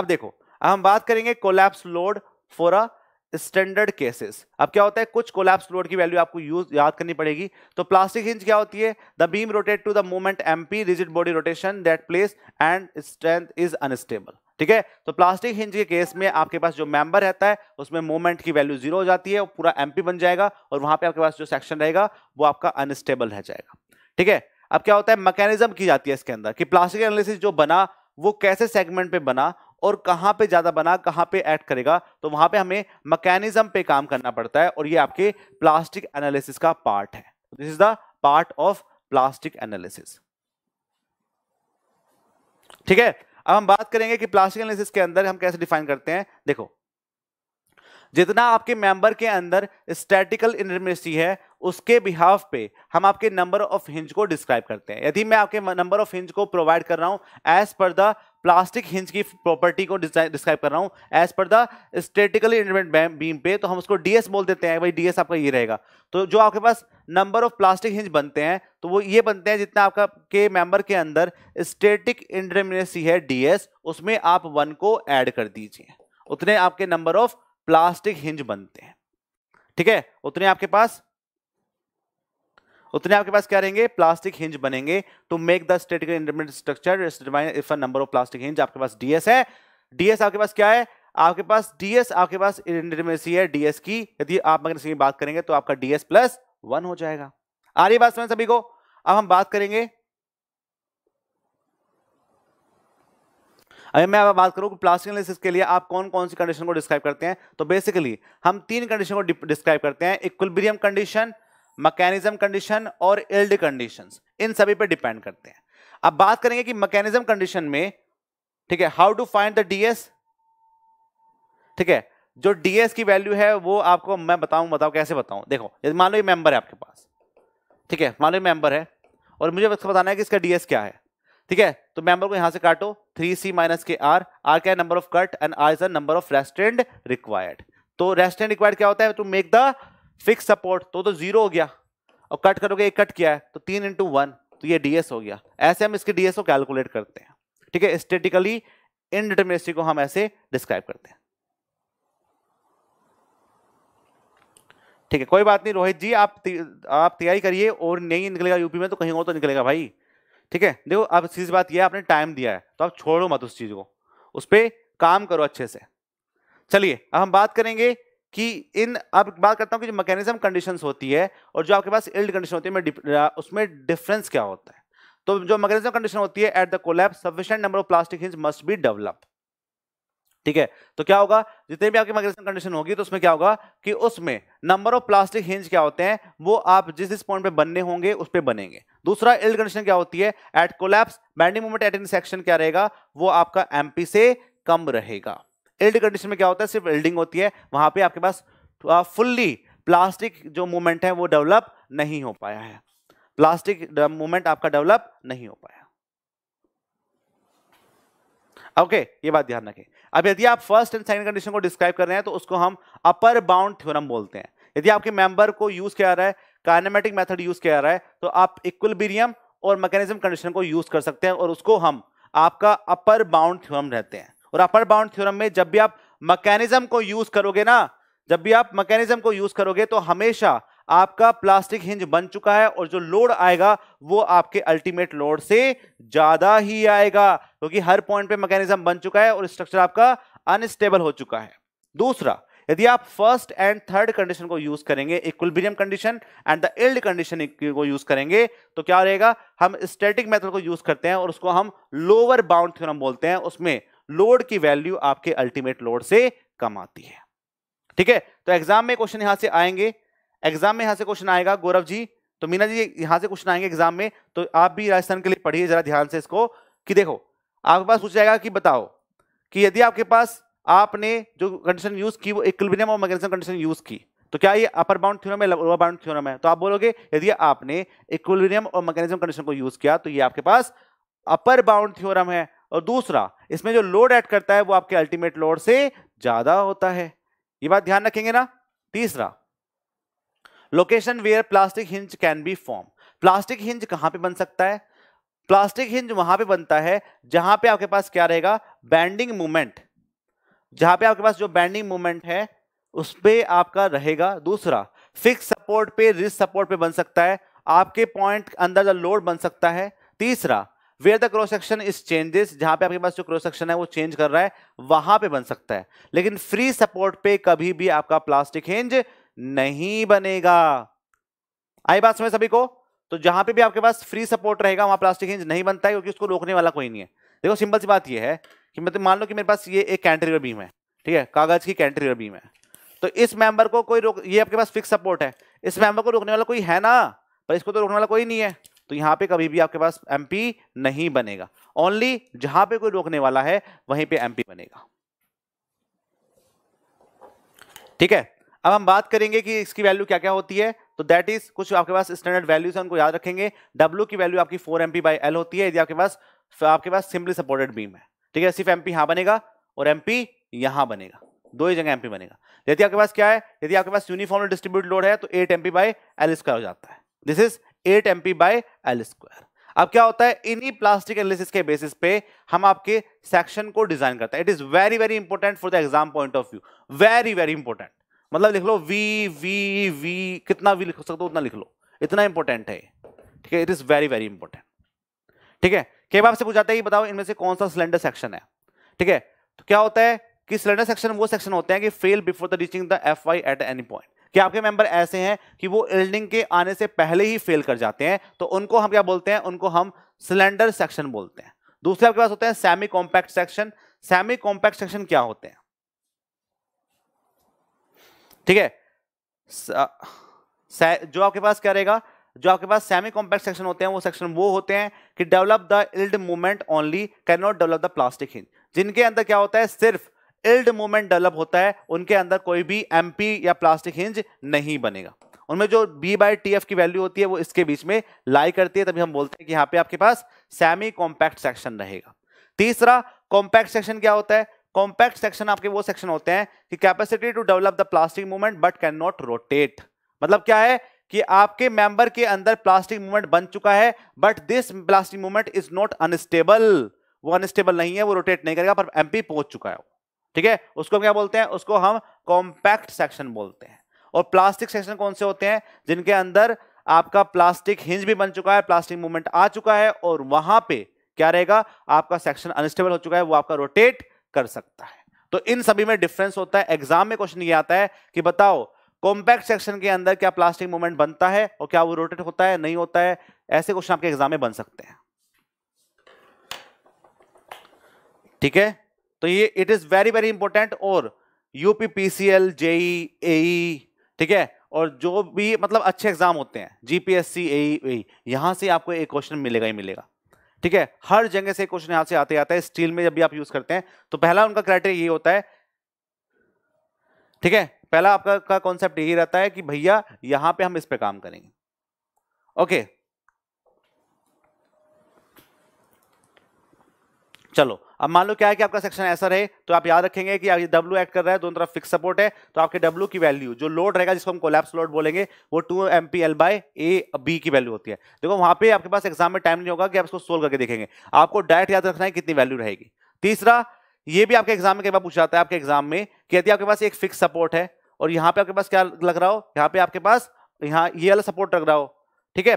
अब देखो अब हम बात करेंगे collapse load for a standard cases अब क्या होता है कुछ कोलैप्स लोड की वैल्यू आपको यूज याद करनी पड़ेगी तो प्लास्टिक हिंज क्या होती है the beam rotate to the moment MP rigid body rotation that place and strength is unstable ठीक है तो प्लास्टिक हिंज के केस में आपके पास जो मेंबर रहता है उसमें मोमेंट की वैल्यू जीरो हो जाती है वो पूरा एमपी बन जाएगा और वहां पे आपके पास जो सेक्शन रहेगा वो आपका अनस्टेबल रह जाएगा ठीक है अब क्या होता है मैकेनिज्म की जाती है इसके अंदर कि प्लास्टिक एनालिसिस जो बना वो कैसे सेगमेंट पे बना और कहाँ पे ज़्यादा बना कहाँ पे एड करेगा तो वहाँ पर हमें मकैनिज्म पे काम करना पड़ता है और ये आपके प्लास्टिक एनालिसिस का पार्ट है this is the part of plastic analysis ठीक है अब हम बात करेंगे कि प्लास्टिक एनालिसिस के अंदर हम कैसे डिफाइन करते हैं देखो जितना आपके मेंबर के अंदर स्टैटिकल इनमेसी है उसके बिहाफ पे हम आपके नंबर ऑफ हिंज को डिस्क्राइब करते हैं यदि मैं आपके नंबर ऑफ हिंज को प्रोवाइड कर रहा हूं एज पर द प्लास्टिक हिंज की प्रॉपर्टी को डिस्क्राइब कर रहा हूँ as per the statically independent beam पे तो हम उसको डीएस बोल देते हैं भाई डीएस आपका ये रहेगा तो जो आपके पास नंबर ऑफ प्लास्टिक हिंज बनते हैं तो वो ये बनते हैं जितना आपका के मेंबर के अंदर स्टेटिक इंडिपेंडेंसी है डीएस उसमें आप वन को ऐड कर दीजिए उतने आपके नंबर ऑफ प्लास्टिक हिंज बनते हैं ठीक है उतने आपके पास उतने आपके पास क्या रहेंगे प्लास्टिक हिंज बनेंगे to make the statical independent structure if a number of plastic hinge आपके पास डीएस है डीएस आपके पास क्या है आपके पास डीएस आपके पास इंडिटर्मेसी है डीएस की यदि आप मगर की बात करेंगे तो आपका डीएस प्लस वन हो जाएगा आ रही बात समझ सभी को अब हम बात करेंगे अगर मैं अब बात करूं कि प्लास्टिक एनालिसिस के लिए आप कौन कौन सी कंडीशन को डिस्क्राइब करते हैं तो बेसिकली हम तीन कंडीशन को डिस्क्राइब करते हैं इक्विलिब्रियम कंडीशन मैकेनिज्म कंडीशन और इल्ड कंडीशन इन सभी पे डिपेंड करते हैं अब बात करेंगे कि मैकेनिज्म कंडीशन में ठीक है how to find the DS ठीक है जो डीएस की वैल्यू है वो आपको मैं बताऊं बताओ कैसे बताऊं देखो मान लो ये मेंबर है आपके पास ठीक है मान लो ये मेंबर है और मुझे बताना है कि इसका डीएस क्या है ठीक है तो मेंबर को यहां से काटो थ्री सी माइनस के आर आर क्या number of cut and R is the number of restraint required तो रेस्टेंट रिक्वायर्ड क्या होता है to make the fix support तो तो जीरो हो गया और कट करोगे एक कट किया है तो तीन इंटू वन तो ये डीएस हो गया ऐसे हम इसके डीएस को कैलकुलेट करते हैं ठीक है स्टेटिकली इनडिटर्मिनेसी को हम ऐसे डिस्क्राइब करते हैं ठीक है कोई बात नहीं रोहित जी आप ती, आप तैयारी करिए और नहीं निकलेगा यूपी में तो कहीं और तो निकलेगा भाई ठीक है देखो अब सीधी बात यह आपने टाइम दिया है तो आप छोड़ो मत उस चीज़ को उस पर काम करो अच्छे से चलिए अब हम बात करेंगे कि इन अब बात करता हूँ कि जो मैकेनिज्म कंडीशंस होती है और जो आपके पास इल्ड कंडीशन होती है मैं उसमें डिफरेंस क्या होता है तो जो मैकेनिज्म कंडीशन होती है at the collapse sufficient number of plastic hinge must be develop ठीक है तो क्या होगा जितने भी आपकी मैकेनिज्म कंडीशन होगी तो उसमें क्या होगा कि उसमें नंबर ऑफ प्लास्टिक हिंज क्या होते हैं वो आप जिस जिस पॉइंट पे बनने होंगे उस पर बनेंगे दूसरा इल्ड कंडीशन क्या होती है at collapse bending moment at in section क्या रहेगा वो आपका एमपी से कम रहेगा इल्ड कंडीशन में क्या होता है सिर्फ इल्डिंग होती है वहां पे आपके पास फुल्ली प्लास्टिक जो मूवमेंट है वो डेवलप नहीं हो पाया है प्लास्टिक मूवमेंट आपका डेवलप नहीं हो पाया ओके okay, ये बात ध्यान रखें अब यदि आप फर्स्ट एंड सेकंड कंडीशन को डिस्क्राइब कर रहे हैं तो उसको हम अपर बाउंड थ्योरम बोलते हैं यदि आपके मेंबर को यूज किया रहा है काइनेमेटिक मेथड यूज किया रहा है तो आप इक्विलिब्रियम और मैकेनिज्म कंडीशन को यूज कर सकते हैं और उसको हम आपका अपर बाउंड थ्योरम रहते हैं और अपर बाउंड थ्योरम में जब भी आप मैकेनिज्म को यूज करोगे ना जब भी आप मैकेनिज्म को यूज करोगे तो हमेशा आपका प्लास्टिक हिंज बन चुका है और जो लोड आएगा वो आपके अल्टीमेट लोड से ज्यादा ही आएगा क्योंकि तो हर पॉइंट पे मैकेनिज्म बन चुका है और स्ट्रक्चर आपका अनस्टेबल हो चुका है दूसरा यदि आप फर्स्ट एंड थर्ड कंडीशन को यूज करेंगे equilibrium condition and the yield condition को यूज करेंगे तो क्या रहेगा हम स्टैटिक मेथड को यूज करते हैं और उसको हम लोअर बाउंड थ्योरम बोलते हैं उसमें लोड की वैल्यू आपके अल्टीमेट लोड से कम आती है ठीक है तो एग्जाम में क्वेश्चन यहां से आएंगे एग्जाम में यहां से क्वेश्चन आएगा गौरव जी तो मीना जी यहां से क्वेश्चन आएंगे एग्जाम में तो आप भी राजस्थान के लिए पढ़िए जरा ध्यान से इसको कि देखो आपके पास पूछा जाएगा कि बताओ कि यदि आपके पास आपने जो कंडीशन यूज की वो इक्विलिब्रियम और मैकेनिज्म कंडीशन यूज की तो क्या ये अपर बाउंड थ्योरम है लोअर बाउंड थ्योरम है तो आप बोलोगे यदि आपने इक्विलिब्रियम और मैकेनिज्म कंडीशन को यूज किया तो ये आपके पास अपर बाउंड थ्योरम है और दूसरा इसमें जो लोड ऐड करता है वो आपके अल्टीमेट लोड से ज्यादा होता है ये बात ध्यान रखेंगे ना तीसरा location where plastic hinge can be form plastic hinge कहां पे बन सकता है प्लास्टिक हिंज वहां पे बनता है जहां पे आपके पास क्या रहेगा बैंडिंग मूवमेंट जहां पे आपके पास जो बैंडिंग मूवमेंट है उस पर आपका रहेगा दूसरा फिक्स सपोर्ट पे रिस्ट सपोर्ट पे बन सकता है आपके पॉइंट अंदर लोड बन सकता है तीसरा where the cross section is changes जहां पे आपके पास जो क्रॉस सेक्शन है वो चेंज कर रहा है वहां पे बन सकता है लेकिन फ्री सपोर्ट पे कभी भी आपका प्लास्टिक हिंज नहीं बनेगा आई बात समझ सभी को तो जहां पे भी आपके पास फ्री सपोर्ट रहेगा वहां प्लास्टिक हिंज नहीं बनता है क्योंकि उसको रोकने वाला कोई नहीं है देखो सिंपल सी बात यह है कि मतलब मान लो कि मेरे पास ये एक कैंट्रीवर बीम है ठीक है कागज की कैंट्रीवर बीम है तो इस मेंबर को कोई रोक ये आपके पास फिक्स सपोर्ट है इस मेंबर को रोकने वाला कोई है ना पर इसको तो रोकने वाला कोई नहीं है तो यहाँ पे कभी भी आपके पास एमपी नहीं बनेगा ओनली जहां पे कोई रोकने वाला है वहीं पे एमपी बनेगा ठीक है अब हम बात करेंगे कि इसकी वैल्यू क्या क्या होती है तो दैट इज कुछ आपके पास स्टैंडर्ड वैल्यूज उनको याद रखेंगे डब्ल्यू की वैल्यू आपकी फोर एमपी बाई एल होती है यदि आपके पास आपके पास सिंपली सपोर्टेड बीम है ठीक है सिर्फ एमपी यहां बनेगा और एमपी यहां बनेगा दो ही जगह एमपी बनेगा यदि आपके पास क्या है यदि आपके पास यूनिफॉर्म डिस्ट्रीब्यूट लोड है तो at MP by L square हो जाता है this is at M P by L square अब क्या होता है इन्हीं प्लास्टिक एनालिसिस के बेसिस पे हम आपके सेक्शन को डिजाइन करते हैं it is very very important for the exam point of view very very important मतलब लिख लो वी वी वी कितना वी लिख सकते हो उतना लिख लो इतना इंपॉर्टेंट है ठीक है it is very very important ठीक है कई बार आपसे पूछाते हैं बताओ इनमें से कौन सा सिलेंडर सेक्शन है ठीक है तो क्या होता है कि सिलेंडर सेक्शन वो सेक्शन होते हैं कि fail before the reaching the F Y at any point कि आपके मेंबर ऐसे हैं कि वो एल्डिंग के आने से पहले ही फेल कर जाते हैं तो उनको हम क्या बोलते हैं उनको हम सिलेंडर सेक्शन बोलते हैं दूसरे आपके पास होते हैं semi compact section semi compact section क्या होते हैं ठीक है जो आपके पास क्या रहेगा जो आपके पास सेमी कॉम्पैक्ट सेक्शन होते हैं वो सेक्शन वो होते हैं कि develop the yield movement only can not develop the plastic hinge जिनके अंदर क्या होता है सिर्फ इल्ड मोमेंट डेवलप होता है उनके अंदर कोई भी एमपी या प्लास्टिक हिंज नहीं बनेगा उनमें जो बी बाई टी की वैल्यू होती है वो इसके बीच में लाई करती है तभी हम बोलते हैं कि यहाँ पे आपके पास सेमी कॉम्पैक्ट सेक्शन रहेगा तीसरा कॉम्पैक्ट सेक्शन क्या होता है कॉम्पैक्ट सेक्शन आपके वो सेक्शन होते हैं कि capacity to develop the plastic movement but can not rotate मतलब क्या है कि आपके मेंबर के अंदर प्लास्टिक मूवमेंट बन चुका है but this plastic movement is not unstable वो अनस्टेबल नहीं है वो रोटेट नहीं करेगा पर एमपी पहुंच चुका है ठीक है उसको क्या बोलते हैं उसको हम कॉम्पैक्ट सेक्शन बोलते हैं और प्लास्टिक सेक्शन कौन से होते हैं जिनके अंदर आपका प्लास्टिक हिंज भी बन चुका है प्लास्टिक मूवमेंट आ चुका है और वहां पे क्या रहेगा आपका सेक्शन अनस्टेबल हो चुका है वो आपका रोटेट कर सकता है तो इन सभी में डिफरेंस होता है एग्जाम में क्वेश्चन ये आता है कि बताओ कॉम्पैक्ट सेक्शन के अंदर क्या प्लास्टिक मूवमेंट बनता है और क्या वो रोटेट होता है नहीं होता है ऐसे क्वेश्चन आपके एग्जाम में बन सकते हैं ठीक है तो ये it is very very important और यूपी पीसीएल जेई ए ठीक है और जो भी मतलब अच्छे एग्जाम होते हैं जीपीएससी ए यहां से आपको एक क्वेश्चन मिलेगा ही मिलेगा ठीक है हर जगह से क्वेश्चन यहां से आते आता है स्टील में जब भी आप यूज करते हैं तो पहला उनका क्राइटेरिया ये होता है ठीक है पहला आपका का कॉन्सेप्ट यही रहता है कि भैया यहां पे हम इस पे काम करेंगे ओके चलो अब मान लो क्या है कि आपका सेक्शन ऐसा रहे तो आप याद रखेंगे कि ये डब्ल्यू एक्ट कर रहा है दोनों तरफ फिक्स सपोर्ट है तो आपके डब्ल्यू की वैल्यू जो लोड रहेगा जिसको हम कोलैप्स लोड बोलेंगे वो two M P L by A B की वैल्यू होती है देखो वहां पे आपके पास एग्जाम में टाइम नहीं होगा कि आप इसको सोल्व करके देखेंगे आपको डायरेक्ट याद रखना है कितनी वैल्यू रहेगी तीसरा ये भी आपके एग्जाम में कई बार पूछा जाता है आपके एग्जाम में कि यदि आपके पास एक फिक्स सपोर्ट है और यहाँ पे आपके पास क्या लग रहा हो यहाँ पे आपके पास यहाँ ये वाला सपोर्ट लग रहा हो ठीक है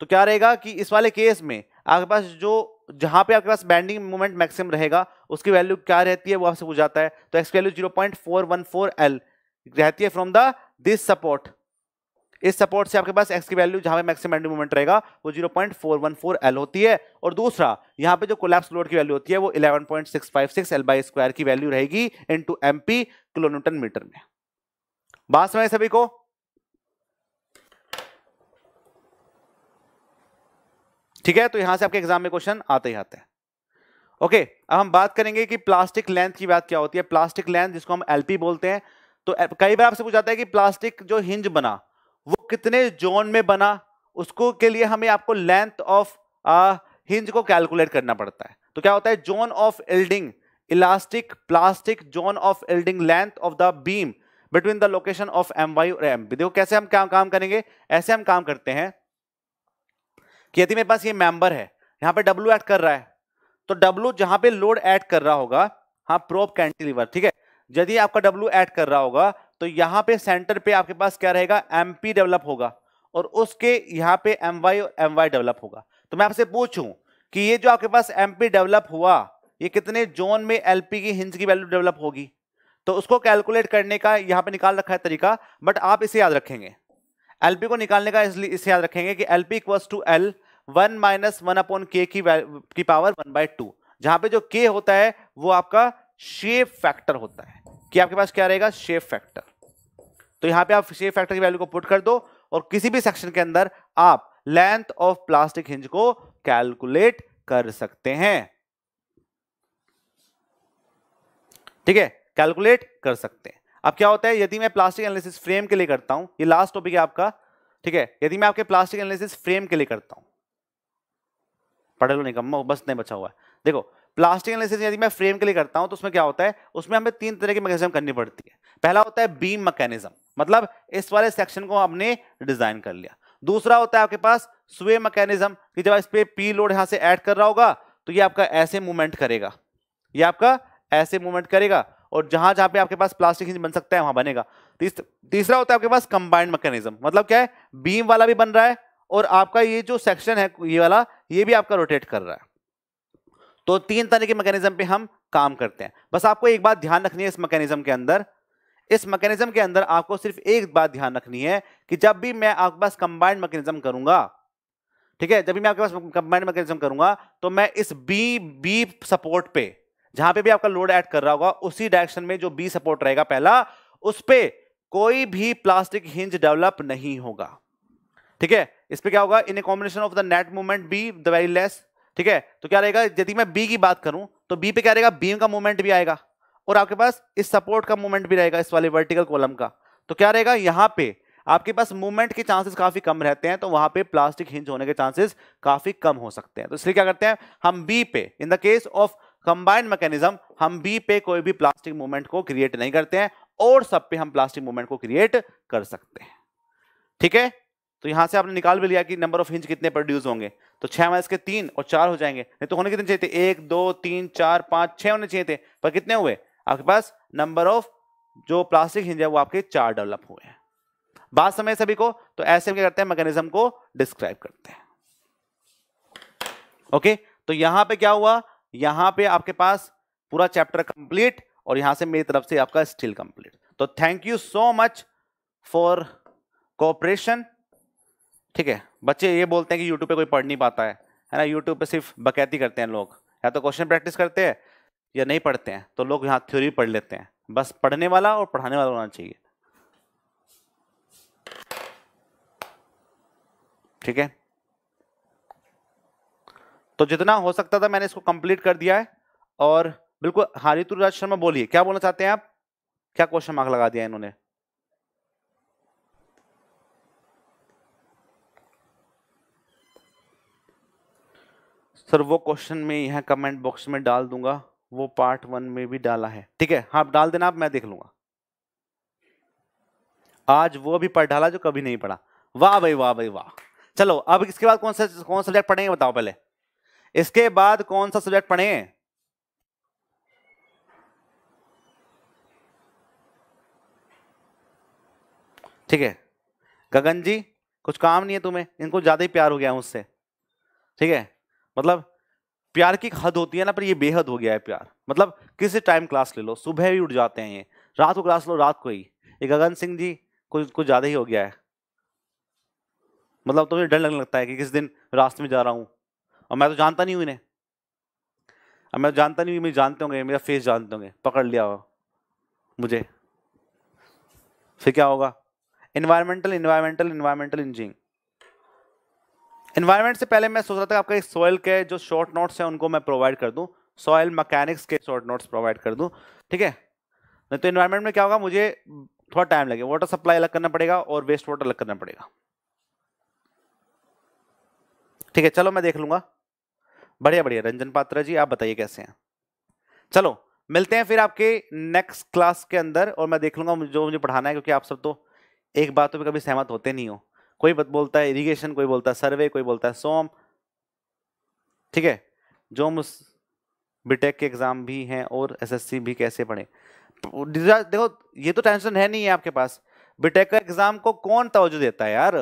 तो क्या रहेगा कि इस वाले केस में आपके पास जो जहां पे आपके पास बैंडिंग मोमेंट मैक्सिमम रहेगा उसकी वैल्यू क्या रहती है वो आपसे पूछ जाता है तो X value zero point four one four L रहती है फ्रॉम द दिस सपोर्ट इस सपोर्ट से आपके पास एक्स की वैल्यू जहां पे मैक्सिमम बैंडिंग मोमेंट रहेगा वो zero point four one four L होती है और दूसरा यहां पे जो कोलैप्स लोड की वैल्यू होती है वो eleven point six five six L by square की वैल्यू रहेगी in two MP kilonewton metre में बात समझ सभी को ठीक है तो यहां से आपके एग्जाम में क्वेश्चन आते ही आते हैं ओके अब हम बात करेंगे कि प्लास्टिक लेंथ की बात क्या होती है प्लास्टिक लेंथ जिसको हम एलपी बोलते हैं तो कई बार आपसे पूछा जाता है कि प्लास्टिक जो हिंज बना वो कितने जोन में बना उसको के लिए हमें आपको लेंथ ऑफ हिंज को कैलकुलेट करना पड़ता है तो क्या होता है zone of yielding elastic plastic zone of yielding length of the beam between the location of M Y और एम देखो कैसे हम काम काम करेंगे ऐसे हम काम करते हैं कि यदि मेरे पास ये मेंबर है यहां पे डब्लू ऐड कर रहा है तो डब्लू जहां पे लोड ऐड कर रहा होगा हाँ प्रोप कैंटिलीवर ठीक है यदि आपका डब्लू ऐड कर रहा होगा तो यहां पे सेंटर पे आपके पास क्या रहेगा एम डेवलप होगा और उसके यहां पे M Y M Y develop होगा तो मैं आपसे पूछूं कि ये जो आपके पास एम डेवलप हुआ ये कितने जोन में एल की हिंज की वैल्यू डेवलप होगी तो उसको कैलकुलेट करने का यहां पे निकाल रखा है तरीका बट आप इसे याद रखेंगे एल को निकालने का इसलिए इसे याद रखेंगे कि L P equals to L one minus one upon के की की पावर वन बाय टू जहां पे जो के होता है वो आपका शेप फैक्टर होता है कि आपके पास क्या रहेगा शेप फैक्टर तो यहां पे आप शेप फैक्टर की वैल्यू को पुट कर दो और किसी भी सेक्शन के अंदर आप लेंथ ऑफ प्लास्टिक हिंज को कैलकुलेट कर सकते हैं ठीक है कैलकुलेट कर सकते हैं अब क्या होता है यदि मैं प्लास्टिक एनालिसिस फ्रेम के लिए करता हूं ये लास्ट टॉपिक है आपका ठीक है यदि मैं आपके प्लास्टिक एनालिसिस फ्रेम के लिए करता हूं पढ़े लो तो नहीं कम बस नहीं बचा हुआ है देखो प्लास्टिक एनालिसिस यदि मैं फ्रेम के लिए करता हूं तो उसमें क्या होता है उसमें हमें तीन तरह की मैकेनिज्म करनी पड़ती है पहला होता है बीम मैकेनिज्म मतलब इस वाले सेक्शन को हमने डिजाइन कर लिया दूसरा होता है आपके पास स्वे मैकेनिज्म कि जब इस पर पी लोड यहां से ऐड कर रहा होगा तो ये आपका ऐसे मूवमेंट करेगा ये आपका ऐसे मूवमेंट करेगा और जहां जहां पे आपके पास प्लास्टिक बन सकता है वहां बनेगा तीसरा होता है आपके पास कंबाइंड मैकेनिज्म मतलब क्या है बीम वाला भी बन रहा है और आपका ये जो सेक्शन है ये वाला ये भी आपका रोटेट कर रहा है तो तीन तरह के मैकेनिज्म पे हम काम करते हैं बस आपको एक बात ध्यान रखनी है इस मैकेनिज्म के अंदर इस मैकेनिज्म के अंदर आपको सिर्फ एक बात ध्यान रखनी है कि जब भी मैं आपके पास कंबाइंड मैकेनिज्म करूंगा ठीक है जब भी मैं आपके पास कंबाइंड मैकेनिज्म करूंगा तो मैं इस बी बी सपोर्ट पे जहां पे भी आपका लोड ऐड कर रहा होगा उसी डायरेक्शन में जो बी सपोर्ट रहेगा पहला उस पर कोई भी प्लास्टिक हिंज डेवलप नहीं होगा ठीक है इस पर क्या होगा in a combination of the net movement be the very less ठीक है तो क्या रहेगा यदि मैं बी की बात करूं तो बी पे क्या रहेगा बीम का मूवमेंट भी आएगा और आपके पास इस सपोर्ट का मूवमेंट भी रहेगा इस वाले वर्टिकल कॉलम का तो क्या रहेगा यहाँ पे आपके पास मूवमेंट के चांसेस काफी कम रहते हैं तो वहां पे प्लास्टिक हिंज होने के चांसेस काफी कम हो सकते हैं तो इसलिए क्या करते हैं हम बी पे in the case of combined mechanism हम बी पे कोई भी प्लास्टिक मूवमेंट को क्रिएट नहीं करते हैं और सब पे हम प्लास्टिक मूवमेंट को क्रिएट कर सकते हैं ठीक है तो यहाँ से आपने निकाल भी लिया कि नंबर ऑफ हिंज कितने प्रोड्यूस होंगे तो छः माइनस के तीन और चार हो जाएंगे नहीं तो होने कितने चाहिए थे एक दो तीन चार पाँच छः होने चाहिए थे पर कितने हुए आपके पास नंबर ऑफ जो प्लास्टिक हिंज है वो आपके चार डेवलप हुए हैं बात समय सभी को तो ऐसे क्या करते हैं मैकेनिज्म को डिस्क्राइब करते हैं ओके तो यहाँ पे क्या हुआ यहाँ पे आपके पास पूरा चैप्टर कंप्लीट और यहाँ से मेरी तरफ से आपका स्टिल कंप्लीट तो thank you so much for cooperation ठीक है बच्चे ये बोलते हैं कि यूट्यूब पे कोई पढ़ नहीं पाता है है ना यूट्यूब पे सिर्फ बकैती करते हैं लोग या तो क्वेश्चन प्रैक्टिस करते हैं या नहीं पढ़ते हैं तो लोग यहाँ थ्योरी पढ़ लेते हैं बस पढ़ने वाला और पढ़ाने वाला होना चाहिए ठीक है तो जितना हो सकता था मैंने इसको कंप्लीट कर दिया है और बिल्कुल हारितु शर्मा बोलिए क्या बोलना चाहते हैं आप क्या क्वेश्चन मार्क लगा दिया इन्होंने सर वो क्वेश्चन में यहाँ कमेंट बॉक्स में डाल दूंगा वो पार्ट वन में भी डाला है ठीक है हाँ डाल देना आप मैं देख लूंगा आज वो भी पढ़ डाला जो कभी नहीं पढ़ा वाह भाई वाह भाई वाह चलो अब इसके बाद कौन सा कौन सा सब्जेक्ट पढ़ेंगे बताओ पहले इसके बाद कौन सा सब्जेक्ट पढ़ेंगे ठीक है गगन जी कुछ काम नहीं है तुम्हें इनको ज्यादा ही प्यार हो गया मुझसे ठीक है मतलब प्यार की हद होती है ना पर ये बेहद हो गया है प्यार मतलब किसी टाइम क्लास ले लो सुबह भी उठ जाते हैं ये रात को क्लास लो रात को ही ये गगन सिंह जी कुछ कुछ ज़्यादा ही हो गया है मतलब तो मुझे डर लगने लगता है कि किस दिन रास्ते में जा रहा हूँ और मैं तो जानता नहीं हूँ इन्हें अब मैं तो जानता नहीं हूँ मुझे जानते होंगे मेरा फेस जानते होंगे पकड़ लिया हो मुझे फिर क्या होगा environmental environmental environmental engineering environment से पहले मैं सोच रहा था आपका एक सॉयल के जो शॉर्ट नोट्स हैं उनको मैं प्रोवाइड कर दूँ सॉयल मकैनिक्स के शॉर्ट नोट्स प्रोवाइड कर दूँ ठीक है नहीं तो इन्वायरमेंट में क्या होगा मुझे थोड़ा टाइम लगेगा वाटर सप्लाई अलग करना पड़ेगा और वेस्ट वाटर अलग करना पड़ेगा ठीक है चलो मैं देख लूँगा बढ़िया बढ़िया रंजन पात्रा जी आप बताइए कैसे हैं चलो मिलते हैं फिर आपके नेक्स्ट क्लास के अंदर और मैं देख लूँगा जो मुझे पढ़ाना है क्योंकि आप सब तो एक बातों तो पर कभी सहमत होते नहीं हो कोई बोलता है इरिगेशन कोई बोलता है सर्वे कोई बोलता है सोम ठीक है जो हम उस बीटेक के एग्ज़ाम भी हैं और एसएससी भी कैसे पढ़ें देखो ये तो टेंशन है नहीं है आपके पास बीटेक का एग्ज़ाम को कौन तवज्जो देता है यार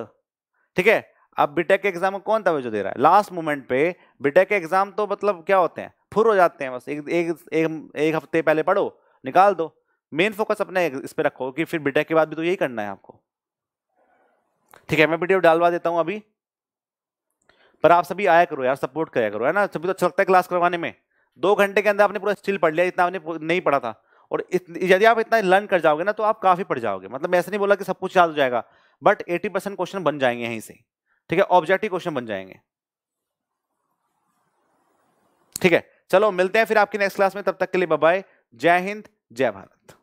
ठीक है अब बीटेक के एग्ज़ाम को कौन तवज्जो दे रहा है लास्ट मोमेंट पे बीटेक के एग्ज़ाम तो मतलब क्या होते हैं फुर हो जाते हैं बस एक एक एक, एक हफ्ते पहले पढ़ो निकाल दो मेन फोकस अपने इस पर रखो कि फिर बीटेक के बाद भी तो यही करना है आपको ठीक है मैं वीडियो डालवा देता हूँ अभी पर आप सभी आया करो यार सपोर्ट कराया करो है ना सभी तो अच्छा लगता है क्लास करवाने में दो घंटे के अंदर आपने पूरा स्टिल पढ़ लिया इतना आपने नहीं पढ़ा था और यदि आप इतना लर्न कर जाओगे ना तो आप काफ़ी पढ़ जाओगे मतलब मैं ऐसे नहीं बोला कि सब कुछ याद हो जाएगा बट 80 परसेंट क्वेश्चन बन जाएंगे यहीं से ठीक है ऑब्जेक्टिव क्वेश्चन बन जाएंगे ठीक है चलो मिलते हैं फिर आपकी नेक्स्ट क्लास में तब तक के लिए बाय जय हिंद जय भारत